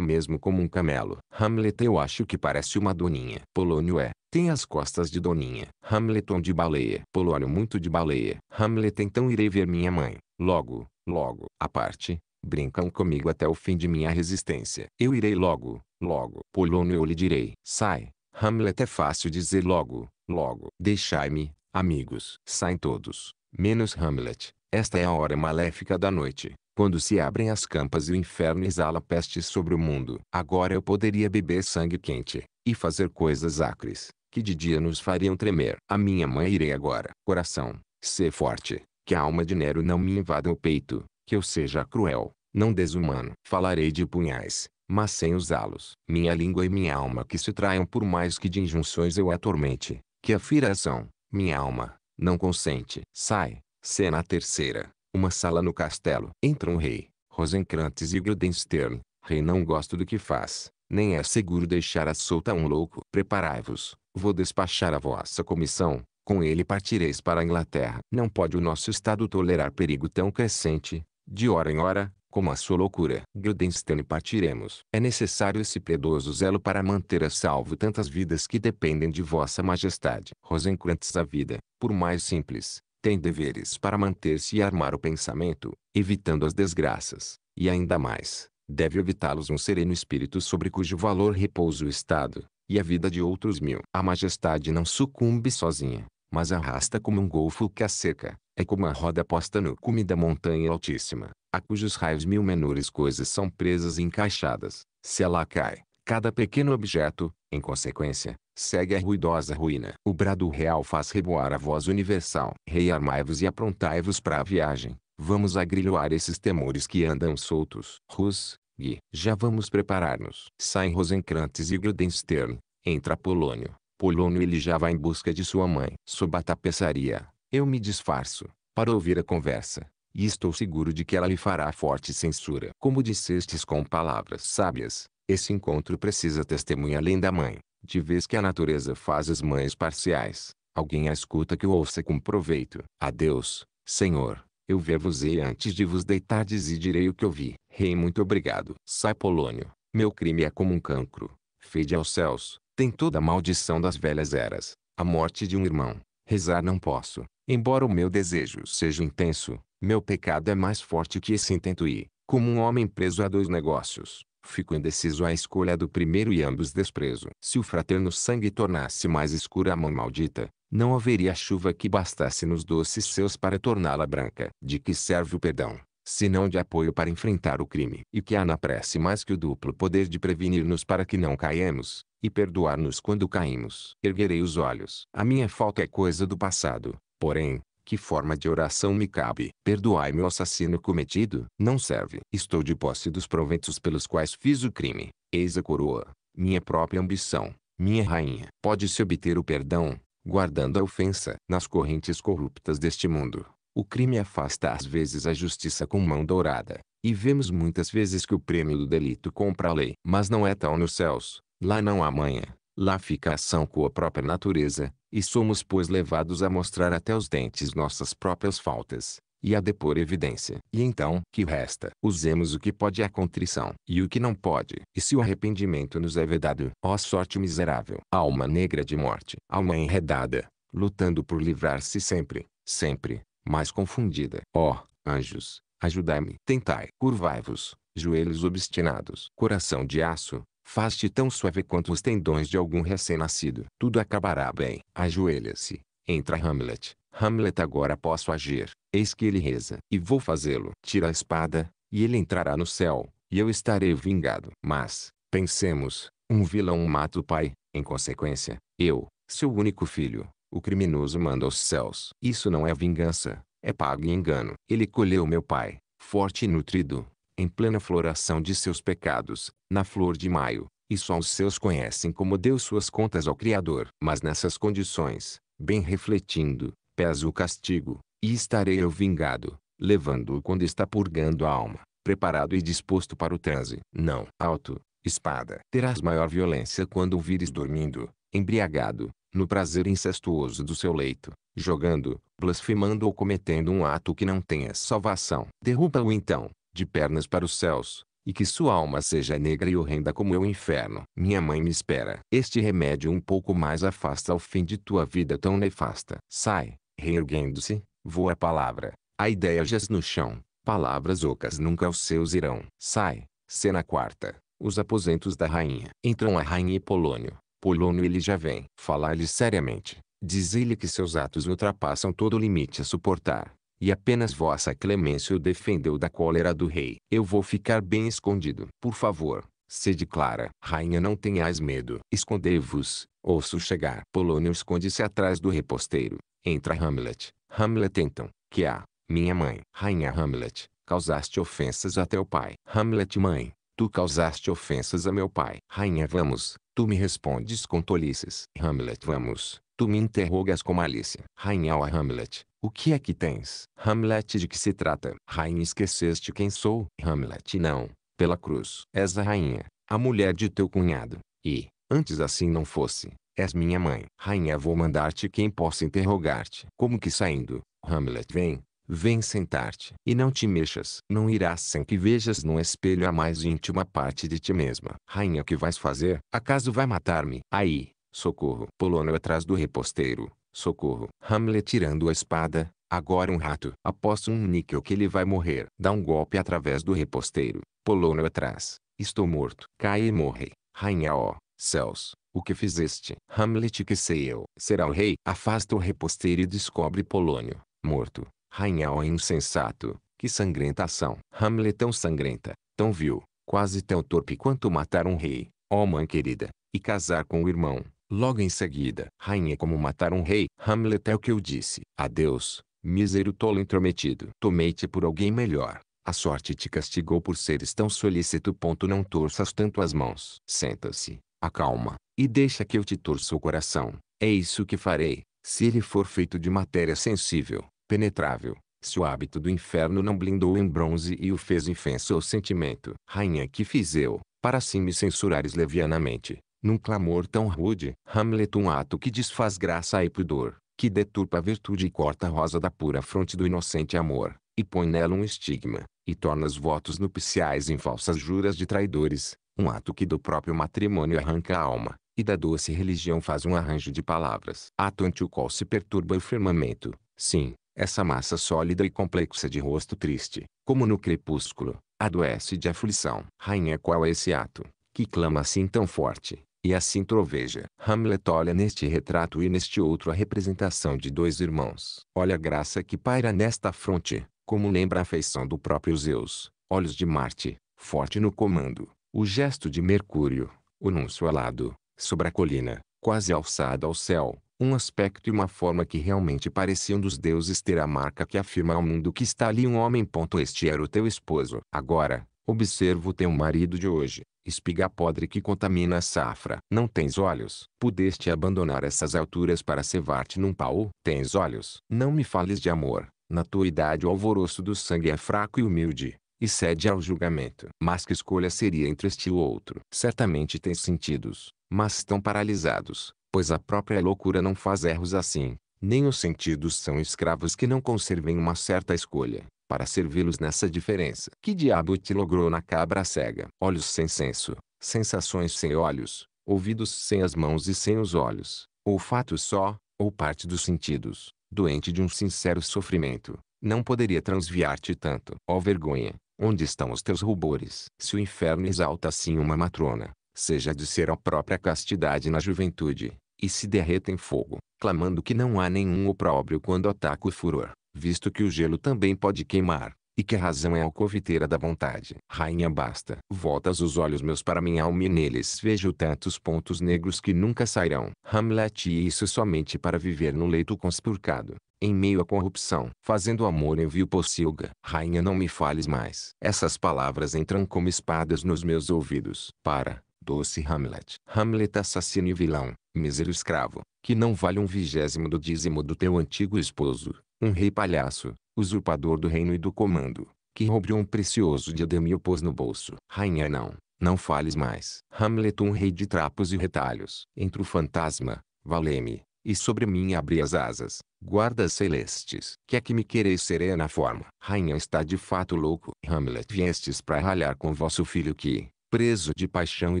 Speaker 1: mesmo como um camelo. Hamlet eu acho que parece uma doninha. Polônio é. Tem as costas de doninha. Hamleton de baleia. Polônio muito de baleia. Hamlet então irei ver minha mãe. Logo, logo. A parte. Brincam comigo até o fim de minha resistência. Eu irei logo, logo. Polônio eu lhe direi. Sai. Hamlet é fácil dizer logo, logo. Deixai-me, amigos. Saem todos. Menos Hamlet. Esta é a hora maléfica da noite. Quando se abrem as campas e o inferno exala peste sobre o mundo. Agora eu poderia beber sangue quente, e fazer coisas acres, que de dia nos fariam tremer. A minha mãe irei agora. Coração, ser forte, que a alma de Nero não me invada o peito, que eu seja cruel, não desumano. Falarei de punhais, mas sem usá-los. Minha língua e minha alma que se traiam por mais que de injunções eu a tormente, que a firação, minha alma, não consente. Sai, cena terceira uma sala no castelo. Entra um rei, Rosencrantes e Guildenstern. Rei não gosto do que faz, nem é seguro deixar a solta um louco. Preparai-vos, vou despachar a vossa comissão, com ele partireis para a Inglaterra. Não pode o nosso estado tolerar perigo tão crescente, de hora em hora, como a sua loucura. Guildenstern partiremos. É necessário esse piedoso zelo para manter a salvo tantas vidas que dependem de vossa majestade. Rosencrantes a vida, por mais simples, tem deveres para manter-se e armar o pensamento, evitando as desgraças, e ainda mais, deve evitá-los um sereno espírito sobre cujo valor repousa o Estado, e a vida de outros mil. A majestade não sucumbe sozinha, mas arrasta como um golfo que a seca, é como a roda posta no cume da montanha altíssima, a cujos raios mil menores coisas são presas e encaixadas, se ela cai, Cada pequeno objeto, em consequência, segue a ruidosa ruína. O brado real faz reboar a voz universal. Rei armai-vos e aprontai-vos para a viagem. Vamos agrilhoar esses temores que andam soltos. Rus, Gui. Já vamos preparar-nos. Saem Rosencrantz e Guildenstern. Entra Polônio. Polônio ele já vai em busca de sua mãe. Sob a tapeçaria, eu me disfarço, para ouvir a conversa. E estou seguro de que ela lhe fará forte censura. Como dissestes com palavras sábias, esse encontro precisa testemunha além da mãe, de vez que a natureza faz as mães parciais. Alguém a escuta que o ouça com proveito. Adeus, Senhor, eu ver-vos-ei antes de vos deitardes e direi o que ouvi. Rei muito obrigado. Sai Polônio, meu crime é como um cancro. Fede aos céus, tem toda a maldição das velhas eras. A morte de um irmão, rezar não posso. Embora o meu desejo seja intenso, meu pecado é mais forte que esse intento e, como um homem preso a dois negócios, Fico indeciso à escolha do primeiro e ambos desprezo. Se o fraterno sangue tornasse mais escura a mão maldita, não haveria chuva que bastasse nos doces seus para torná-la branca. De que serve o perdão, se não de apoio para enfrentar o crime? E que há na prece mais que o duplo poder de prevenir-nos para que não caiamos, e perdoar-nos quando caímos. Erguerei os olhos. A minha falta é coisa do passado, porém, que forma de oração me cabe? Perdoai-me o assassino cometido? Não serve. Estou de posse dos proventos pelos quais fiz o crime. Eis a coroa. Minha própria ambição. Minha rainha. Pode-se obter o perdão, guardando a ofensa. Nas correntes corruptas deste mundo, o crime afasta às vezes a justiça com mão dourada. E vemos muitas vezes que o prêmio do delito compra a lei. Mas não é tal nos céus. Lá não há manha, Lá fica a ação com a própria natureza, e somos pois levados a mostrar até os dentes nossas próprias faltas, e a depor evidência. E então, que resta? Usemos o que pode a contrição, e o que não pode. E se o arrependimento nos é vedado, ó sorte miserável, alma negra de morte, alma enredada, lutando por livrar-se sempre, sempre, mais confundida. Ó, anjos, ajudai-me. Tentai, curvai-vos, joelhos obstinados, coração de aço, Faz-te tão suave quanto os tendões de algum recém-nascido. Tudo acabará bem. Ajoelha-se. Entra Hamlet. Hamlet agora posso agir. Eis que ele reza. E vou fazê-lo. Tira a espada, e ele entrará no céu, e eu estarei vingado. Mas, pensemos, um vilão mata o pai, em consequência, eu, seu único filho, o criminoso manda aos céus. Isso não é vingança, é pago e engano. Ele colheu meu pai, forte e nutrido, em plena floração de seus pecados, na flor de maio, e só os seus conhecem como deu suas contas ao Criador. Mas nessas condições, bem refletindo, peso o castigo, e estarei eu vingado, levando-o quando está purgando a alma, preparado e disposto para o transe. Não, alto, espada. Terás maior violência quando o vires dormindo, embriagado, no prazer incestuoso do seu leito, jogando, blasfemando ou cometendo um ato que não tenha salvação. Derruba-o então, de pernas para os céus, e que sua alma seja negra e horrenda como é o inferno. Minha mãe me espera. Este remédio um pouco mais afasta o fim de tua vida tão nefasta. Sai, reerguendo-se, voa a palavra. A ideia jaz no chão. Palavras ocas nunca aos seus irão. Sai, cena quarta. Os aposentos da rainha. Entram a rainha e Polônio. Polônio ele já vem. Falar-lhe seriamente. Diz lhe que seus atos ultrapassam todo o limite a suportar. E apenas vossa clemência o defendeu da cólera do rei. Eu vou ficar bem escondido. Por favor, sede clara. Rainha não tenhais medo. Escondei-vos, ouço chegar. Polônio esconde-se atrás do reposteiro. Entra Hamlet. Hamlet então, que há, minha mãe. Rainha Hamlet, causaste ofensas a teu pai. Hamlet mãe, tu causaste ofensas a meu pai. Rainha vamos, tu me respondes com tolices. Hamlet vamos, tu me interrogas com malícia. Rainha a Hamlet, o que é que tens? Hamlet de que se trata? Rainha esqueceste quem sou? Hamlet não, pela cruz. És a rainha, a mulher de teu cunhado. E, antes assim não fosse, és minha mãe. Rainha vou mandar-te quem possa interrogar-te. Como que saindo? Hamlet vem, Vem sentar-te e não te mexas. Não irás sem que vejas no espelho a mais íntima parte de ti mesma. Rainha, que vais fazer? Acaso vai matar-me? Aí, socorro. Polônio atrás do reposteiro, Socorro! Hamlet tirando a espada, agora um rato. Aposto um níquel que ele vai morrer. Dá um golpe através do reposteiro. Polônio atrás. Estou morto. Cai e morre. Rainha ó, céus, o que fizeste? Hamlet que sei eu. Será o rei? Afasta o reposteiro e descobre Polônio, morto. Rainha ó insensato, que sangrenta ação. Hamlet tão sangrenta, tão vil, quase tão torpe quanto matar um rei, ó mãe querida, e casar com o irmão. Logo em seguida, rainha é como matar um rei. Hamlet é o que eu disse. Adeus, mísero tolo intrometido. Tomei-te por alguém melhor. A sorte te castigou por seres tão solícito. Ponto não torças tanto as mãos. Senta-se, acalma, e deixa que eu te torça o coração. É isso que farei, se ele for feito de matéria sensível, penetrável. Se o hábito do inferno não blindou em bronze e o fez infenso ao sentimento. Rainha que fiz eu, para assim me censurares levianamente. Num clamor tão rude, Hamlet um ato que desfaz graça e pudor, que deturpa a virtude e corta a rosa da pura fronte do inocente amor, e põe nela um estigma, e torna os votos nupciais em falsas juras de traidores, um ato que do próprio matrimônio arranca a alma, e da doce religião faz um arranjo de palavras, ato ante o qual se perturba o firmamento, sim, essa massa sólida e complexa de rosto triste, como no crepúsculo, adoece de aflição. Rainha qual é esse ato? que clama assim tão forte, e assim troveja. Hamlet olha neste retrato e neste outro a representação de dois irmãos. Olha a graça que paira nesta fronte, como lembra a feição do próprio Zeus, olhos de Marte, forte no comando, o gesto de Mercúrio, o nuncio alado, sobre a colina, quase alçado ao céu, um aspecto e uma forma que realmente pareciam dos deuses ter a marca que afirma ao mundo que está ali um homem. Este era o teu esposo. Agora, Observo teu marido de hoje, espiga podre que contamina a safra. Não tens olhos. Pudeste abandonar essas alturas para cevar-te num pau? Tens olhos. Não me fales de amor. Na tua idade o alvoroço do sangue é fraco e humilde, e cede ao julgamento. Mas que escolha seria entre este e o outro? Certamente tens sentidos, mas estão paralisados, pois a própria loucura não faz erros assim. Nem os sentidos são escravos que não conservem uma certa escolha para servi-los nessa diferença. Que diabo te logrou na cabra cega? Olhos sem senso, sensações sem olhos, ouvidos sem as mãos e sem os olhos, olfato só, ou parte dos sentidos, doente de um sincero sofrimento, não poderia transviar-te tanto. Ó oh vergonha, onde estão os teus rubores? Se o inferno exalta assim uma matrona, seja de ser a própria castidade na juventude, e se derreta em fogo, clamando que não há nenhum opróbrio quando ataca o furor visto que o gelo também pode queimar, e que a razão é a alcoviteira da vontade. Rainha basta. Voltas os olhos meus para minha alma e neles vejo tantos pontos negros que nunca sairão. Hamlet e isso somente para viver no leito conspurcado, em meio à corrupção. Fazendo amor em vil Pocilga. Rainha não me fales mais. Essas palavras entram como espadas nos meus ouvidos. Para, doce Hamlet. Hamlet assassino e vilão, mísero escravo, que não vale um vigésimo do dízimo do teu antigo esposo um rei palhaço, usurpador do reino e do comando, que roubou um precioso diadema e o pôs no bolso. Rainha não, não fales mais. Hamlet um rei de trapos e retalhos. Entre o fantasma, valeme, e sobre mim abri as asas, guardas celestes. Que é que me quereis serena é forma? Rainha está de fato louco. Hamlet viestes para ralhar com vosso filho que, preso de paixão e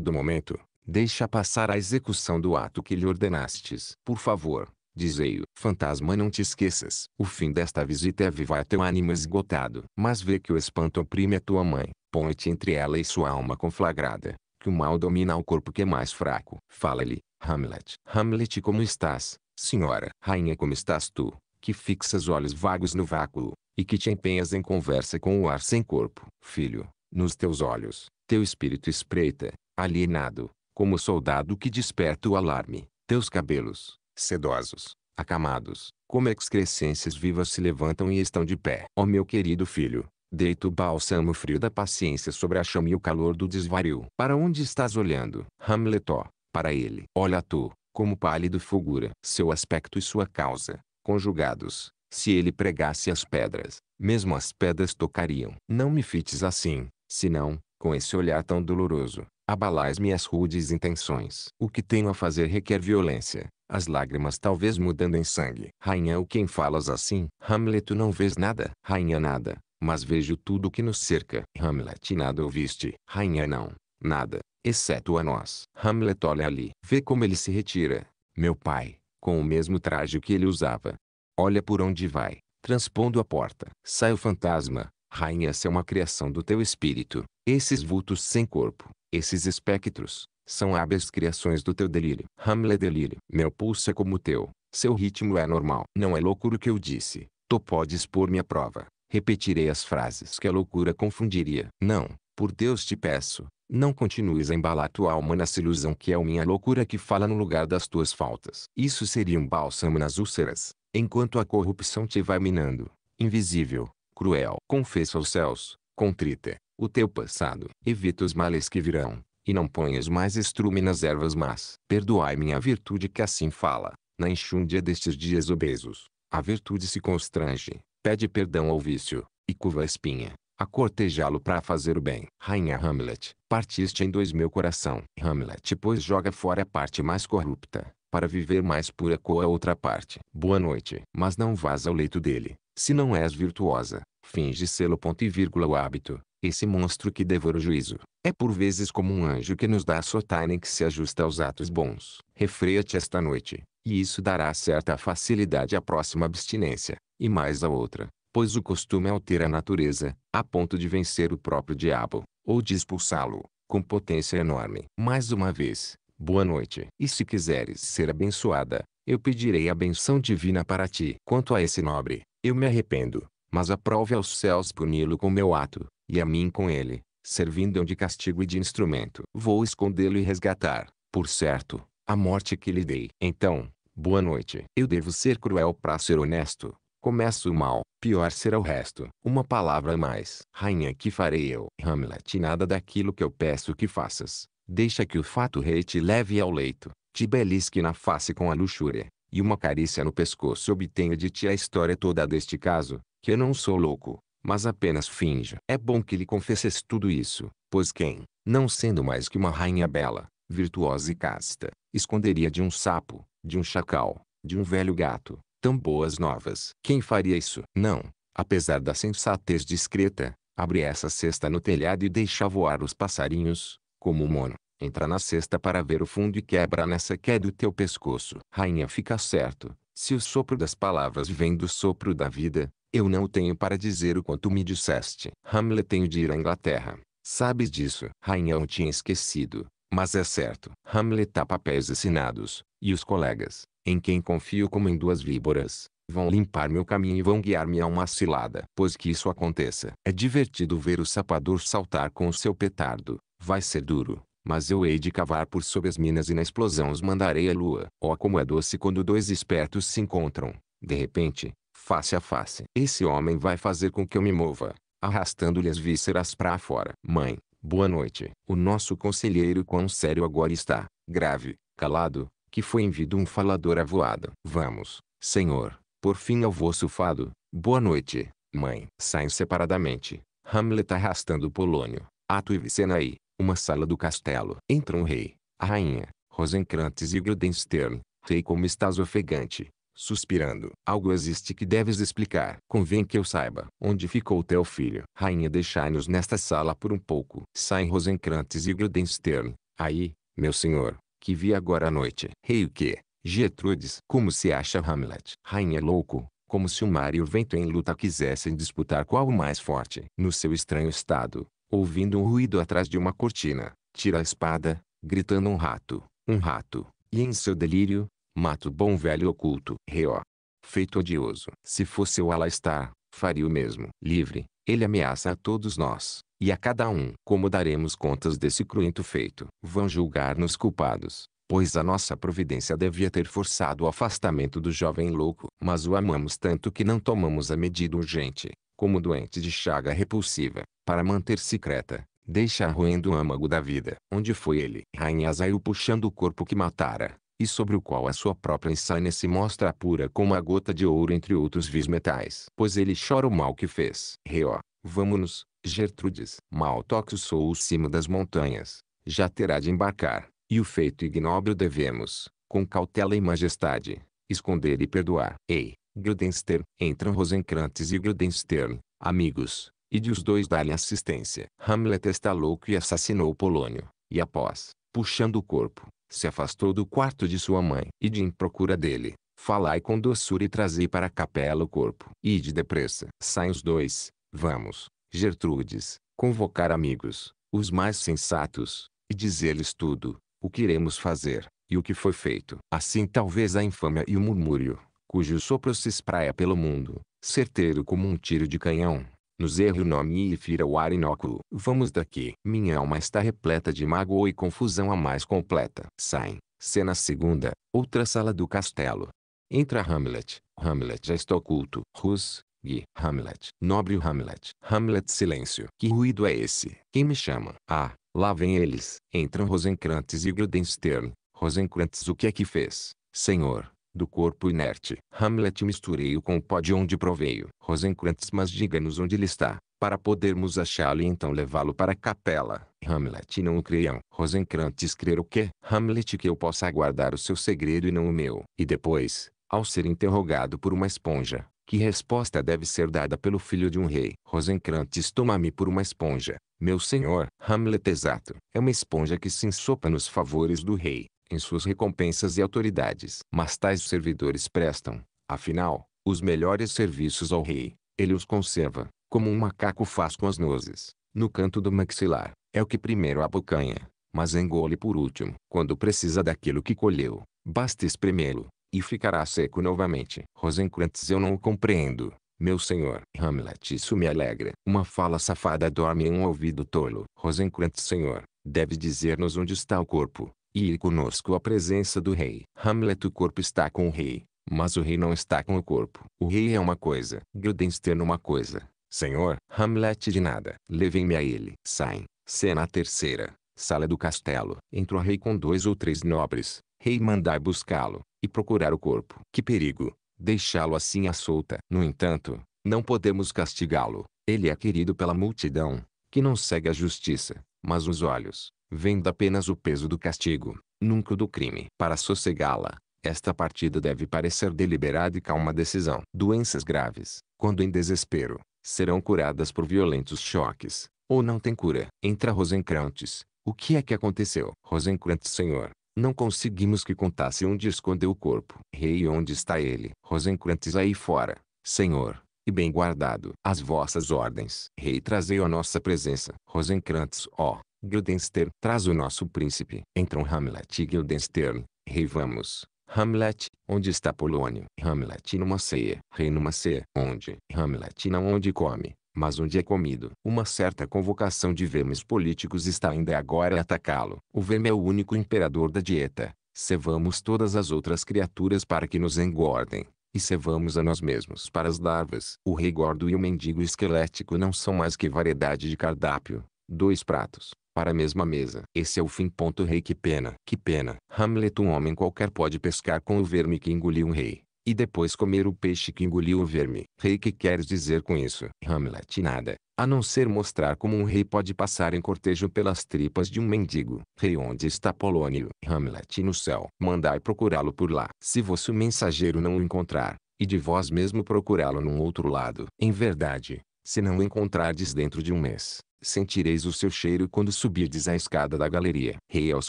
Speaker 1: do momento, deixa passar a execução do ato que lhe ordenastes. Por favor, Dizei-o, fantasma não te esqueças. O fim desta visita é viva a é teu ânimo esgotado. Mas vê que o espanto oprime a tua mãe. Põe-te entre ela e sua alma conflagrada. Que o mal domina o corpo que é mais fraco. Fala-lhe, Hamlet. Hamlet como estás, senhora? Rainha como estás tu? Que fixas olhos vagos no vácuo. E que te empenhas em conversa com o ar sem corpo. Filho, nos teus olhos, teu espírito espreita, alienado. Como soldado que desperta o alarme. Teus cabelos, sedosos, acamados, como excrescências vivas se levantam e estão de pé. Ó oh, meu querido filho, deito o bálsamo frio da paciência sobre a chama e o calor do desvario. Para onde estás olhando? Hamlet para ele. Olha tu, como pálido fulgura. Seu aspecto e sua causa, conjugados, se ele pregasse as pedras, mesmo as pedras tocariam. Não me fites assim, senão, com esse olhar tão doloroso, abalais-me as rudes intenções. O que tenho a fazer requer violência, as lágrimas talvez mudando em sangue. Rainha o quem falas assim? Hamlet tu não vês nada? Rainha nada, mas vejo tudo o que nos cerca. Hamlet nada ouviste? Rainha não, nada, exceto a nós. Hamlet olha ali. Vê como ele se retira. Meu pai, com o mesmo traje que ele usava. Olha por onde vai, transpondo a porta. Sai o fantasma, rainha, essa é uma criação do teu espírito, esses vultos sem corpo, esses espectros, são hábeis criações do teu delírio. Hamlet delírio. Meu pulso é como o teu, seu ritmo é normal. Não é loucura o que eu disse, tu podes pôr-me à prova. Repetirei as frases que a loucura confundiria. Não, por Deus te peço, não continues a embalar tua alma nessa ilusão que é a minha loucura que fala no lugar das tuas faltas. Isso seria um bálsamo nas úlceras, enquanto a corrupção te vai minando, invisível, cruel. Confessa aos céus, contrita, o teu passado. Evita os males que virão, e não ponhas mais estrume nas ervas más. Perdoai minha virtude que assim fala, na enxúndia destes dias obesos. A virtude se constrange, pede perdão ao vício, e curva a espinha, a cortejá-lo para fazer o bem. Rainha Hamlet, partiste em dois meu coração. Hamlet pois joga fora a parte mais corrupta, para viver mais pura com a outra parte. Boa noite. Mas não vás ao leito dele, se não és virtuosa, finge sê-lo ponto e vírgula o hábito, esse monstro que devora o juízo. É por vezes como um anjo que nos dá a sotaina que se ajusta aos atos bons. Refreia-te esta noite, e isso dará certa facilidade à próxima abstinência, e mais à outra, pois o costume altera a natureza, a ponto de vencer o próprio diabo, ou de expulsá-lo, com potência enorme. Mais uma vez, boa noite. E se quiseres ser abençoada, eu pedirei a benção divina para ti. Quanto a esse nobre, eu me arrependo, mas aprove aos céus puni-lo com meu ato, e a mim com ele, servindo o de castigo e de instrumento. Vou escondê-lo e resgatar, por certo, a morte que lhe dei. Então, boa noite. Eu devo ser cruel para ser honesto. Começo o mal, pior será o resto. Uma palavra a mais. Rainha que farei eu? Hamlet nada daquilo que eu peço que faças. Deixa que o fato rei te leve ao leito, te belisque na face com a luxúria, e uma carícia no pescoço obtenha de ti a história toda deste caso, que eu não sou louco, mas apenas finjo. É bom que lhe confesses tudo isso, pois quem, não sendo mais que uma rainha bela, virtuosa e casta, esconderia de um sapo, de um chacal, de um velho gato, tão boas novas? Quem faria isso? Não, apesar da sensatez discreta, abre essa cesta no telhado e deixa voar os passarinhos, como o mono. Entra na cesta para ver o fundo e quebra nessa queda é o teu pescoço. Rainha fica certo, se o sopro das palavras vem do sopro da vida, eu não tenho para dizer o quanto me disseste. Hamlet tenho de ir à Inglaterra. Sabes disso. Rainhão tinha esquecido. Mas é certo. Hamlet há tá papéis assinados. E os colegas, em quem confio como em duas víboras, vão limpar meu caminho e vão guiar-me a uma cilada. Pois que isso aconteça. É divertido ver o sapador saltar com o seu petardo. Vai ser duro. Mas eu hei de cavar por sob as minas e na explosão os mandarei à lua. Oh como é doce quando dois espertos se encontram. De repente, face a face. Esse homem vai fazer com que eu me mova, arrastando-lhe as vísceras para fora. Mãe, boa noite. O nosso conselheiro quão sério agora está, grave, calado, que foi envido um falador avoado. Vamos, senhor, por fim ao vosso fado. Boa noite, mãe. Saem separadamente. Hamlet arrastando Polônio, Ato e Vicenaí, uma sala do castelo. Entram o rei, a rainha, Rosencrantz e Guildenstern. Rei como estás ofegante, suspirando. Algo existe que deves explicar. Convém que eu saiba. Onde ficou o teu filho? Rainha, deixai-nos nesta sala por um pouco. Saem Rosencrantes e Guildenstern. Aí, meu senhor, que vi agora à noite. Rei o quê? Gertrudes. Como se acha Hamlet? Rainha louco. Como se o mar e o vento em luta quisessem disputar qual o mais forte. No seu estranho estado, ouvindo um ruído atrás de uma cortina, tira a espada, gritando um rato, um rato. E em seu delírio, Mato bom velho oculto. Reó. Feito odioso. Se fosse o Alastar estar, faria o mesmo. Livre, ele ameaça a todos nós, e a cada um. Como daremos contas desse cruento feito? Vão julgar-nos culpados, pois a nossa providência devia ter forçado o afastamento do jovem louco. Mas o amamos tanto que não tomamos a medida urgente, como doente de chaga repulsiva, para manter secreta. Deixa roendo o âmago da vida. Onde foi ele? Rainha Zayu puxando o corpo que matara e sobre o qual a sua própria insânia se mostra pura como a gota de ouro entre outros vis metais. Pois ele chora o mal que fez. Reó, vamos-nos, Gertrudes. Mal sou o cimo das montanhas, já terá de embarcar, e o feito ignóbil devemos, com cautela e majestade, esconder e perdoar. Ei, Grudenstern, entram Rosencrantz e Grudenstern, amigos, e de os dois dá-lhe assistência. Hamlet está louco e assassinou Polônio, e após, puxando o corpo, se afastou do quarto de sua mãe. Ide em procura dele. Falai com doçura e trazei para a capela o corpo. Ide depressa. Saem os dois. Vamos, Gertrudes, convocar amigos, os mais sensatos, e dizer-lhes tudo, o que iremos fazer, e o que foi feito. Assim talvez a infâmia e o murmúrio, cujo sopro se espraia pelo mundo, certeiro como um tiro de canhão, nos erro o nome e fira o ar inócuo. Vamos daqui. Minha alma está repleta de mágoa e confusão a mais completa. Saem. Cena segunda. Outra sala do castelo. Entra Hamlet. Hamlet já está oculto. Rus. Gui. Hamlet. Nobre Hamlet. Hamlet silêncio. Que ruído é esse? Quem me chama? Ah, lá vem eles. Entram Rosencrantz e Guildenstern. Rosencrantz, o que é que fez? Senhor, do corpo inerte. Hamlet misturei-o com o pó de onde proveio. Rosencrantz mas diga-nos onde ele está, para podermos achá-lo e então levá-lo para a capela. Hamlet não o creiam. Rosencrantz crer o quê? Hamlet que eu possa guardar o seu segredo e não o meu. E depois, ao ser interrogado por uma esponja, que resposta deve ser dada pelo filho de um rei? Rosencrantz toma-me por uma esponja, meu senhor. Hamlet exato. É uma esponja que se ensopa nos favores do rei em suas recompensas e autoridades. Mas tais servidores prestam, afinal, os melhores serviços ao rei. Ele os conserva, como um macaco faz com as nozes, no canto do maxilar. É o que primeiro abocanha, mas engole por último. Quando precisa daquilo que colheu, basta espremê-lo, e ficará seco novamente. Rosencrantz eu não o compreendo, meu senhor. Hamlet isso me alegra. Uma fala safada dorme em um ouvido tolo. Rosencrantz senhor, deve dizer-nos onde está o corpo, e ir conosco à presença do rei. Hamlet o corpo está com o rei, mas o rei não está com o corpo. O rei é uma coisa, Guildenstern uma coisa. Senhor, Hamlet de nada. Levem-me a ele. Saem. Cena terceira. Sala do castelo. Entra o rei com dois ou três nobres. Rei mandar buscá-lo, e procurar o corpo. Que perigo! Deixá-lo assim à solta. No entanto, não podemos castigá-lo. Ele é querido pela multidão, que não segue a justiça, mas os olhos, vendo apenas o peso do castigo, nunca do crime. Para sossegá-la, esta partida deve parecer deliberada e calma decisão. Doenças graves, quando em desespero, serão curadas por violentos choques, ou não tem cura. Entra Rosencrantz. O que é que aconteceu? Rosencrantz, senhor. Não conseguimos que contasse onde escondeu o corpo. Rei, onde está ele? Rosencrantz aí fora, senhor, e bem guardado. As vossas ordens. Rei, trazei a nossa presença. Rosencrantz, ó, oh, Guildenstern traz o nosso príncipe. Entram Hamlet e Guildenstern. Rei vamos. Hamlet, onde está Polônio? Hamlet numa ceia. Rei numa ceia. Onde? Hamlet não onde come, mas onde é comido. Uma certa convocação de vermes políticos está ainda agora a atacá-lo. O verme é o único imperador da dieta. Cevamos todas as outras criaturas para que nos engordem. E cevamos a nós mesmos para as larvas. O rei gordo e o mendigo esquelético não são mais que variedade de cardápio. Dois pratos para a mesma mesa. Esse é o fim. Ponto rei que pena. Que pena. Hamlet um homem qualquer pode pescar com o verme que engoliu um rei. E depois comer o peixe que engoliu o verme. Rei que queres dizer com isso? Hamlet nada. A não ser mostrar como um rei pode passar em cortejo pelas tripas de um mendigo. Rei onde está Polônio? Hamlet no céu. Mandai procurá-lo por lá. Se vosso mensageiro não o encontrar, e de vós mesmo procurá-lo num outro lado. Em verdade, se não o encontrardes dentro de um mês, Sentireis o seu cheiro quando subirdes a escada da galeria. Rei aos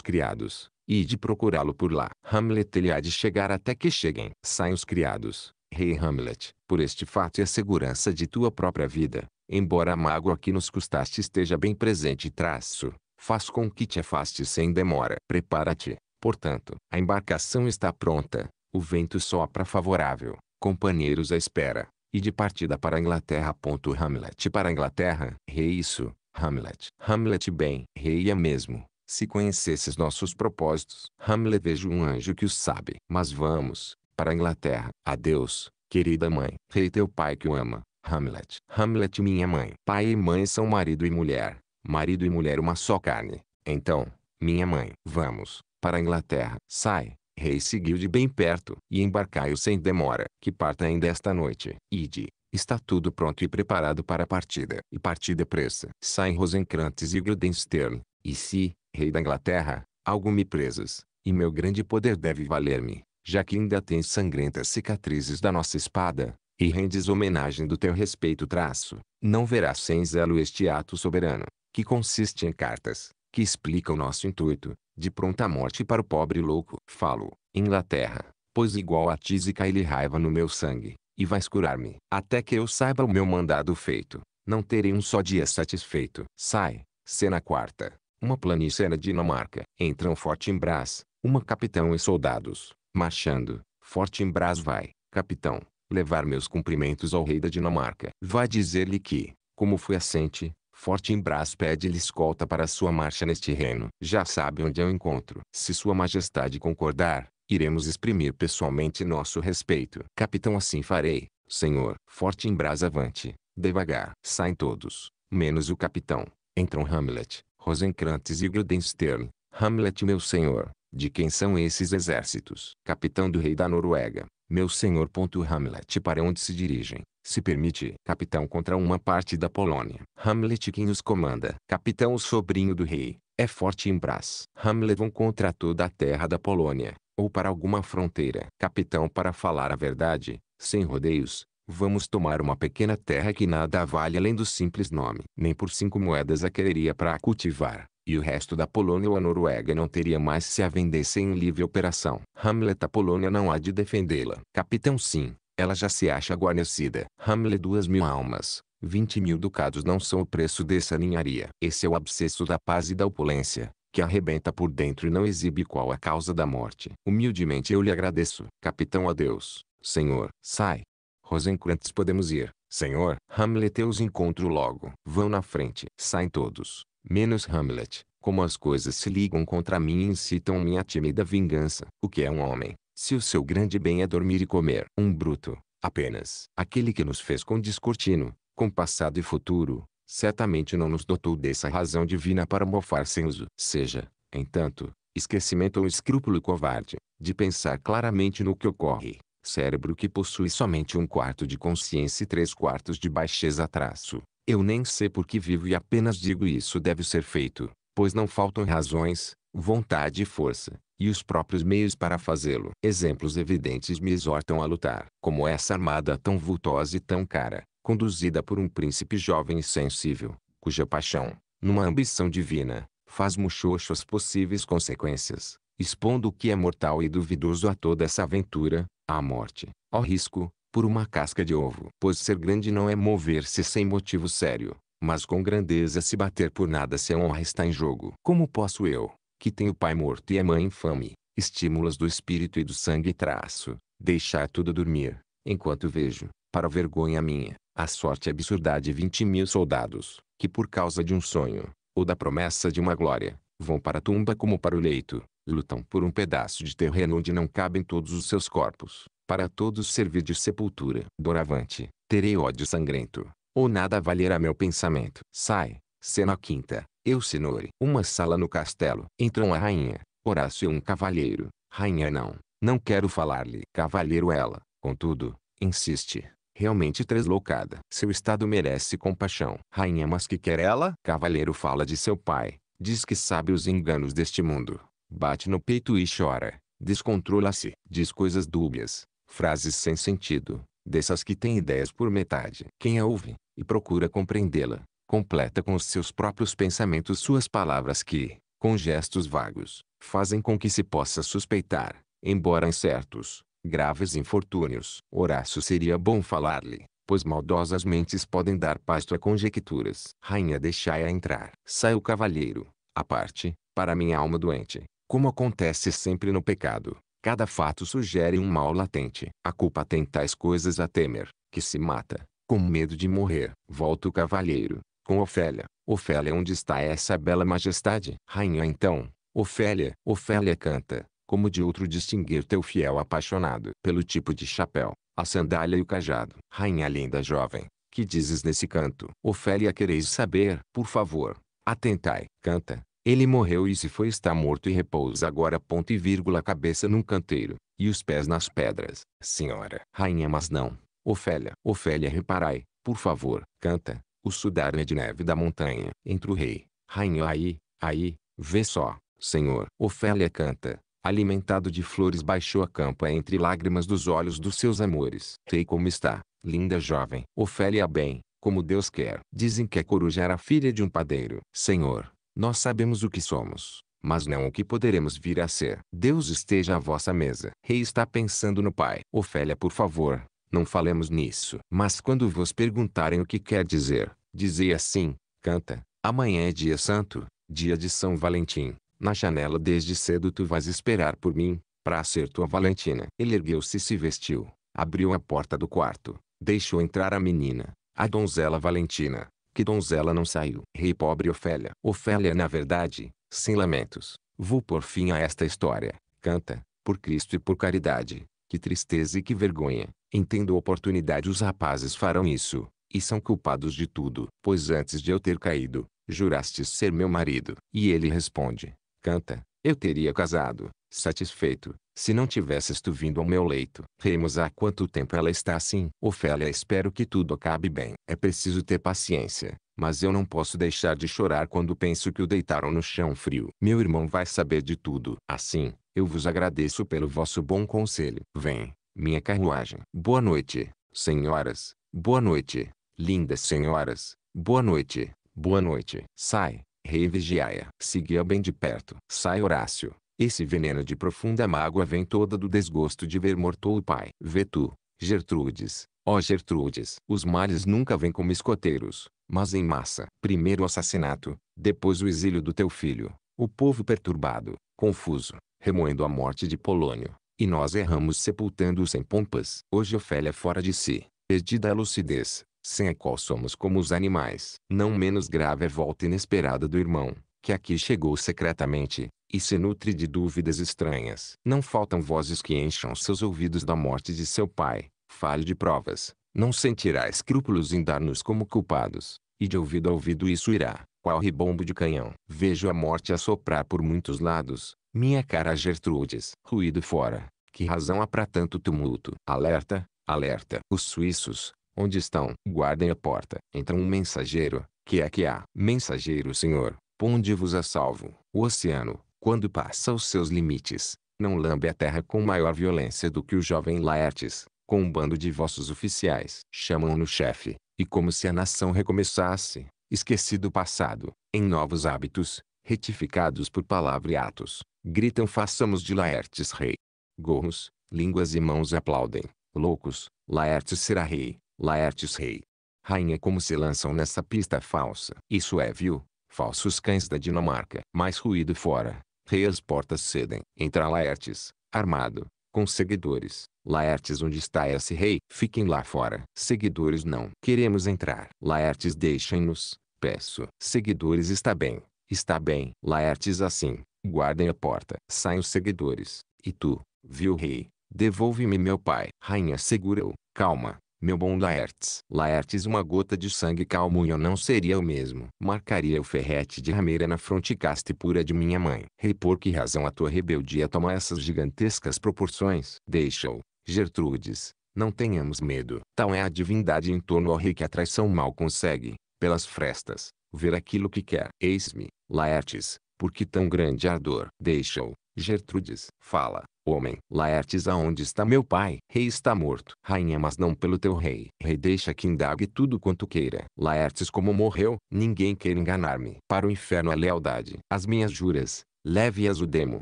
Speaker 1: criados, ide procurá-lo por lá. Hamlet ele há de chegar até que cheguem. Saem os criados, rei Hamlet, por este fato e a segurança de tua própria vida, embora a mágoa que nos custaste esteja bem presente traço, faz com que te afaste sem demora. Prepara-te, portanto, a embarcação está pronta, o vento sopra favorável, companheiros à espera. E de partida para a Inglaterra. Hamlet para a Inglaterra, rei isso, Hamlet. Hamlet bem, rei é mesmo. Se conhecesses nossos propósitos, Hamlet vejo um anjo que o sabe. Mas vamos, para a Inglaterra. Adeus, querida mãe. Rei teu pai que o ama. Hamlet. Hamlet minha mãe. Pai e mãe são marido e mulher. Marido e mulher uma só carne. Então, minha mãe. Vamos, para a Inglaterra. Sai, Rei seguiu de bem perto. E embarcai-o sem demora, que parta ainda esta noite. Ide, está tudo pronto e preparado para a partida. E partida pressa. Saem Rosencrantes e Grudenstern. E se, rei da Inglaterra, algo me presas, e meu grande poder deve valer-me, já que ainda tens sangrentas cicatrizes da nossa espada, e rendes homenagem do teu respeito traço, não verás sem zelo este ato soberano, que consiste em cartas, que explica o nosso intuito, de pronta morte para o pobre louco. Falo, Inglaterra, pois igual a tísica ele raiva no meu sangue, e vais curar-me. Até que eu saiba o meu mandado feito, não terei um só dia satisfeito. Sai, cena quarta. Uma planície era Dinamarca. Entram Fortinbras, uma capitão e soldados, marchando. Fortinbras vai, capitão, levar meus cumprimentos ao rei da Dinamarca. Vai dizer-lhe que, como fui assente, Forte Fortinbras pede-lhe escolta para sua marcha neste reino. Já sabe onde é o encontro. Se sua majestade concordar, iremos exprimir pessoalmente nosso respeito. Capitão assim farei, senhor. Forte Fortinbras avante, devagar. Saem todos, menos o capitão. Entram Hamlet, Rosencrantz e Guildenstern. Hamlet meu senhor, de quem são esses exércitos? Capitão do rei da Noruega, meu senhor. Hamlet para onde se dirigem? Se permite, capitão contra uma parte da Polônia. Hamlet quem os comanda? Capitão o sobrinho do rei, é forte em Brás. Hamlet vão contra toda a terra da Polônia, ou para alguma fronteira. Capitão para falar a verdade, sem rodeios, Vamos tomar uma pequena terra que nada vale além do simples nome. Nem por cinco moedas a quereria para cultivar e o resto da Polônia ou a Noruega não teria mais se a vendessem em livre operação. Hamlet a Polônia não há de defendê-la. Capitão sim, ela já se acha guarnecida. Hamlet duas mil almas. vinte mil ducados não são o preço dessa ninharia. Esse é o abscesso da paz e da opulência, que arrebenta por dentro e não exibe qual a causa da morte. Humildemente eu lhe agradeço. Capitão adeus, senhor. Sai. Rosencrantz podemos ir. Senhor, Hamlet eu os encontro logo. Vão na frente. Saem todos, menos Hamlet. Como as coisas se ligam contra mim e incitam minha tímida vingança. O que é um homem, se o seu grande bem é dormir e comer? Um bruto, apenas. Aquele que nos fez com descortino, com passado e futuro, certamente não nos dotou dessa razão divina para mofar sem uso. Seja, entanto, esquecimento ou escrúpulo covarde, de pensar claramente no que ocorre, cérebro que possui somente um quarto de consciência e três quartos de baixeza traço. Eu nem sei por que vivo e apenas digo isso deve ser feito, pois não faltam razões, vontade e força, e os próprios meios para fazê-lo. Exemplos evidentes me exortam a lutar, como essa armada tão vultosa e tão cara, conduzida por um príncipe jovem e sensível, cuja paixão, numa ambição divina, faz muxoxo as possíveis consequências, expondo o que é mortal e duvidoso a toda essa aventura, à morte, ao risco, por uma casca de ovo. Pois ser grande não é mover-se sem motivo sério, mas com grandeza se bater por nada se a honra está em jogo. Como posso eu, que tenho pai morto e a é mãe infame, estímulos do espírito e do sangue traço, deixar tudo dormir, enquanto vejo, para vergonha minha, a sorte absurda de vinte mil soldados, que por causa de um sonho, ou da promessa de uma glória, vão para a tumba como para o leito, lutam por um pedaço de terreno onde não cabem todos os seus corpos, para todos servir de sepultura. Doravante, terei ódio sangrento, ou nada valerá meu pensamento. Sai, cena quinta, eu senhor. Uma sala no castelo. Entram a rainha, Horácio e é um cavalheiro. Rainha não, não quero falar-lhe. Cavalheiro ela, contudo, insiste. Realmente translocada. Seu estado merece compaixão. Rainha mas que quer ela? Cavalheiro fala de seu pai. Diz que sabe os enganos deste mundo Bate no peito e chora. Descontrola-se. Diz coisas dúbias. Frases sem sentido. Dessas que tem ideias por metade. Quem a ouve, e procura compreendê-la, completa com os seus próprios pensamentos suas palavras que, com gestos vagos, fazem com que se possa suspeitar, embora incertos, graves infortúnios. Horácio seria bom falar-lhe, pois maldosas mentes podem dar pasto a conjecturas. Rainha deixai-a entrar. Sai o cavalheiro, à parte, para minha alma doente, como acontece sempre no pecado, cada fato sugere um mal latente. A culpa tem tais coisas a temer, que se mata, com medo de morrer. Volta o cavalheiro, com Ofélia. Ofélia é onde está essa bela majestade? Rainha então, Ofélia. Ofélia canta, como de outro distinguir teu fiel apaixonado. Pelo tipo de chapéu, a sandália e o cajado. Rainha linda jovem, que dizes nesse canto? Ofélia quereis saber? Por favor, atentai. Canta, ele morreu e se foi está morto e repousa agora ponto e vírgula a cabeça num canteiro, e os pés nas pedras. Senhora, rainha mas não. Ofélia, Ofélia reparai, por favor, canta, o sudar é de neve da montanha. Entre o rei, rainha aí, aí, vê só, senhor. Ofélia canta, alimentado de flores baixou a campa entre lágrimas dos olhos dos seus amores. Sei como está, linda jovem. Ofélia bem, como Deus quer. Dizem que a coruja era filha de um padeiro. Senhor, nós sabemos o que somos, mas não o que poderemos vir a ser. Deus esteja à vossa mesa. Rei está pensando no Pai. Ofélia, por favor, não falemos nisso. Mas quando vos perguntarem o que quer dizer, dizei assim: canta, amanhã é dia santo, dia de São Valentim. Na janela desde cedo tu vais esperar por mim, para ser tua Valentina. Ele ergueu-se e se vestiu, abriu a porta do quarto, deixou entrar a menina, a donzela Valentina, que donzela não saiu. Rei pobre Ofélia. Ofélia na verdade, sem lamentos, vou por fim a esta história. Canta, por Cristo e por caridade. Que tristeza e que vergonha. Entendo oportunidade os rapazes farão isso, e são culpados de tudo. Pois antes de eu ter caído, juraste ser meu marido. E ele responde, canta, eu teria casado, satisfeito, se não tivesses tu vindo ao meu leito, remos há quanto tempo ela está assim. Ofélia, espero que tudo acabe bem. É preciso ter paciência, mas eu não posso deixar de chorar quando penso que o deitaram no chão frio. Meu irmão vai saber de tudo. Assim, eu vos agradeço pelo vosso bom conselho. Vem, minha carruagem. Boa noite, senhoras. Boa noite, lindas senhoras. Boa noite. Boa noite. Sai, rei Vigiaia. Segui-a bem de perto. Sai, Horácio. Esse veneno de profunda mágoa vem toda do desgosto de ver morto o pai. Vê tu, Gertrudes, ó oh Gertrudes. Os males nunca vêm como escoteiros, mas em massa. Primeiro o assassinato, depois o exílio do teu filho. O povo perturbado, confuso, remoendo a morte de Polônio. E nós erramos sepultando-o sem pompas. Hoje Ofélia fora de si, perdida a lucidez, sem a qual somos como os animais. Não menos grave é a volta inesperada do irmão, que aqui chegou secretamente, e se nutre de dúvidas estranhas. Não faltam vozes que encham seus ouvidos da morte de seu pai. Fale de provas. Não sentirá escrúpulos em dar-nos como culpados. E de ouvido a ouvido isso irá, qual ribombo de canhão. Vejo a morte assoprar por muitos lados. Minha cara Gertrudes. Ruído fora. Que razão há para tanto tumulto? Alerta, alerta. Os suíços, onde estão? Guardem a porta. Entra um mensageiro. Que é que há? Mensageiro, senhor. Ponde-vos a salvo. O oceano, quando passa os seus limites, não lambe a terra com maior violência do que o jovem Laertes, com um bando de vossos oficiais. Chamam-no chefe, e como se a nação recomeçasse, esquecido o passado, em novos hábitos, retificados por palavra e atos, gritam façamos de Laertes rei. Gorros, línguas e mãos aplaudem, loucos, Laertes será rei, Laertes rei. Rainha como se lançam nessa pista falsa. Isso é viu, falsos cães da Dinamarca. Mais ruído fora, Rei as portas cedem. Entra Laertes, armado, com seguidores. Laertes onde está esse rei? Fiquem lá fora. Seguidores não. Queremos entrar. Laertes deixem-nos, peço. Seguidores está bem, está bem. Laertes assim, guardem a porta. Saem os seguidores. E tu, viu rei, devolve-me meu pai. Rainha segura-o, calma, meu bom Laertes. Laertes uma gota de sangue calmo e eu não seria o mesmo. Marcaria o ferrete de rameira na fronte casta e pura de minha mãe. Rei por que razão a tua rebeldia toma essas gigantescas proporções? Deixa-o, Gertrudes. Não tenhamos medo. Tal é a divindade em torno ao rei que a traição mal consegue, pelas frestas, ver aquilo que quer. Eis-me, Laertes, por que tão grande ardor? Deixa-o, Gertrudes. Fala, Homem, Laertes aonde está meu pai? Rei está morto. Rainha mas não pelo teu rei. Rei deixa que indague tudo quanto queira. Laertes como morreu, ninguém quer enganar-me. Para o inferno a lealdade. As minhas juras, Leve-as o demo,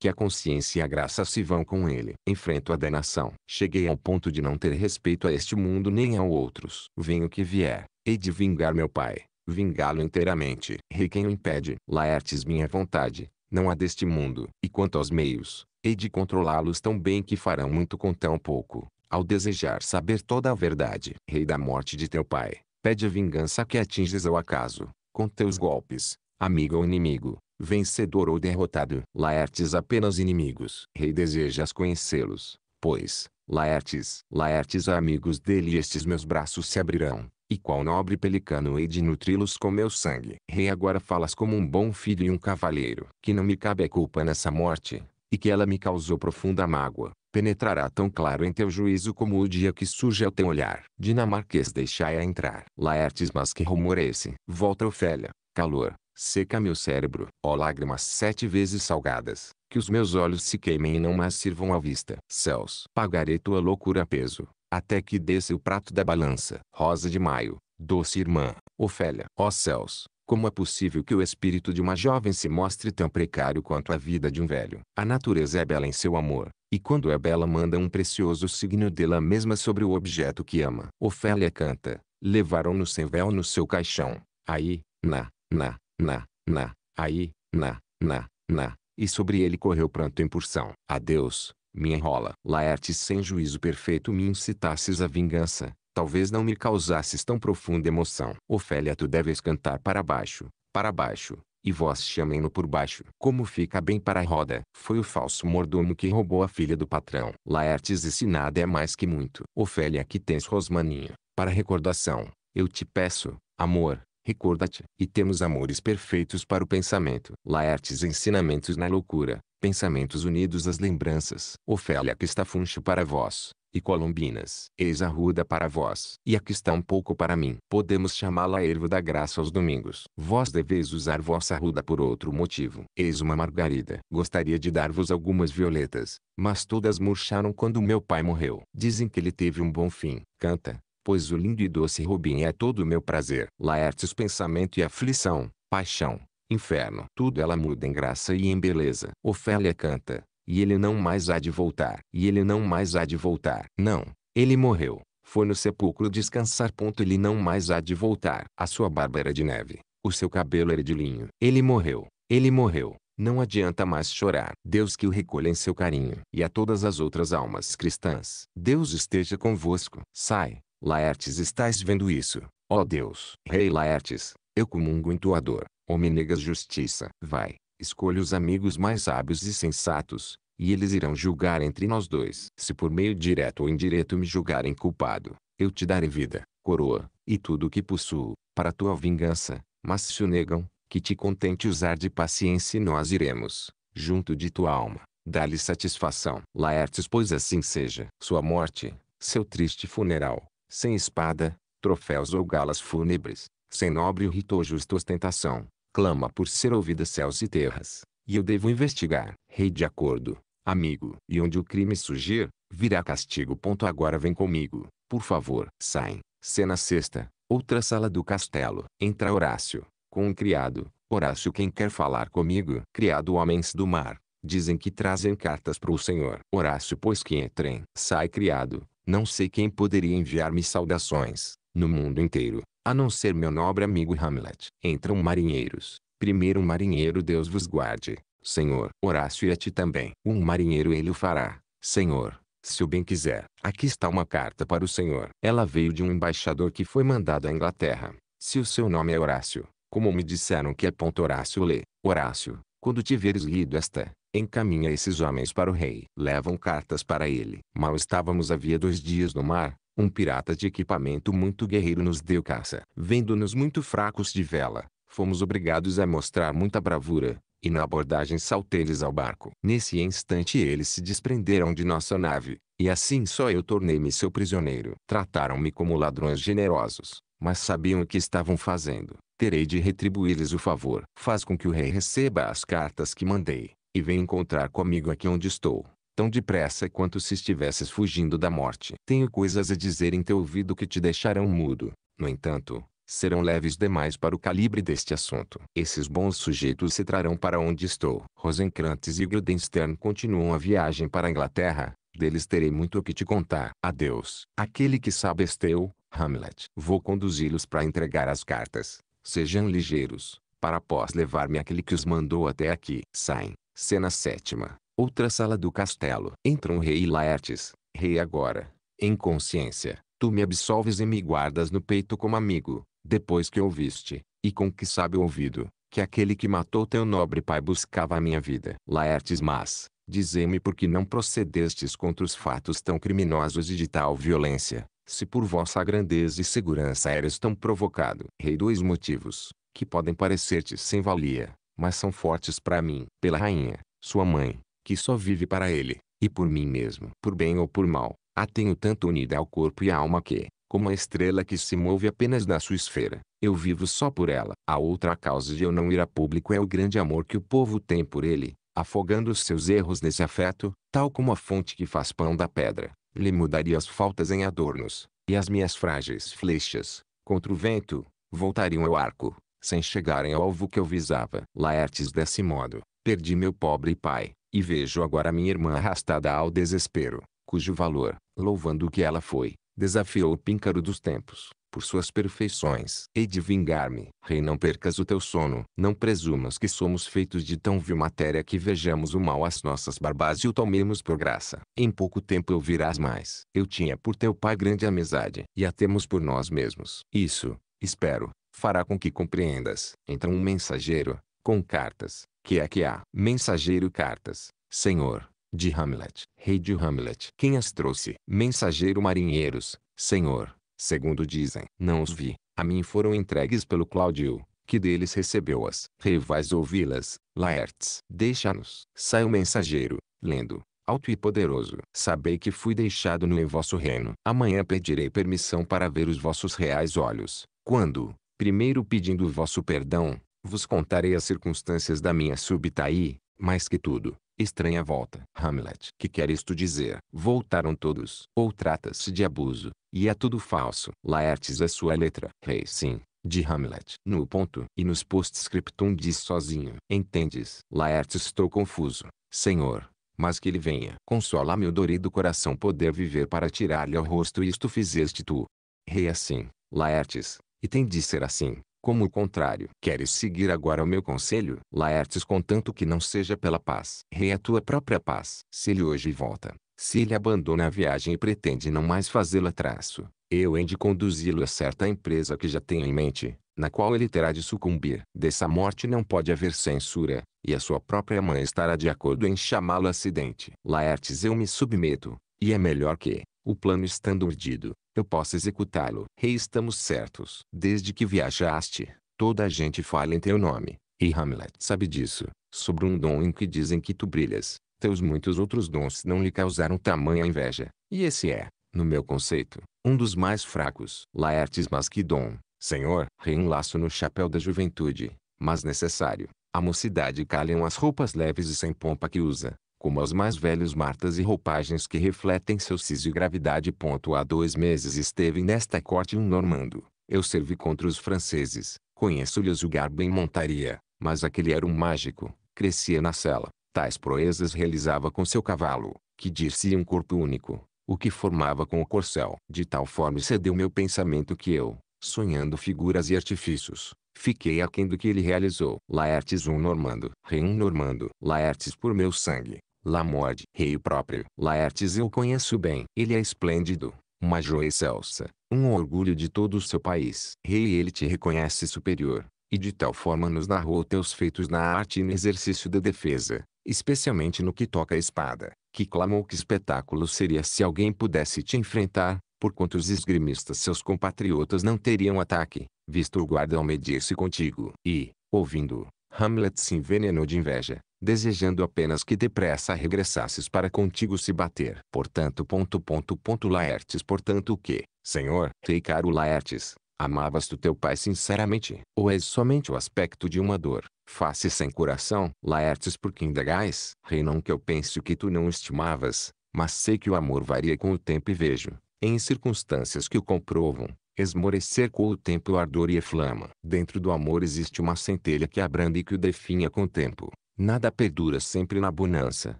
Speaker 1: que a consciência e a graça se vão com ele. Enfrento a danação. Cheguei ao ponto de não ter respeito a este mundo nem a outros. Venho que vier, hei de vingar meu pai, vingá-lo inteiramente. Rei quem o impede. Laertes minha vontade, não há deste mundo. E quanto aos meios, hei de controlá-los tão bem que farão muito com tão pouco. Ao desejar saber toda a verdade, rei da morte de teu pai, pede a vingança que atinges ao acaso, com teus golpes, amigo ou inimigo, vencedor ou derrotado. Laertes apenas inimigos. Rei desejas conhecê-los, pois, Laertes, Laertes a amigos dele estes meus braços se abrirão, e qual nobre pelicano hei de nutri-los com meu sangue. Rei agora falas como um bom filho e um cavalheiro. Que não me cabe a culpa nessa morte, e que ela me causou profunda mágoa, penetrará tão claro em teu juízo como o dia que surge ao teu olhar. Dinamarquês deixai-a entrar. Laertes mas que rumorece. É Volta Ofélia, calor, seca meu cérebro. Ó lágrimas sete vezes salgadas, que os meus olhos se queimem e não mais sirvam à vista. Céus, pagarei tua loucura peso, até que desça o prato da balança. Rosa de maio, doce irmã, Ofélia. Ó céus, como é possível que o espírito de uma jovem se mostre tão precário quanto a vida de um velho? A natureza é bela em seu amor, e quando é bela manda um precioso signo dela mesma sobre o objeto que ama. Ofélia canta, levaram-no sem véu no seu caixão. Aí, na, na, na, na, aí, na, na, na, e sobre ele correu pranto em porção. Adeus, minha rola. Laertes sem juízo perfeito me incitasses à vingança, talvez não me causasses tão profunda emoção. Ofélia, tu deves cantar para baixo, para baixo, e vós chamem-no por baixo. Como fica bem para a roda. Foi o falso mordomo que roubou a filha do patrão. Laertes e nada é mais que muito. Ofélia que tens Rosmaninho, para recordação, eu te peço, amor, recorda-te. E temos amores perfeitos para o pensamento. Laertes ensinamentos na loucura, pensamentos unidos às lembranças. Ofélia que está funcho para vós, e colombinas. Eis a ruda para vós, e a que está um pouco para mim. Podemos chamá-la ervo da graça aos domingos. Vós deveis usar vossa ruda por outro motivo. Eis uma margarida. Gostaria de dar-vos algumas violetas, mas todas murcharam quando meu pai morreu. Dizem que ele teve um bom fim. Canta, pois o lindo e doce Rubim é todo o meu prazer. Laertes pensamento e aflição, paixão, inferno. Tudo ela muda em graça e em beleza. Ofélia canta, e ele não mais há de voltar. E ele não mais há de voltar. Não, ele morreu. Foi no sepulcro descansar. Ponto. Ele não mais há de voltar. A sua barba era de neve. O seu cabelo era de linho. Ele morreu. Ele morreu. Não adianta mais chorar. Deus que o recolha em seu carinho. E a todas as outras almas cristãs. Deus esteja convosco. Sai, Laertes, estás vendo isso. Ó oh Deus, Rei Laertes, eu comungo em tua dor. Homem negas justiça. Vai, Escolha os amigos mais sábios e sensatos, e eles irão julgar entre nós dois. Se por meio direto ou indireto me julgarem culpado, eu te darei vida, coroa, e tudo o que possuo, para tua vingança. Mas se o negam, que te contente usar de paciência e nós iremos, junto de tua alma, dar-lhe satisfação. Laertes pois assim seja. Sua morte, seu triste funeral, sem espada, troféus ou galas fúnebres, sem nobre rito ou justa ostentação, clama por ser ouvida céus e terras, e eu devo investigar, rei de acordo, amigo, e onde o crime surgir, virá castigo. Agora vem comigo, por favor, saem, cena sexta, outra sala do castelo, entra Horácio, com um criado, Horácio quem quer falar comigo? Criado homens do mar, dizem que trazem cartas para o senhor. Horácio pois quem entrem, é sai criado, não sei quem poderia enviar-me saudações, no mundo inteiro, a não ser meu nobre amigo Hamlet. Entram marinheiros. Primeiro um marinheiro Deus vos guarde, Senhor. Horácio e a ti também. Um marinheiro ele o fará, Senhor. Se o bem quiser. Aqui está uma carta para o Senhor. Ela veio de um embaixador que foi mandado à Inglaterra. Se o seu nome é Horácio, como me disseram que é ponto Horácio lê. Horácio, quando tiveres lido esta, encaminha esses homens para o rei. Levam cartas para ele. Mal estávamos havia dois dias no mar, um pirata de equipamento muito guerreiro nos deu caça. Vendo-nos muito fracos de vela, fomos obrigados a mostrar muita bravura, e na abordagem saltei-lhes ao barco. Nesse instante eles se desprenderam de nossa nave, e assim só eu tornei-me seu prisioneiro. Trataram-me como ladrões generosos, mas sabiam o que estavam fazendo. Terei de retribuir-lhes o favor. Faz com que o rei receba as cartas que mandei, e venha encontrar comigo aqui onde estou tão depressa quanto se estivesses fugindo da morte. Tenho coisas a dizer em teu ouvido que te deixarão mudo. No entanto, serão leves demais para o calibre deste assunto. Esses bons sujeitos se trarão para onde estou. Rosencrantz e Guildenstern continuam a viagem para a Inglaterra. Deles terei muito o que te contar. Adeus. Aquele que sabe esteu, Hamlet. Vou conduzi-los para entregar as cartas. Sejam ligeiros, para após levar-me aquele que os mandou até aqui. Saem. Cena sétima. Outra sala do castelo. Entram o rei e Laertes. Rei agora, em consciência, tu me absolves e me guardas no peito como amigo, depois que ouviste, e com que sabe ouvido, que aquele que matou teu nobre pai buscava a minha vida. Laertes mas, dizei-me por que não procedestes contra os fatos tão criminosos e de tal violência, se por vossa grandeza e segurança eres tão provocado. Rei dois motivos, que podem parecer-te sem valia, mas são fortes para mim. Pela rainha, sua mãe, que só vive para ele, e por mim mesmo. Por bem ou por mal, a tenho tanto unida ao corpo e à alma que, como a estrela que se move apenas na sua esfera, eu vivo só por ela. A outra causa de eu não ir a público é o grande amor que o povo tem por ele, afogando os seus erros nesse afeto, tal como a fonte que faz pão da pedra, lhe mudaria as faltas em adornos, e as minhas frágeis flechas, contra o vento, voltariam ao arco, sem chegarem ao alvo que eu visava. Laertes desse modo, perdi meu pobre pai, e vejo agora minha irmã arrastada ao desespero, cujo valor, louvando o que ela foi, desafiou o píncaro dos tempos, por suas perfeições. Hei de vingar-me. Rei não percas o teu sono. Não presumas que somos feitos de tão vil matéria que vejamos o mal às nossas barbás e o tomemos por graça. Em pouco tempo ouvirás mais. Eu tinha por teu pai grande amizade, e a temos por nós mesmos. Isso, espero, fará com que compreendas. Entra um mensageiro, com cartas, que é que há. Mensageiro cartas, senhor, de Hamlet, rei de Hamlet. Quem as trouxe? Mensageiro marinheiros, senhor, segundo dizem. Não os vi, a mim foram entregues pelo Cláudio, que deles recebeu-as. Rei vais ouvi-las, Laertes. Deixa-nos. Sai o mensageiro, lendo, alto e poderoso. Sabei que fui deixado no em vosso reino. Amanhã pedirei permissão para ver os vossos reais olhos. Quando, primeiro pedindo vosso perdão, vos contarei as circunstâncias da minha súbita e, mais que tudo, estranha volta. Hamlet. Que quer isto dizer? Voltaram todos. Ou trata-se de abuso, e é tudo falso. Laertes a sua letra. Rei hey, sim, de Hamlet. No ponto e nos post-scriptum diz sozinho. Entendes? Laertes estou confuso, senhor. Mas que ele venha. Consola-me o dorido coração poder viver para tirar-lhe ao rosto isto fizeste tu. Rei hey, assim, Laertes, e tem de ser assim. Como o contrário, queres seguir agora o meu conselho? Laertes contanto que não seja pela paz. Rei a tua própria paz. Se ele hoje volta, se ele abandona a viagem e pretende não mais fazê-la traço, eu hei de conduzi-lo a certa empresa que já tenho em mente, na qual ele terá de sucumbir. Dessa morte não pode haver censura, e a sua própria mãe estará de acordo em chamá-lo acidente. Laertes eu me submeto, e é melhor que, o plano estando urdido, eu possa executá-lo. Rei, estamos certos. Desde que viajaste, toda a gente fala em teu nome. E Hamlet sabe disso, sobre um dom em que dizem que tu brilhas. Teus muitos outros dons não lhe causaram tamanha inveja. E esse é, no meu conceito, um dos mais fracos. Laertes dom, senhor, rei um laço no chapéu da juventude, mas necessário. A mocidade calham as roupas leves e sem pompa que usa como as mais velhas martas e roupagens que refletem seu siso e gravidade. Há dois meses esteve nesta corte um normando. Eu servi contra os franceses, conheço-lhes o garbo em montaria, mas aquele era um mágico, crescia na cela. Tais proezas realizava com seu cavalo, que disse se um corpo único, o que formava com o corcel. De tal forma cedeu meu pensamento que eu, sonhando figuras e artifícios, fiquei aquém do que ele realizou. Laertes um normando, rei um normando, Laertes por meu sangue, Lamorde. Rei próprio. Laertes eu conheço bem. Ele é esplêndido, uma joia excelsa, um orgulho de todo o seu país. Rei ele te reconhece superior, e de tal forma nos narrou teus feitos na arte e no exercício da defesa, especialmente no que toca à espada, que clamou que espetáculo seria se alguém pudesse te enfrentar, porquanto os esgrimistas seus compatriotas não teriam ataque, visto o guarda medir-se contigo. E, ouvindo, Hamlet se envenenou de inveja, desejando apenas que depressa regressasses para contigo se bater. Portanto, ponto, ponto, ponto, Laertes, portanto o que, senhor, rei caro Laertes, amavas tu teu pai sinceramente, ou és somente o aspecto de uma dor, face sem coração? Laertes, por que indagais? Rei, não que eu pense que tu não estimavas, mas sei que o amor varia com o tempo e vejo, em circunstâncias que o comprovam, esmorecer com o tempo o ardor e a flama. Dentro do amor existe uma centelha que abranda e que o definha com o tempo. Nada perdura sempre na bonança,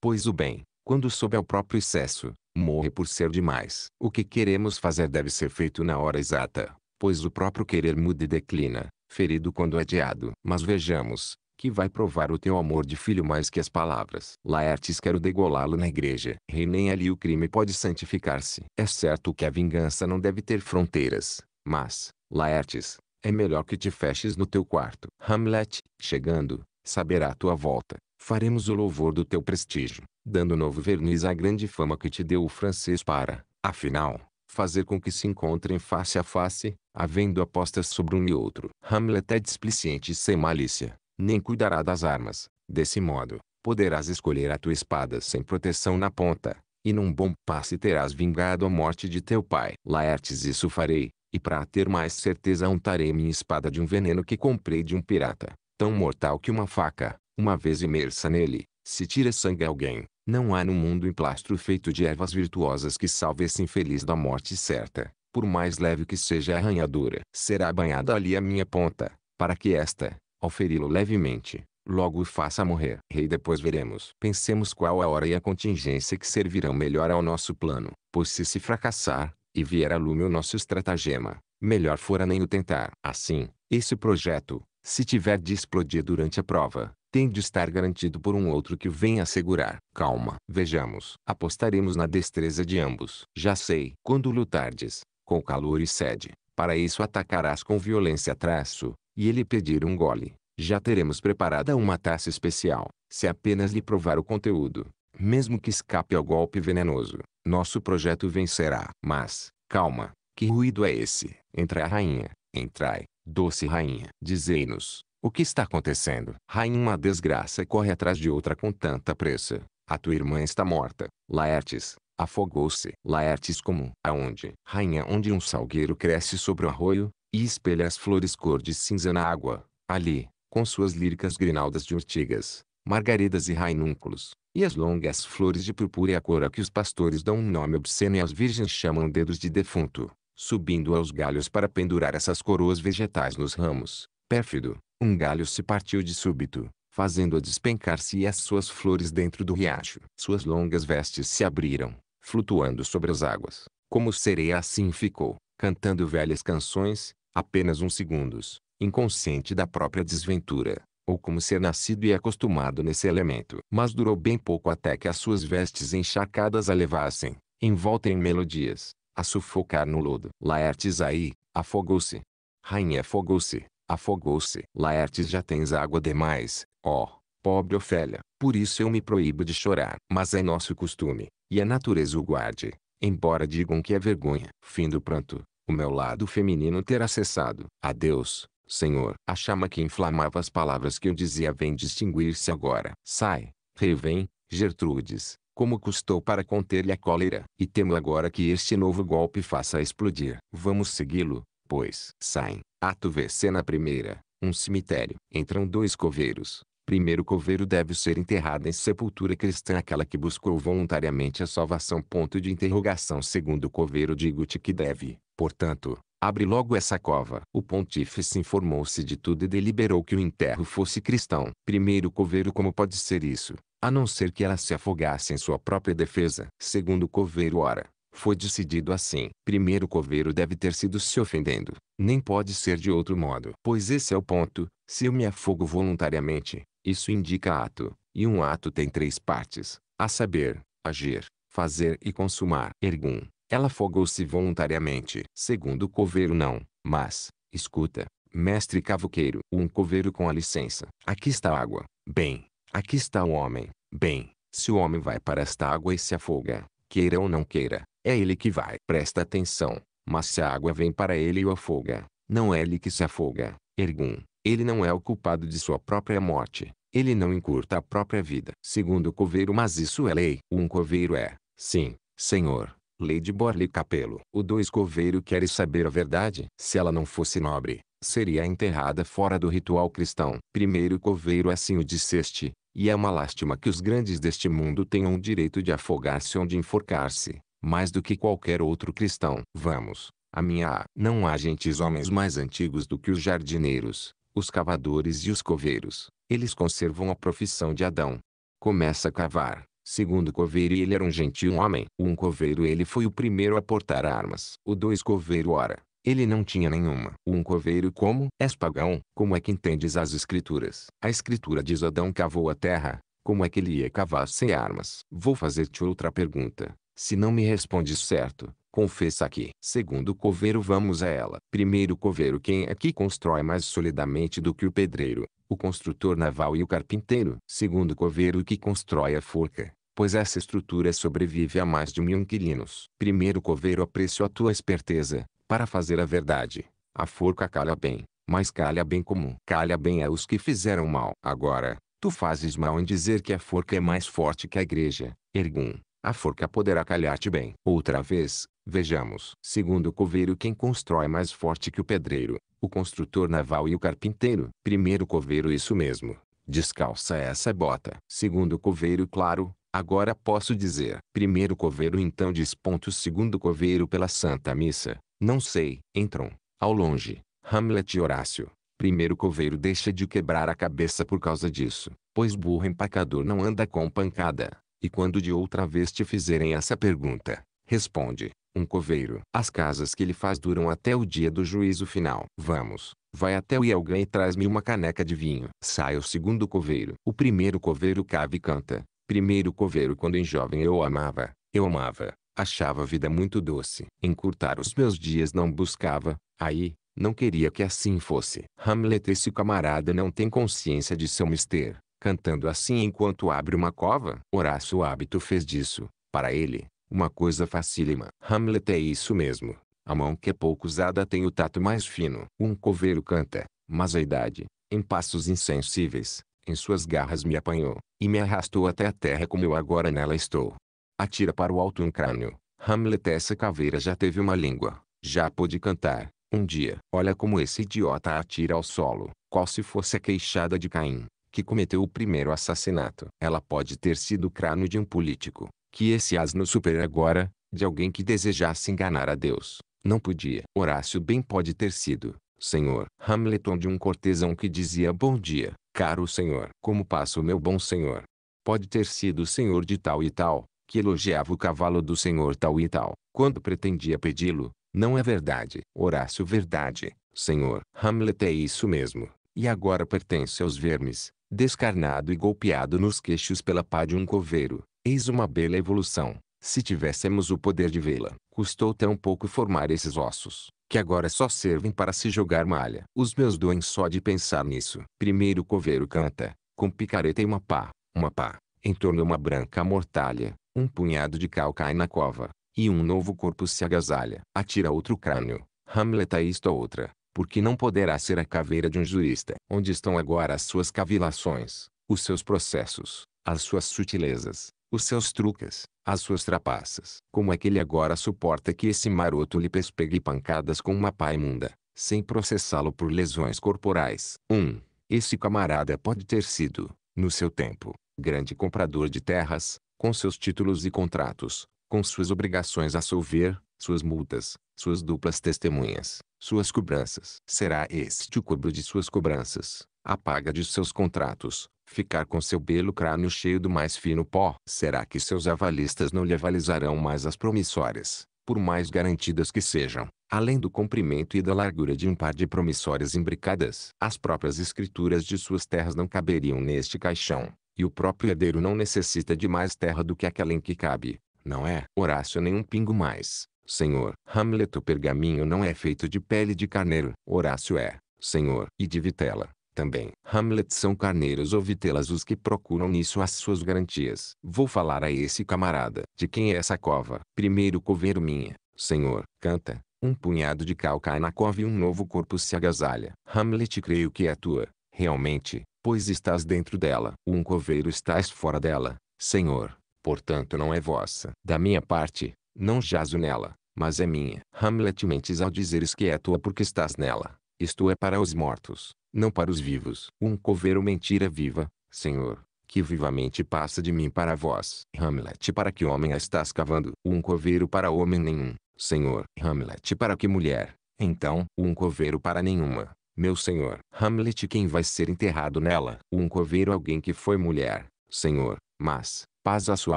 Speaker 1: pois o bem, quando sob ao próprio excesso, morre por ser demais. O que queremos fazer deve ser feito na hora exata, pois o próprio querer muda e declina, ferido quando é adiado. Mas vejamos, que vai provar o teu amor de filho mais que as palavras. Laertes quero degolá-lo na igreja. Rei nem ali o crime pode santificar-se. É certo que a vingança não deve ter fronteiras, mas, Laertes, é melhor que te feches no teu quarto. Hamlet, chegando, saberá a tua volta. Faremos o louvor do teu prestígio, dando novo verniz à grande fama que te deu o francês para, afinal, fazer com que se encontrem face a face, havendo apostas sobre um e outro. Hamlet é displicente e sem malícia, nem cuidará das armas. Desse modo, poderás escolher a tua espada sem proteção na ponta, e num bom passe terás vingado a morte de teu pai. Laertes isso farei, e para ter mais certeza untarei minha espada de um veneno que comprei de um pirata, tão mortal que uma faca, uma vez imersa nele, se tira sangue a alguém. Não há no mundo emplastro feito de ervas virtuosas que salve esse infeliz da morte certa, por mais leve que seja a arranhadura. Será banhada ali a minha ponta, para que esta, ao feri-lo levemente, logo o faça morrer. Rei depois veremos. Pensemos qual a hora e a contingência que servirão melhor ao nosso plano, pois se se fracassar, e vier a lume o nosso estratagema, melhor fora nem o tentar. Assim, esse projeto, se tiver de explodir durante a prova, tem de estar garantido por um outro que o venha assegurar. Calma. Vejamos. Apostaremos na destreza de ambos. Já sei. Quando lutardes, com calor e sede, para isso atacarás com violência traço, e ele pedir um gole. Já teremos preparada uma taça especial, se apenas lhe provar o conteúdo. Mesmo que escape ao golpe venenoso, nosso projeto vencerá. Mas, calma, que ruído é esse? Entra a rainha, entrai, Doce rainha, dizei-nos, o que está acontecendo? Rainha uma desgraça corre atrás de outra com tanta pressa. A tua irmã está morta. Laertes, afogou-se. Laertes como. Aonde? Rainha onde um salgueiro cresce sobre o arroio, e espelha as flores cor de cinza na água. Ali, com suas líricas grinaldas de urtigas, margaridas e rainúnculos, e as longas flores de purpura e a cor a que os pastores dão um nome obsceno e as virgens chamam dedos de defunto subindo aos galhos para pendurar essas coroas vegetais nos ramos. Pérfido, um galho se partiu de súbito, fazendo-a despencar-se e as suas flores dentro do riacho. Suas longas vestes se abriram, flutuando sobre as águas. Como sereia assim ficou, cantando velhas canções, apenas uns segundos, inconsciente da própria desventura, ou como ser nascido e acostumado nesse elemento. Mas durou bem pouco até que as suas vestes encharcadas a levassem, envolta em melodias, a sufocar no lodo. Laertes aí, afogou-se. Rainha afogou-se, afogou-se. Laertes já tens água demais, ó, oh, pobre Ofélia, por isso eu me proíbo de chorar. Mas é nosso costume, e a natureza o guarde, embora digam que é vergonha. Fim do pranto, o meu lado feminino terá cessado. Adeus, Senhor. A chama que inflamava as palavras que eu dizia vem distinguir-se agora. Sai, revém, Gertrudes, como custou para conter-lhe a cólera. E temo agora que este novo golpe faça explodir. Vamos segui-lo, pois. Saem. Ato V. cena primeira. Um cemitério. Entram dois coveiros. Primeiro coveiro deve ser enterrado em sepultura cristã aquela que buscou voluntariamente a salvação. Ponto de interrogação. Segundo coveiro digo-te que deve, portanto, Abre logo essa cova. O pontífice informou-se de tudo e deliberou que o enterro fosse cristão. Primeiro coveiro como pode ser isso? a não ser que ela se afogasse em sua própria defesa. Segundo Coveiro ora, foi decidido assim. Primeiro Coveiro deve ter sido se ofendendo, nem pode ser de outro modo. Pois esse é o ponto, se eu me afogo voluntariamente, isso indica ato, e um ato tem três partes, a saber, agir, fazer e consumar. Ergum, ela afogou-se voluntariamente. Segundo Coveiro não, mas, escuta, mestre cavoqueiro. Um coveiro com a licença. Aqui está a água. Bem, Aqui está o homem. Bem, se o homem vai para esta água e se afoga, queira ou não queira, é ele que vai. Presta atenção. Mas se a água vem para ele e o afoga, não é ele que se afoga. Ergum, ele não é o culpado de sua própria morte. Ele não encurta a própria vida. Segundo o coveiro, mas isso é lei. Um coveiro é, sim, senhor, Lady Borley Capelo. O do escoveiro quer saber a verdade. Se ela não fosse nobre, seria enterrada fora do ritual cristão. Primeiro coveiro assim o disseste, e é uma lástima que os grandes deste mundo tenham o direito de afogar-se ou de enforcar-se, mais do que qualquer outro cristão. Vamos, a minha Não há gentes homens mais antigos do que os jardineiros, os cavadores e os coveiros. Eles conservam a profissão de Adão. Começa a cavar, Segundo coveiro ele era um gentil homem. Um coveiro ele foi o primeiro a portar armas. O dois coveiro ora, ele não tinha nenhuma. Um coveiro como? És pagão. Como é que entendes as escrituras? A escritura diz Adão cavou a terra. Como é que ele ia cavar sem armas? Vou fazer-te outra pergunta. Se não me respondes certo, confessa aqui. Segundo coveiro vamos a ela. Primeiro coveiro quem é que constrói mais solidamente do que o pedreiro? O construtor naval e o carpinteiro. Segundo coveiro que constrói a forca pois essa estrutura sobrevive a mais de mil inquilinos. Primeiro coveiro aprecio a tua esperteza, para fazer a verdade. A forca calha bem, mas calha bem comum. Calha bem a os que fizeram mal. Agora, tu fazes mal em dizer que a forca é mais forte que a igreja. Ergum, a forca poderá calhar-te bem. Outra vez, Vejamos. Segundo coveiro, quem constrói mais forte que o pedreiro, o construtor naval e o carpinteiro. Primeiro coveiro, isso mesmo. Descalça essa bota. Segundo coveiro, claro, Agora posso dizer, primeiro coveiro então desponta o segundo coveiro pela Santa Missa, não sei, entram, ao longe, Hamlet e Horácio. Primeiro coveiro deixa de quebrar a cabeça por causa disso, pois burro empacador não anda com pancada. E quando de outra vez te fizerem essa pergunta, responde, um coveiro. As casas que ele faz duram até o dia do juízo final. Vamos, vai até o Ielgan e traz-me uma caneca de vinho. Sai o segundo coveiro. O primeiro coveiro cava e canta. Primeiro coveiro quando em jovem eu amava, eu amava, achava a vida muito doce. Encurtar os meus dias não buscava, aí, não queria que assim fosse. Hamlet esse camarada não tem consciência de seu mister, cantando assim enquanto abre uma cova. Horácio Hábito fez disso, para ele, uma coisa facílima. Hamlet é isso mesmo. A mão que é pouco usada tem o tato mais fino. Um coveiro canta, mas a idade, em passos insensíveis, em suas garras me apanhou, e me arrastou até a terra como eu agora nela estou. Atira para o alto um crânio. Hamlet essa caveira já teve uma língua, já pôde cantar, um dia. Olha como esse idiota a atira ao solo, qual se fosse a queixada de Caim, que cometeu o primeiro assassinato. Ela pode ter sido o crânio de um político, que esse asno supera agora, de alguém que desejasse enganar a Deus. Não podia. Horácio bem pode ter sido, senhor, Hamlet de um cortesão que dizia bom dia, caro senhor, como passa o meu bom senhor? Pode ter sido o senhor de tal e tal, que elogiava o cavalo do senhor tal e tal, quando pretendia pedi-lo, não é verdade. Horácio Verdade, senhor. Hamlet é isso mesmo. E agora pertence aos vermes, descarnado e golpeado nos queixos pela pá de um coveiro. Eis uma bela evolução, se tivéssemos o poder de vê-la. Custou tão pouco formar esses ossos que agora só servem para se jogar malha. Os meus doem só de pensar nisso. Primeiro o coveiro canta, com picareta e uma pá, uma pá, em torno uma branca mortalha, um punhado de cal cai na cova, e um novo corpo se agasalha. Atira outro crânio, Hamlet a isto a outra, porque não poderá ser a caveira de um jurista. Onde estão agora as suas cavilações, os seus processos, as suas sutilezas, os seus truques, as suas trapaças. Como é que ele agora suporta que esse maroto lhe pespegue pancadas com uma pá imunda, sem processá-lo por lesões corporais? 1. Um, esse camarada pode ter sido, no seu tempo, grande comprador de terras, com seus títulos e contratos, com suas obrigações a solver, suas multas, suas duplas testemunhas, suas cobranças. Será este o cobro de suas cobranças, a paga de seus contratos, ficar com seu belo crânio cheio do mais fino pó. Será que seus avalistas não lhe avalizarão mais as promissórias, por mais garantidas que sejam, além do comprimento e da largura de um par de promissórias imbricadas? As próprias escrituras de suas terras não caberiam neste caixão, e o próprio herdeiro não necessita de mais terra do que aquela em que cabe, não é? Horácio nem um pingo mais. Senhor, Hamlet o pergaminho não é feito de pele de carneiro. Horácio é, Senhor, e de vitela. Também, Hamlet são carneiros ou vitelas os que procuram nisso as suas garantias. Vou falar a esse camarada, de quem é essa cova? Primeiro coveiro minha, senhor, canta. Um punhado de cal cai na cova e um novo corpo se agasalha. Hamlet creio que é tua, realmente, pois estás dentro dela. Um coveiro estás fora dela, senhor, portanto não é vossa. Da minha parte, não jazo nela, mas é minha. Hamlet mentes ao dizeres que é tua porque estás nela. Isto é para os mortos não para os vivos. Um coveiro mentira viva, Senhor, que vivamente passa de mim para vós. Hamlet para que homem a estás cavando? Um coveiro para homem nenhum, Senhor. Hamlet para que mulher? Então, um coveiro para nenhuma, meu Senhor. Hamlet quem vai ser enterrado nela? Um coveiro alguém que foi mulher, Senhor, mas, paz a sua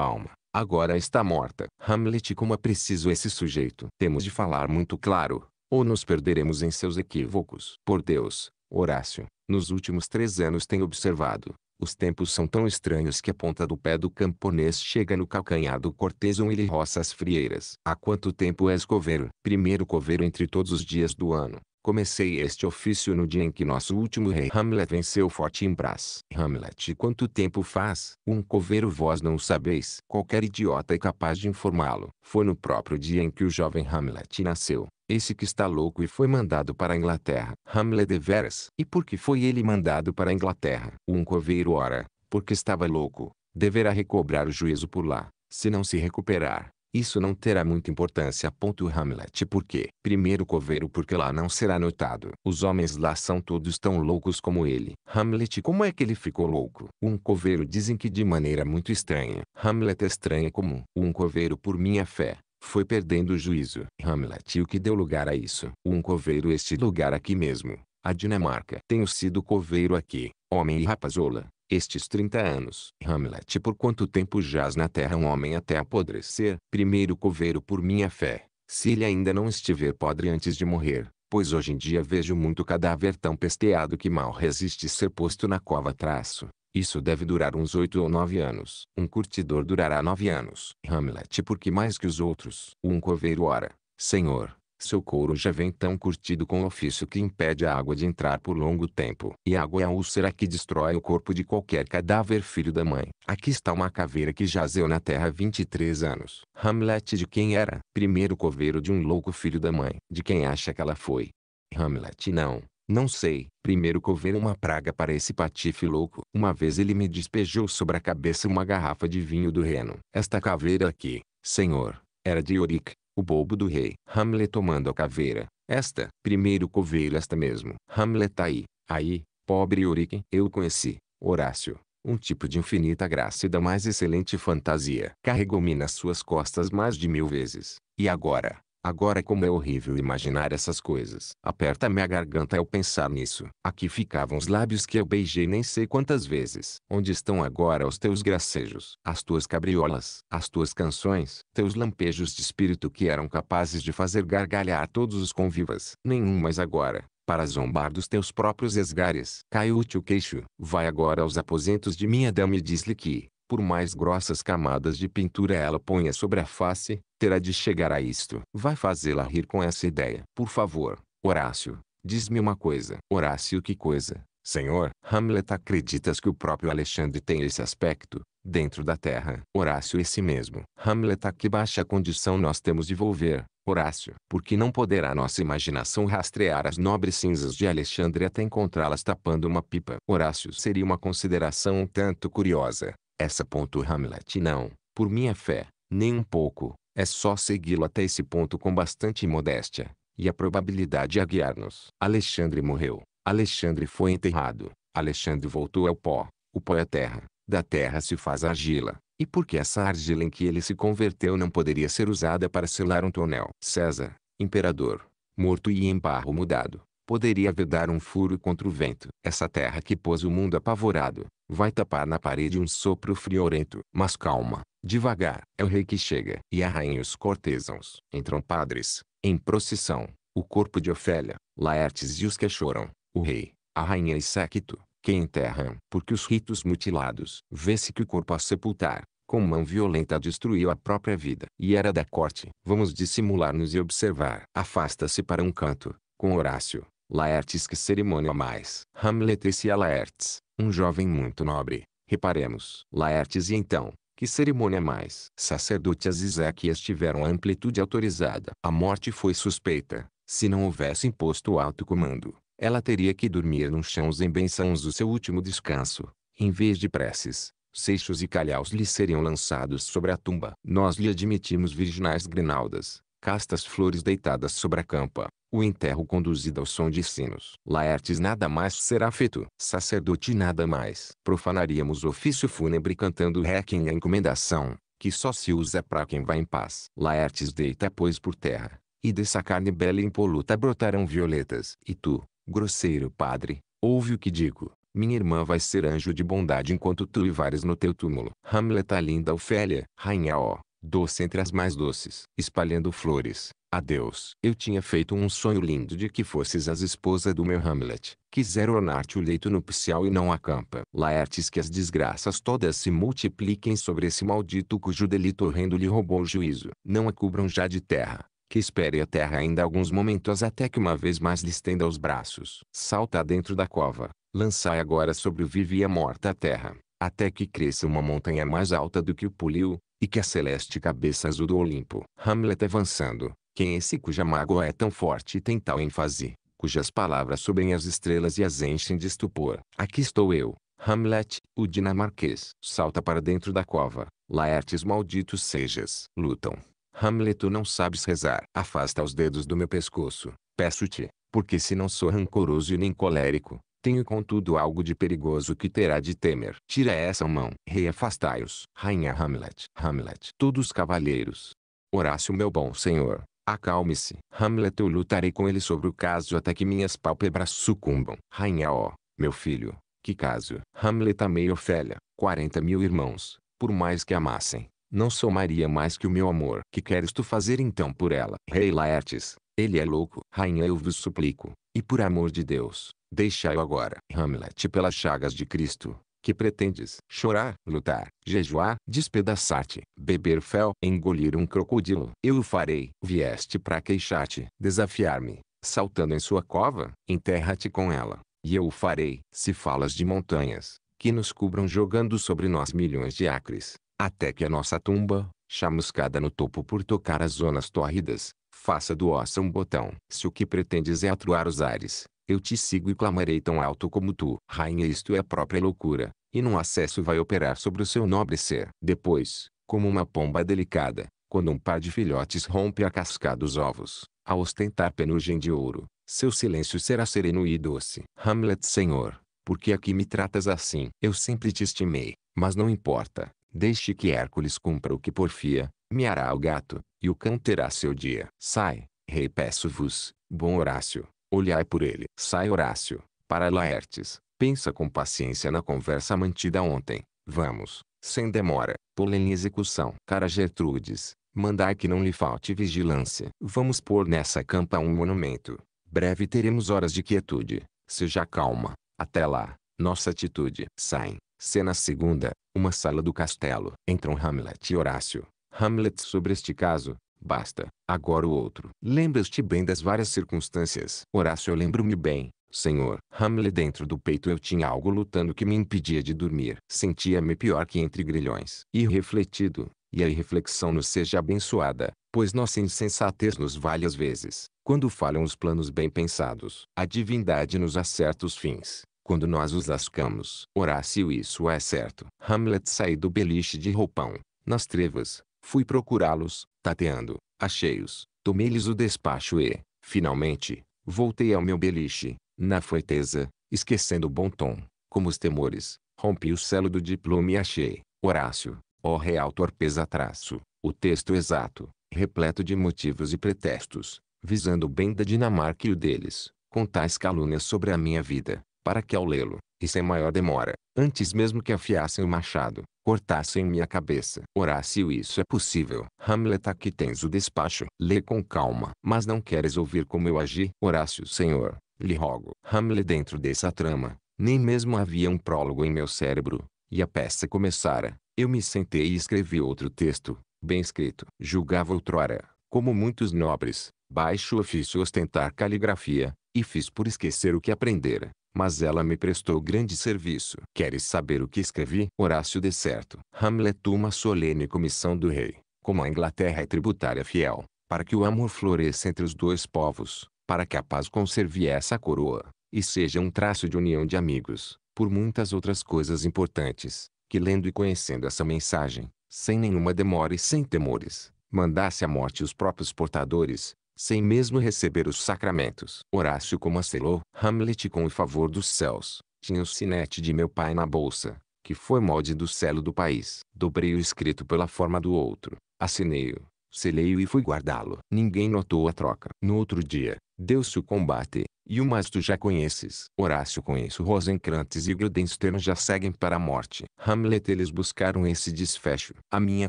Speaker 1: alma. Agora está morta. Hamlet como é preciso esse sujeito. Temos de falar muito claro, ou nos perderemos em seus equívocos. Por Deus, Horácio, nos últimos três anos tem observado, os tempos são tão estranhos que a ponta do pé do camponês chega no calcanhar do cortesão e ele roça as frieiras. Há quanto tempo és coveiro? Primeiro coveiro entre todos os dias do ano. Comecei este ofício no dia em que nosso último rei Hamlet venceu Fortinbras. Hamlet, quanto tempo faz? Um coveiro vós não sabeis. Qualquer idiota é capaz de informá-lo. Foi no próprio dia em que o jovem Hamlet nasceu. Esse que está louco e foi mandado para a Inglaterra. Hamlet deveras. E por que foi ele mandado para a Inglaterra? Um coveiro ora, porque estava louco. Deverá recobrar o juízo por lá, se não se recuperar isso não terá muita importância. Ponto Hamlet porque, primeiro coveiro porque lá não será notado. Os homens lá são todos tão loucos como ele. Hamlet como é que ele ficou louco? Um coveiro dizem que de maneira muito estranha. Hamlet é estranha como um coveiro por minha fé foi perdendo o juízo. Hamlet e o que deu lugar a isso? Um coveiro este lugar aqui mesmo, a Dinamarca. Tenho sido coveiro aqui, homem e rapazola, estes 30 anos. Hamlet Por quanto tempo jaz na terra um homem até apodrecer? Primeiro coveiro por minha fé. Se ele ainda não estiver podre antes de morrer, pois hoje em dia vejo muito cadáver tão pesteado que mal resiste ser posto na cova traço. Isso deve durar uns oito ou nove anos. Um curtidor durará nove anos. Hamlet Porque mais que os outros. Um coveiro ora. Senhor, seu couro já vem tão curtido com o ofício que impede a água de entrar por longo tempo. E a água é a úlcera que destrói o corpo de qualquer cadáver filho da mãe. Aqui está uma caveira que jazeu na terra há 23 anos. Hamlet de quem era? Primeiro coveiro de um louco filho da mãe. De quem acha que ela foi? Hamlet não. Não sei. Primeiro coveiro, uma praga para esse patife louco. Uma vez ele me despejou sobre a cabeça uma garrafa de vinho do Reno. Esta caveira aqui, senhor, era de Oric, o bobo do rei. Hamlet tomando a caveira. Esta, primeiro coveiro esta mesmo. Hamlet tá aí, aí, pobre Yorick. Eu conheci, Horácio, um tipo de infinita graça e da mais excelente fantasia. Carregou-me nas suas costas mais de mil vezes. E agora, Agora é como é horrível imaginar essas coisas. Aperta me a garganta ao pensar nisso. Aqui ficavam os lábios que eu beijei nem sei quantas vezes. Onde estão agora os teus gracejos? As tuas cabriolas? As tuas canções? Teus lampejos de espírito que eram capazes de fazer gargalhar todos os convivas? Nenhum mais agora para zombar dos teus próprios esgares. Caiu-te o queixo. Vai agora aos aposentos de minha dama e diz-lhe que, por mais grossas camadas de pintura ela ponha sobre a face, terá de chegar a isto. Vai fazê-la rir com essa ideia. Por favor, Horácio, diz-me uma coisa. Horácio, que coisa? Senhor, Hamlet acreditas que o próprio Alexandre tem esse aspecto, dentro da terra. Horácio esse é mesmo. Hamlet a que baixa condição nós temos de volver, Horácio. Porque não poderá nossa imaginação rastrear as nobres cinzas de Alexandre até encontrá-las tapando uma pipa. Horácio seria uma consideração um tanto curiosa, essa ponto Hamlet não, por minha fé, nem um pouco, é só segui-lo até esse ponto com bastante modéstia, e a probabilidade a guiar-nos. Alexandre morreu, Alexandre foi enterrado, Alexandre voltou ao pó, o pó é terra, da terra se faz argila, e por que essa argila em que ele se converteu não poderia ser usada para selar um tonel. César, imperador, morto e em barro mudado, poderia vedar um furo contra o vento. Essa terra que pôs o mundo apavorado, vai tapar na parede um sopro friorento. Mas calma, devagar, é o rei que chega. E a rainha os cortesãos. Entram padres, em procissão, o corpo de Ofélia, Laertes e os que choram, o rei, a rainha e séquito, que enterram. Porque os ritos mutilados, vê-se que o corpo a sepultar, com mão violenta destruiu a própria vida. E era da corte. Vamos dissimular-nos e observar. Afasta-se para um canto, com Horácio, Laertes que cerimônia mais. Hamlet esse a Laertes, um jovem muito nobre. Reparemos. Laertes e então, que cerimônia mais. Sacerdotes e Azizequias tiveram a amplitude autorizada. A morte foi suspeita. Se não houvesse imposto o alto comando, ela teria que dormir num chão em bençãos o seu último descanso. Em vez de preces, seixos e calhaus lhe seriam lançados sobre a tumba. Nós lhe admitimos virginais grinaldas, castas flores deitadas sobre a campa, o enterro conduzido ao som de sinos. Laertes nada mais será feito. Sacerdote nada mais. Profanaríamos o ofício fúnebre cantando requiem a encomendação, que só se usa para quem vai em paz. Laertes deita pois por terra, e dessa carne bela e impoluta brotarão violetas. E tu, grosseiro padre, ouve o que digo. Minha irmã vai ser anjo de bondade enquanto tu e vares no teu túmulo. Hamlet a linda Ofélia, rainha ó, doce entre as mais doces, espalhando flores. Adeus. Eu tinha feito um sonho lindo de que fosses as esposa do meu Hamlet. Quisera ornar-te o leito nupcial e não a campa. Laertes que as desgraças todas se multipliquem sobre esse maldito cujo delito horrendo lhe roubou o juízo. Não a cubram já de terra. Que espere a terra ainda alguns momentos até que uma vez mais lhe estenda os braços. Salta dentro da cova. Lançai agora sobre o vivo e a morta a terra até que cresça uma montanha mais alta do que o Pulil, e que a celeste cabeça azul do Olimpo. Hamlet avançando, quem é esse cuja mágoa é tão forte e tem tal ênfase, cujas palavras subem as estrelas e as enchem de estupor. Aqui estou eu, Hamlet, o dinamarquês. Salta para dentro da cova, Laertes maldito sejas. Lutam. Hamlet tu não sabes rezar. Afasta os dedos do meu pescoço, peço-te, porque se não sou rancoroso e nem colérico, tenho contudo algo de perigoso que terá de temer. Tira essa mão. Rei afastai-os. Rainha Hamlet. Hamlet. Todos cavaleiros. Horácio meu bom senhor. Acalme-se. Hamlet eu lutarei com ele sobre o caso até que minhas pálpebras sucumbam. Rainha ó. Meu filho. Que caso. Hamlet amei Ofélia. Quarenta mil irmãos. Por mais que amassem. Não somaria mais que o meu amor. Que queres tu fazer então por ela? Rei Laertes. Ele é louco. Rainha eu vos suplico, e por amor de Deus, deixai-o agora. Hamlet pelas chagas de Cristo, que pretendes chorar, lutar, jejuar, despedaçar-te, beber fel, engolir um crocodilo. Eu o farei. Vieste para queixar-te, desafiar-me, saltando em sua cova, enterra-te com ela, e eu o farei. Se falas de montanhas, que nos cubram jogando sobre nós milhões de acres, até que a nossa tumba, chamuscada no topo por tocar as zonas tórridas, Faça do osso um botão. Se o que pretendes é atruar os ares, eu te sigo e clamarei tão alto como tu. Rainha isto é a própria loucura, e num acesso vai operar sobre o seu nobre ser. Depois, como uma pomba delicada, quando um par de filhotes rompe a casca dos ovos, a ostentar penugem de ouro, seu silêncio será sereno e doce. Hamlet Senhor, por que aqui me tratas assim? Eu sempre te estimei, mas não importa. Deixe que Hércules cumpra o que porfia, me hará o gato, e o cão terá seu dia. Sai, rei peço-vos, bom Horácio, olhai por ele. Sai Horácio, para Laertes, pensa com paciência na conversa mantida ontem. Vamos, sem demora, pô-la em execução. Cara Gertrudes, mandai que não lhe falte vigilância. Vamos pôr nessa campa um monumento. Breve teremos horas de quietude. Seja calma. Até lá, nossa atitude. Saem. Cena segunda, uma sala do castelo. Entram Hamlet e Horácio. Hamlet sobre este caso. Basta. Agora o outro. Lembras-te bem das várias circunstâncias. Horácio lembro-me bem. Senhor, Hamlet dentro do peito eu tinha algo lutando que me impedia de dormir. Sentia-me pior que entre grilhões. E refletido, e a reflexão nos seja abençoada, pois nossa insensatez nos vale às vezes, quando falham os planos bem pensados. A divindade nos acerta os fins, quando nós os lascamos. Horácio isso é certo. Hamlet sai do beliche de roupão, nas trevas, Fui procurá-los, tateando, achei-os, tomei-lhes o despacho e, finalmente, voltei ao meu beliche, na foiteza, esquecendo o bom tom, como os temores, rompi o selo do diploma e achei, Horácio, ó real torpeza traço, o texto exato, repleto de motivos e pretextos, visando o bem da Dinamarca e o deles, com tais calúnias sobre a minha vida, para que ao lê-lo, e sem maior demora, antes mesmo que afiassem o machado, cortassem minha cabeça. Horácio isso é possível. Hamlet aqui tens o despacho. Lê com calma, mas não queres ouvir como eu agi. Horácio senhor, lhe rogo. Hamlet dentro dessa trama, nem mesmo havia um prólogo em meu cérebro, e a peça começara. Eu me sentei e escrevi outro texto, bem escrito. Julgava outrora, como muitos nobres, baixo ofício ostentar caligrafia, e fiz por esquecer o que aprendera mas ela me prestou grande serviço. Queres saber o que escrevi? Horácio de certo. Hamlet uma solene comissão do rei, como a Inglaterra é tributária fiel, para que o amor floresça entre os dois povos, para que a paz conserve essa coroa, e seja um traço de união de amigos, por muitas outras coisas importantes, que lendo e conhecendo essa mensagem, sem nenhuma demora e sem temores, mandasse à morte os próprios portadores, sem mesmo receber os sacramentos. Horácio como acelou, Hamlet com o favor dos céus, tinha o sinete de meu pai na bolsa, que foi molde do selo do país. Dobrei o escrito pela forma do outro, assinei-o, selei-o e fui guardá-lo. Ninguém notou a troca. No outro dia, deu-se o combate, e o mais tu já conheces. Horácio conheço Rosencrantes e Grudenstern já seguem para a morte. Hamlet eles buscaram esse desfecho. A minha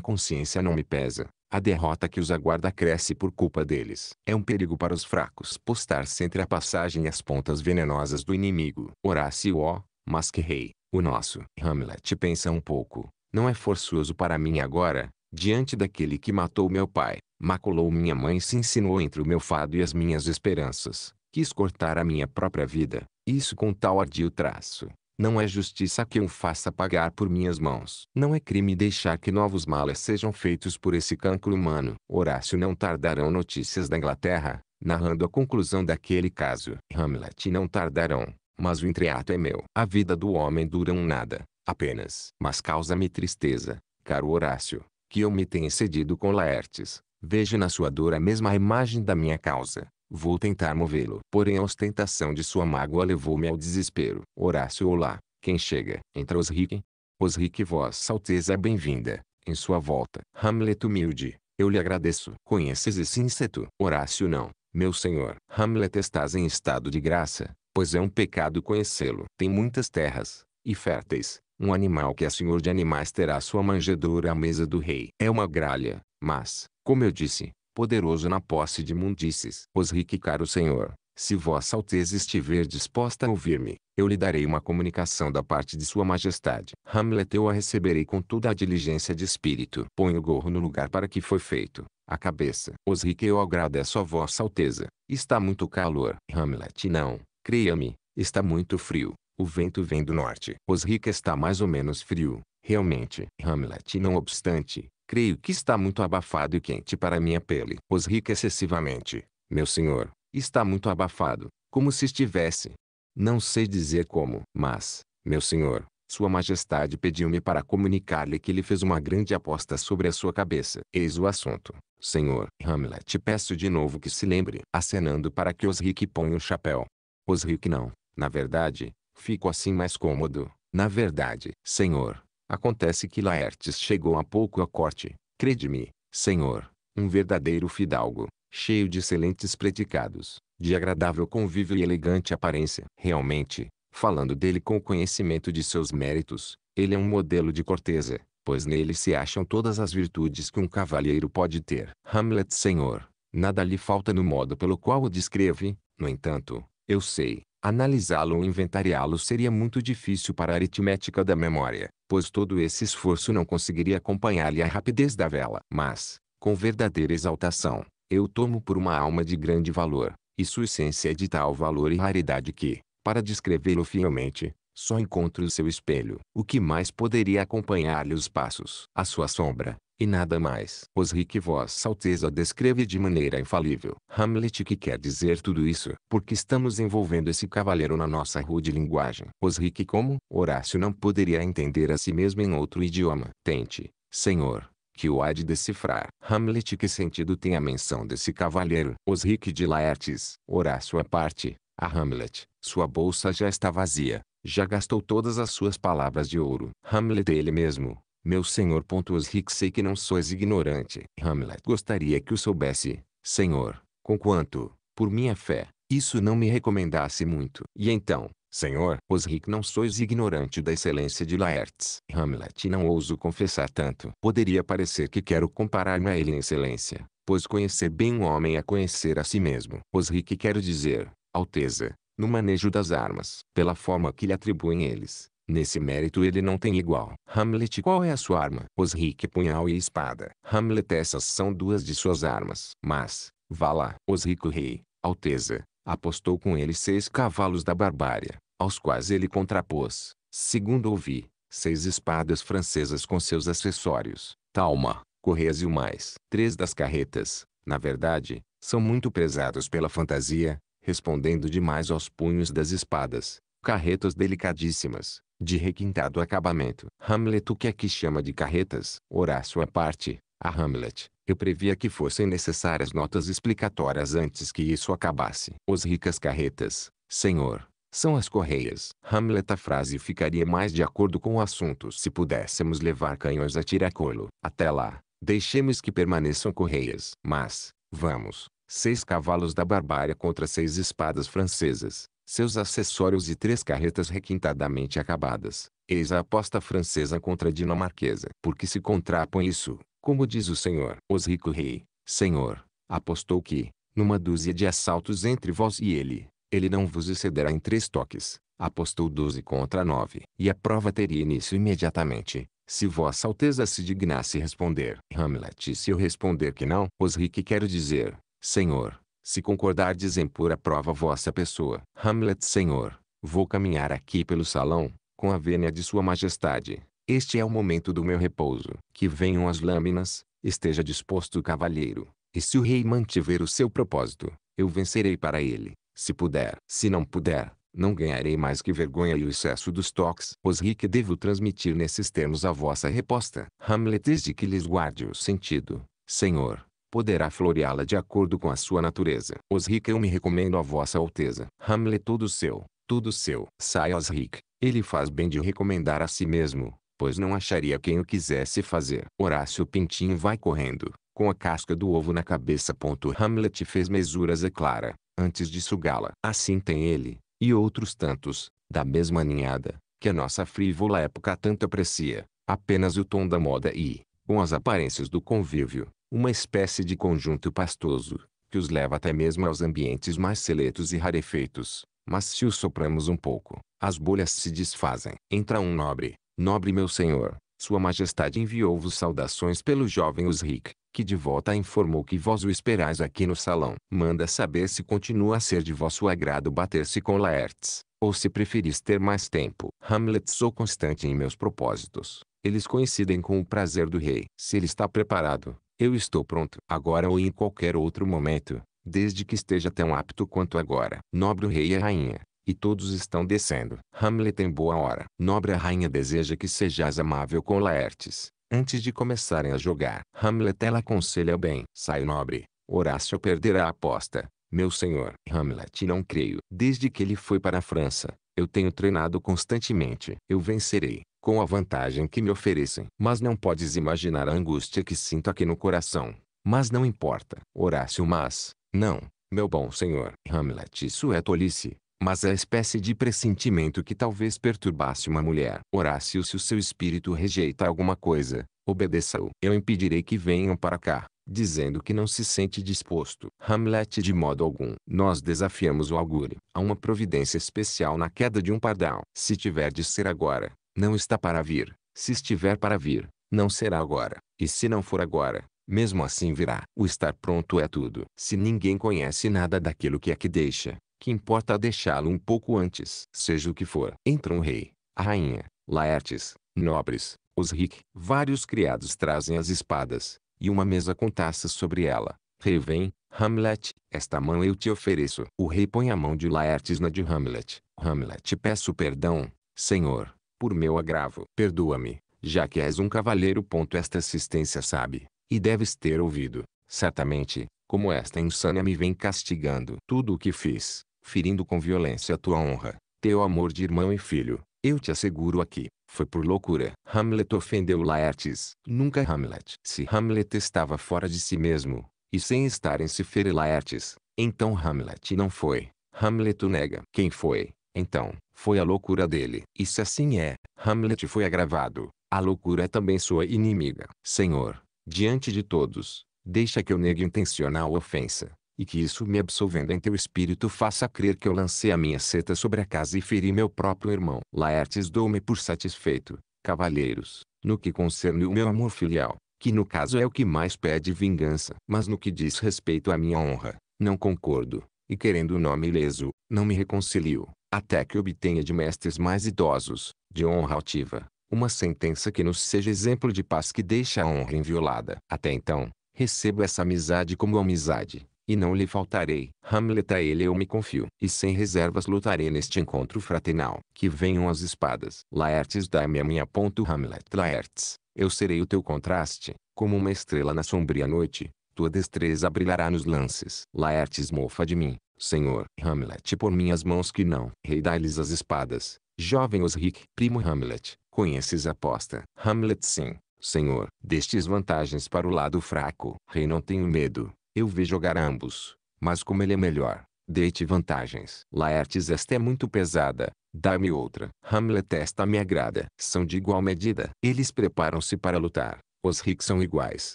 Speaker 1: consciência não me pesa, a derrota que os aguarda cresce por culpa deles. É um perigo para os fracos postar-se entre a passagem e as pontas venenosas do inimigo. Horácio O, mas que rei, o nosso. Hamlet pensa um pouco. Não é forçoso para mim agora, diante daquele que matou meu pai, maculou minha mãe e se insinuou entre o meu fado e as minhas esperanças. Quis cortar a minha própria vida, isso com tal ardil traço, não é justiça que eu faça pagar por minhas mãos. Não é crime deixar que novos males sejam feitos por esse cancro humano. Horácio não tardarão notícias da Inglaterra, narrando a conclusão daquele caso. Hamlet não tardarão, mas o entreato é meu. A vida do homem dura um nada, apenas. Mas causa-me tristeza, caro Horácio, que eu me tenha cedido com Laertes. Vejo na sua dor a mesma imagem da minha causa. Vou tentar movê-lo. Porém a ostentação de sua mágoa levou-me ao desespero. Horácio Olá, quem chega? Entra Osric. Osric vossa alteza é bem-vinda, em sua volta. Hamlet humilde, eu lhe agradeço. Conheces esse inseto? Horácio não, meu senhor. Hamlet estás em estado de graça, pois é um pecado conhecê-lo. Tem muitas terras, e férteis. Um animal que é senhor de animais terá sua manjedoura à mesa do rei. É uma gralha, mas, como eu disse, poderoso na posse de mundices. Osrique caro senhor, se vossa alteza estiver disposta a ouvir-me, eu lhe darei uma comunicação da parte de sua majestade. Hamlet eu a receberei com toda a diligência de espírito. Põe o gorro no lugar para que foi feito. A cabeça. Osrique eu agradeço a vossa alteza. Está muito calor. Hamlet não, creia-me, está muito frio. O vento vem do norte. Osrique está mais ou menos frio. Realmente, Hamlet não obstante, Creio que está muito abafado e quente para minha pele. Os rica excessivamente, meu senhor. Está muito abafado, como se estivesse. Não sei dizer como, mas, meu senhor, sua Majestade pediu-me para comunicar-lhe que ele fez uma grande aposta sobre a sua cabeça. Eis o assunto. Senhor, Hamlet, peço de novo que se lembre, acenando para que Osric ponha o chapéu. Osric não, na verdade, fico assim mais cômodo. Na verdade, senhor, Acontece que Laertes chegou há pouco à corte. Crede-me, senhor, um verdadeiro fidalgo, cheio de excelentes predicados, de agradável convívio e elegante aparência. Realmente, falando dele com o conhecimento de seus méritos, ele é um modelo de corteza, pois nele se acham todas as virtudes que um cavalheiro pode ter. Hamlet senhor, nada lhe falta no modo pelo qual o descreve, no entanto, eu sei, Analisá-lo inventariá-lo seria muito difícil para a aritmética da memória, pois todo esse esforço não conseguiria acompanhar-lhe a rapidez da vela. Mas, com verdadeira exaltação, eu tomo por uma alma de grande valor, e sua essência é de tal valor e raridade que, para descrevê-lo fielmente, só encontro o seu espelho. O que mais poderia acompanhar-lhe os passos? A sua sombra, e nada mais. Os Rick Voss descreve de maneira infalível. Hamlet que quer dizer tudo isso, porque estamos envolvendo esse cavaleiro na nossa rude linguagem. Os como, Horácio não poderia entender a si mesmo em outro idioma. Tente, senhor, que o há de decifrar. Hamlet que sentido tem a menção desse cavaleiro? Os de Laertes, Horácio a parte, a Hamlet, sua bolsa já está vazia. Já gastou todas as suas palavras de ouro. Hamlet ele mesmo, meu senhor. Osric sei que não sois ignorante. Hamlet gostaria que o soubesse, senhor, conquanto, por minha fé, isso não me recomendasse muito. E então, senhor, Osric não sois ignorante da excelência de Laertes. Hamlet não ouso confessar tanto. Poderia parecer que quero comparar-me a ele em excelência, pois conhecer bem um homem é conhecer a si mesmo. Osric quero dizer, Alteza, no manejo das armas, pela forma que lhe atribuem eles, Nesse mérito ele não tem igual. Hamlet qual é a sua arma? Os punhal e espada. Hamlet essas são duas de suas armas. Mas, vá lá. Os Rico rei, Alteza, apostou com ele seis cavalos da barbária, aos quais ele contrapôs, segundo ouvi, seis espadas francesas com seus acessórios, talma, correias e o mais. Três das carretas, na verdade, são muito pesados pela fantasia, respondendo demais aos punhos das espadas, carretas delicadíssimas, de requintado acabamento. Hamlet o que é que chama de carretas? Horácio à parte, a Hamlet. Eu previa que fossem necessárias notas explicatórias antes que isso acabasse. Os ricas carretas, senhor, são as correias. Hamlet a frase ficaria mais de acordo com o assunto se pudéssemos levar canhões a tiracolo. Até lá, deixemos que permaneçam correias. Mas, vamos, seis cavalos da barbárie contra seis espadas francesas seus acessórios e três carretas requintadamente acabadas. Eis a aposta francesa contra a dinamarquesa. Porque se contrapõe isso, como diz o senhor. Os rico rei, senhor, apostou que, numa dúzia de assaltos entre vós e ele, ele não vos excederá em três toques. Apostou doze contra nove. E a prova teria início imediatamente, se vossa alteza se dignasse responder. Hamlet se eu responder que não. Os rico quero dizer, senhor, se concordardes em pôr à prova vossa pessoa. Hamlet Senhor, vou caminhar aqui pelo salão, com a vênia de sua majestade. Este é o momento do meu repouso. Que venham as lâminas, esteja disposto o cavalheiro. E se o rei mantiver o seu propósito, eu vencerei para ele, se puder. Se não puder, não ganharei mais que vergonha e o excesso dos toques. Os que devo transmitir nesses termos a vossa resposta. Hamlet desde que lhes guarde o sentido, senhor, poderá floreá-la de acordo com a sua natureza. Osric eu me recomendo a vossa alteza. Hamlet tudo seu, tudo seu. Sai Osric, ele faz bem de recomendar a si mesmo, pois não acharia quem o quisesse fazer. Horácio Pintinho vai correndo, com a casca do ovo na cabeça. Hamlet fez mesuras a é Clara, antes de sugá-la. Assim tem ele, e outros tantos, da mesma ninhada, que a nossa frívola época tanto aprecia. Apenas o tom da moda e, com as aparências do convívio, uma espécie de conjunto pastoso, que os leva até mesmo aos ambientes mais seletos e rarefeitos. Mas se os sopramos um pouco, as bolhas se desfazem. Entra um nobre, nobre meu senhor, sua majestade enviou-vos saudações pelo jovem Osric, que de volta informou que vós o esperais aqui no salão. Manda saber se continua a ser de vosso agrado bater-se com Laertes, ou se preferis ter mais tempo. Hamlet sou constante em meus propósitos. Eles coincidem com o prazer do rei. Se ele está preparado, eu estou pronto, agora ou em qualquer outro momento, desde que esteja tão apto quanto agora. Nobre rei e rainha, e todos estão descendo. Hamlet em boa hora. Nobre rainha deseja que sejas amável com Laertes, antes de começarem a jogar. Hamlet ela aconselha bem. Sai nobre, Horácio perderá a aposta. Meu senhor, Hamlet não creio. Desde que ele foi para a França, eu tenho treinado constantemente. Eu vencerei com a vantagem que me oferecem. Mas não podes imaginar a angústia que sinto aqui no coração. Mas não importa. Horácio Mas, não, meu bom senhor. Hamlet isso é tolice, mas é a espécie de pressentimento que talvez perturbasse uma mulher. Horácio se o seu espírito rejeita alguma coisa, obedeça-o. Eu impedirei que venham para cá, dizendo que não se sente disposto. Hamlet de modo algum. Nós desafiamos o augúrio a uma providência especial na queda de um pardal. Se tiver de ser agora, não está para vir. Se estiver para vir, não será agora. E se não for agora, mesmo assim virá. O estar pronto é tudo. Se ninguém conhece nada daquilo que é que deixa, que importa deixá-lo um pouco antes. Seja o que for. Entra o rei, a rainha, Laertes, nobres, os ric. Vários criados trazem as espadas, e uma mesa com taças sobre ela. Rei vem, Hamlet, esta mão eu te ofereço. O rei põe a mão de Laertes na de Hamlet. Hamlet peço perdão, senhor, por meu agravo. Perdoa-me, já que és um cavaleiro Ponto esta assistência sabe, e deves ter ouvido, certamente, como esta insânia me vem castigando. Tudo o que fiz, ferindo com violência a tua honra, teu amor de irmão e filho, eu te asseguro aqui, foi por loucura. Hamlet ofendeu Laertes. Nunca Hamlet. Se Hamlet estava fora de si mesmo, e sem estar em se ferir Laertes, então Hamlet não foi. Hamlet o nega. Quem foi, então, foi a loucura dele. E se assim é, Hamlet foi agravado. A loucura é também sua inimiga. Senhor, diante de todos, deixa que eu negue intencional ofensa, e que isso me absolvendo em teu espírito faça crer que eu lancei a minha seta sobre a casa e feri meu próprio irmão. Laertes dou-me por satisfeito, cavalheiros, no que concerne o meu amor filial, que no caso é o que mais pede vingança. Mas no que diz respeito à minha honra, não concordo, e querendo o nome ileso, não me reconcilio até que obtenha de mestres mais idosos, de honra altiva, uma sentença que nos seja exemplo de paz que deixa a honra inviolada. Até então, recebo essa amizade como amizade, e não lhe faltarei. Hamlet a ele eu me confio, e sem reservas lutarei neste encontro fraternal. Que venham as espadas. Laertes dá-me a minha ponto Hamlet. Laertes, eu serei o teu contraste, como uma estrela na sombria noite, tua destreza brilhará nos lances. Laertes mofa de mim, Senhor, Hamlet por minhas mãos que não. Rei dá-lhes as espadas. Jovem Osric, primo Hamlet, conheces a aposta. Hamlet sim, Senhor, destes vantagens para o lado fraco. Rei não tenho medo, eu vi jogar ambos, mas como ele é melhor, dei-te vantagens. Laertes esta é muito pesada, dá-me outra. Hamlet esta me agrada. São de igual medida. Eles preparam-se para lutar, os ricos são iguais.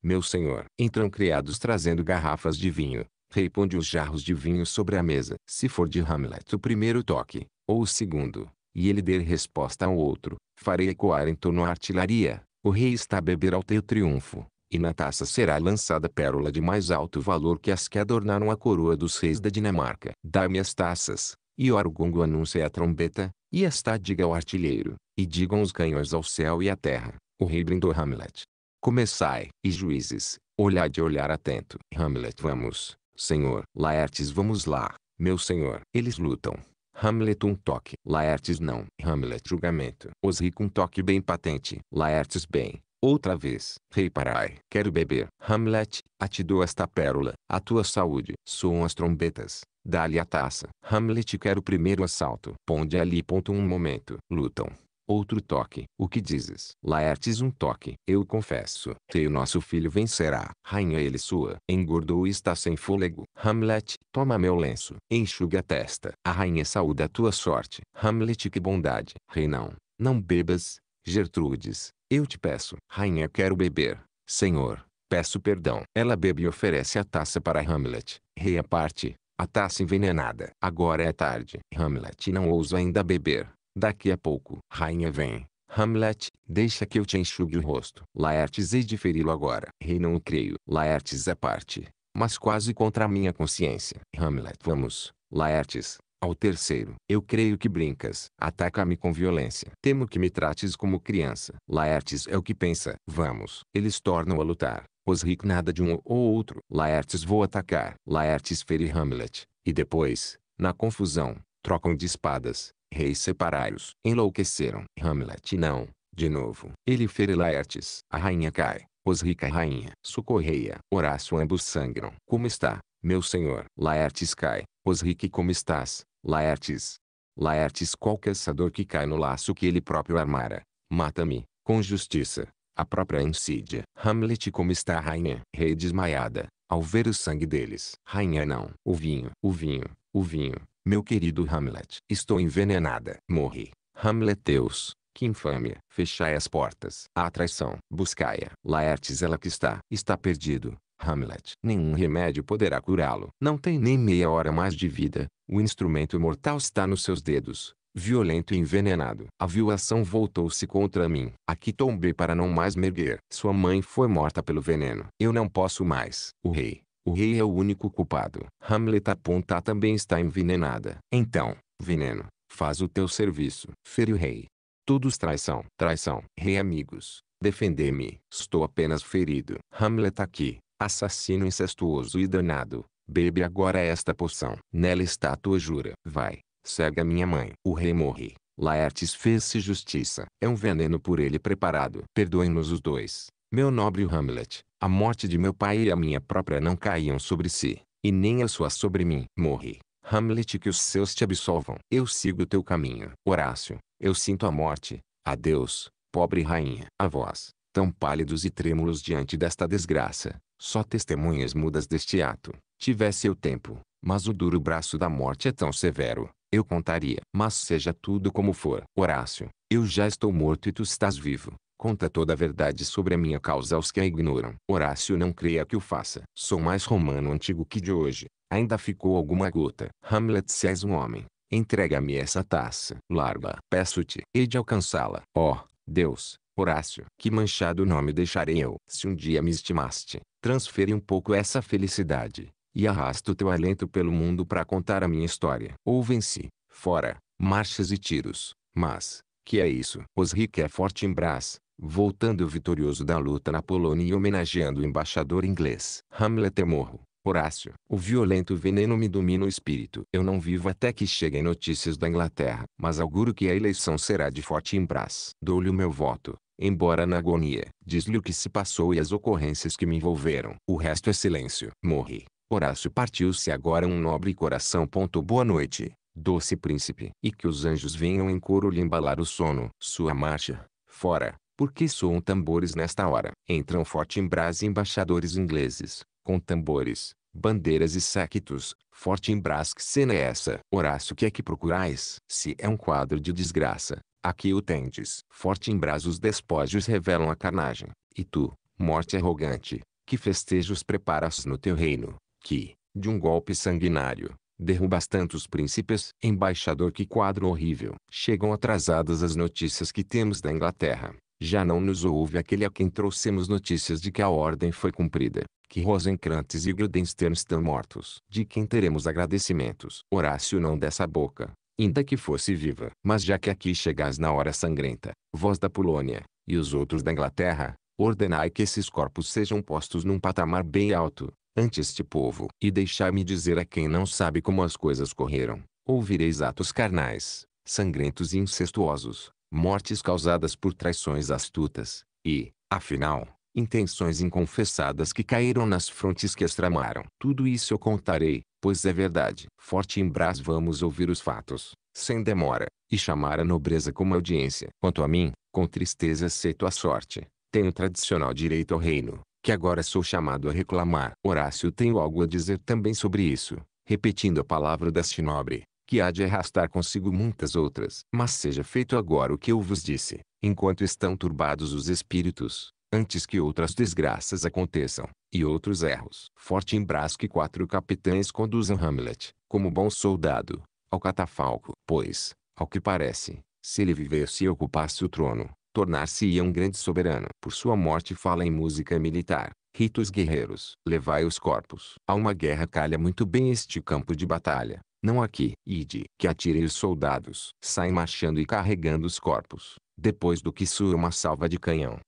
Speaker 1: Meu senhor, entram criados trazendo garrafas de vinho. Reiponde os jarros de vinho sobre a mesa. Se for de Hamlet o primeiro toque, ou o segundo, e ele der resposta ao outro, farei ecoar em torno a artilharia. O rei está a beber ao teu triunfo, e na taça será lançada pérola de mais alto valor que as que adornaram a coroa dos reis da Dinamarca. Dá-me as taças, e o gongo anuncia a trombeta, e esta diga ao artilheiro, e digam os canhões ao céu e à terra. O rei brindou Hamlet. Começai, e juízes, olhai de olhar atento. Hamlet vamos, Senhor. Laertes vamos lá, meu senhor. Eles lutam. Hamlet um toque. Laertes não. Hamlet julgamento. Osric um toque bem patente. Laertes bem. Outra vez, rei parai, quero beber. Hamlet, a te dou esta pérola, a tua saúde. Soam as trombetas, dá-lhe a taça. Hamlet quero o primeiro assalto. Ponde ali. Ponto um momento. Lutam. Outro toque. O que dizes? Laertes um toque. Eu confesso. Teu nosso filho vencerá. Rainha ele sua. Engordou e está sem fôlego. Hamlet. Toma meu lenço. Enxuga a testa. A rainha saúda a tua sorte. Hamlet que bondade. Rei não. Não bebas. Gertrudes. Eu te peço. Rainha quero beber. Senhor. Peço perdão. Ela bebe e oferece a taça para Hamlet. Rei a parte. A taça envenenada. Agora é tarde. Hamlet não ousa ainda beber. Daqui a pouco, rainha vem. Hamlet, deixa que eu te enxugue o rosto. Laertes hei de feri-lo agora. Rei não o creio. Laertes é parte, mas quase contra a minha consciência. Hamlet vamos. Laertes, ao terceiro, eu creio que brincas. Ataca-me com violência. Temo que me trates como criança. Laertes é o que pensa. Vamos. Eles tornam a lutar. Os ric nada de um ou outro. Laertes vou atacar. Laertes fere Hamlet. E depois, na confusão, trocam de espadas. Reis separaram-os. Enlouqueceram. Hamlet não. De novo. Ele fere Laertes. A rainha cai. Os rica rainha. Socorreia. Horácio ambos sangram. Como está, meu senhor? Laertes cai. Os rica como estás, Laertes? Laertes qual caçador que cai no laço que ele próprio armara. Mata-me, com justiça. A própria insídia. Hamlet como está a rainha? Rei desmaiada, ao ver o sangue deles. Rainha não. O vinho. O vinho. O vinho. Meu querido Hamlet, estou envenenada. Morri. Hamlet, Deus, que infâmia. Fechai as portas. A traição. Buscai-a. Laertes ela que está. Está perdido. Hamlet. Nenhum remédio poderá curá-lo. Não tem nem meia hora mais de vida. O instrumento mortal está nos seus dedos. Violento e envenenado. A violação voltou-se contra mim. Aqui tombei para não mais merguer. Sua mãe foi morta pelo veneno. Eu não posso mais. O rei, o rei é o único culpado. Hamlet aponta também está envenenada. Então, veneno, faz o teu serviço. Fere o rei. Todos traição. Traição. Rei amigos, defender-me. Estou apenas ferido. Hamlet aqui, assassino incestuoso e danado. Bebe agora esta poção. Nela está a tua jura. Vai, cega minha mãe. O rei morre. Laertes fez-se justiça. É um veneno por ele preparado. Perdoem-nos os dois. Meu nobre Hamlet, a morte de meu pai e a minha própria não caíam sobre si, e nem a sua sobre mim. Morre, Hamlet, que os seus te absolvam. Eu sigo teu caminho. Horácio, eu sinto a morte. Adeus, pobre rainha. A voz, tão pálidos e trêmulos diante desta desgraça, só testemunhas mudas deste ato. Tivesse eu tempo, mas o duro braço da morte é tão severo, eu contaria. Mas seja tudo como for. Horácio, eu já estou morto e tu estás vivo. Conta toda a verdade sobre a minha causa aos que a ignoram. Horácio não creia que o faça. Sou mais romano antigo que de hoje. Ainda ficou alguma gota. Hamlet se és um homem. Entrega-me essa taça. Larga. Peço-te. Hei de alcançá-la. Ó, oh, Deus, Horácio, que manchado nome deixarei eu. Se um dia me estimaste, transfere um pouco essa felicidade. E arrasta o teu alento pelo mundo para contar a minha história. Ouvem-se, fora, marchas e tiros. Mas, que é isso? Os rica é forte em brás, voltando vitorioso da luta na Polônia e homenageando o embaixador inglês. Hamlet é morro. Horácio. O violento veneno me domina o espírito. Eu não vivo até que cheguem notícias da Inglaterra, mas auguro que a eleição será de forte embraz. Dou-lhe o meu voto, embora na agonia. Diz-lhe o que se passou e as ocorrências que me envolveram. O resto é silêncio. Morre. Horácio partiu-se agora um nobre coração. Boa noite, doce príncipe. E que os anjos venham em coro lhe embalar o sono. Sua marcha, fora, porque soam tambores nesta hora. Entram forte em brás embaixadores ingleses, com tambores, bandeiras e séquitos, forte em brás que cena é essa? Horácio que é que procurais? Se é um quadro de desgraça, aqui o tendes. Forte em brás os despojos revelam a carnagem, e tu, morte arrogante, que festejos preparas no teu reino, que, de um golpe sanguinário, derrubas tantos príncipes. Embaixador que quadro horrível. Chegam atrasadas as notícias que temos da Inglaterra já não nos ouve aquele a quem trouxemos notícias de que a ordem foi cumprida, que Rosencrantes e Guildenstern estão mortos, de quem teremos agradecimentos. Horácio não dessa boca, ainda que fosse viva. Mas já que aqui chegais na hora sangrenta, vós da Polônia, e os outros da Inglaterra, ordenai que esses corpos sejam postos num patamar bem alto, ante este povo. E deixai-me dizer a quem não sabe como as coisas correram, ouvireis atos carnais, sangrentos e incestuosos, mortes causadas por traições astutas, e, afinal, intenções inconfessadas que caíram nas frontes que as tramaram. Tudo isso eu contarei, pois é verdade. Forte em Brás vamos ouvir os fatos, sem demora, e chamar a nobreza como audiência. Quanto a mim, com tristeza aceito a sorte. Tenho tradicional direito ao reino, que agora sou chamado a reclamar. Horácio tenho algo a dizer também sobre isso, repetindo a palavra deste nobre que há de arrastar consigo muitas outras. Mas seja feito agora o que eu vos disse, enquanto estão turbados os espíritos, antes que outras desgraças aconteçam, e outros erros. Forte embraz que quatro capitães conduzam Hamlet, como bom soldado, ao catafalco. Pois, ao que parece, se ele vivesse e ocupasse o trono, tornar-se-ia um grande soberano. Por sua morte fala em música militar, ritos guerreiros. Levai os corpos. Há uma guerra calha muito bem este campo de batalha. Não aqui. Ide, que atirem os soldados. Saem marchando e carregando os corpos, depois do que sua uma salva de canhão.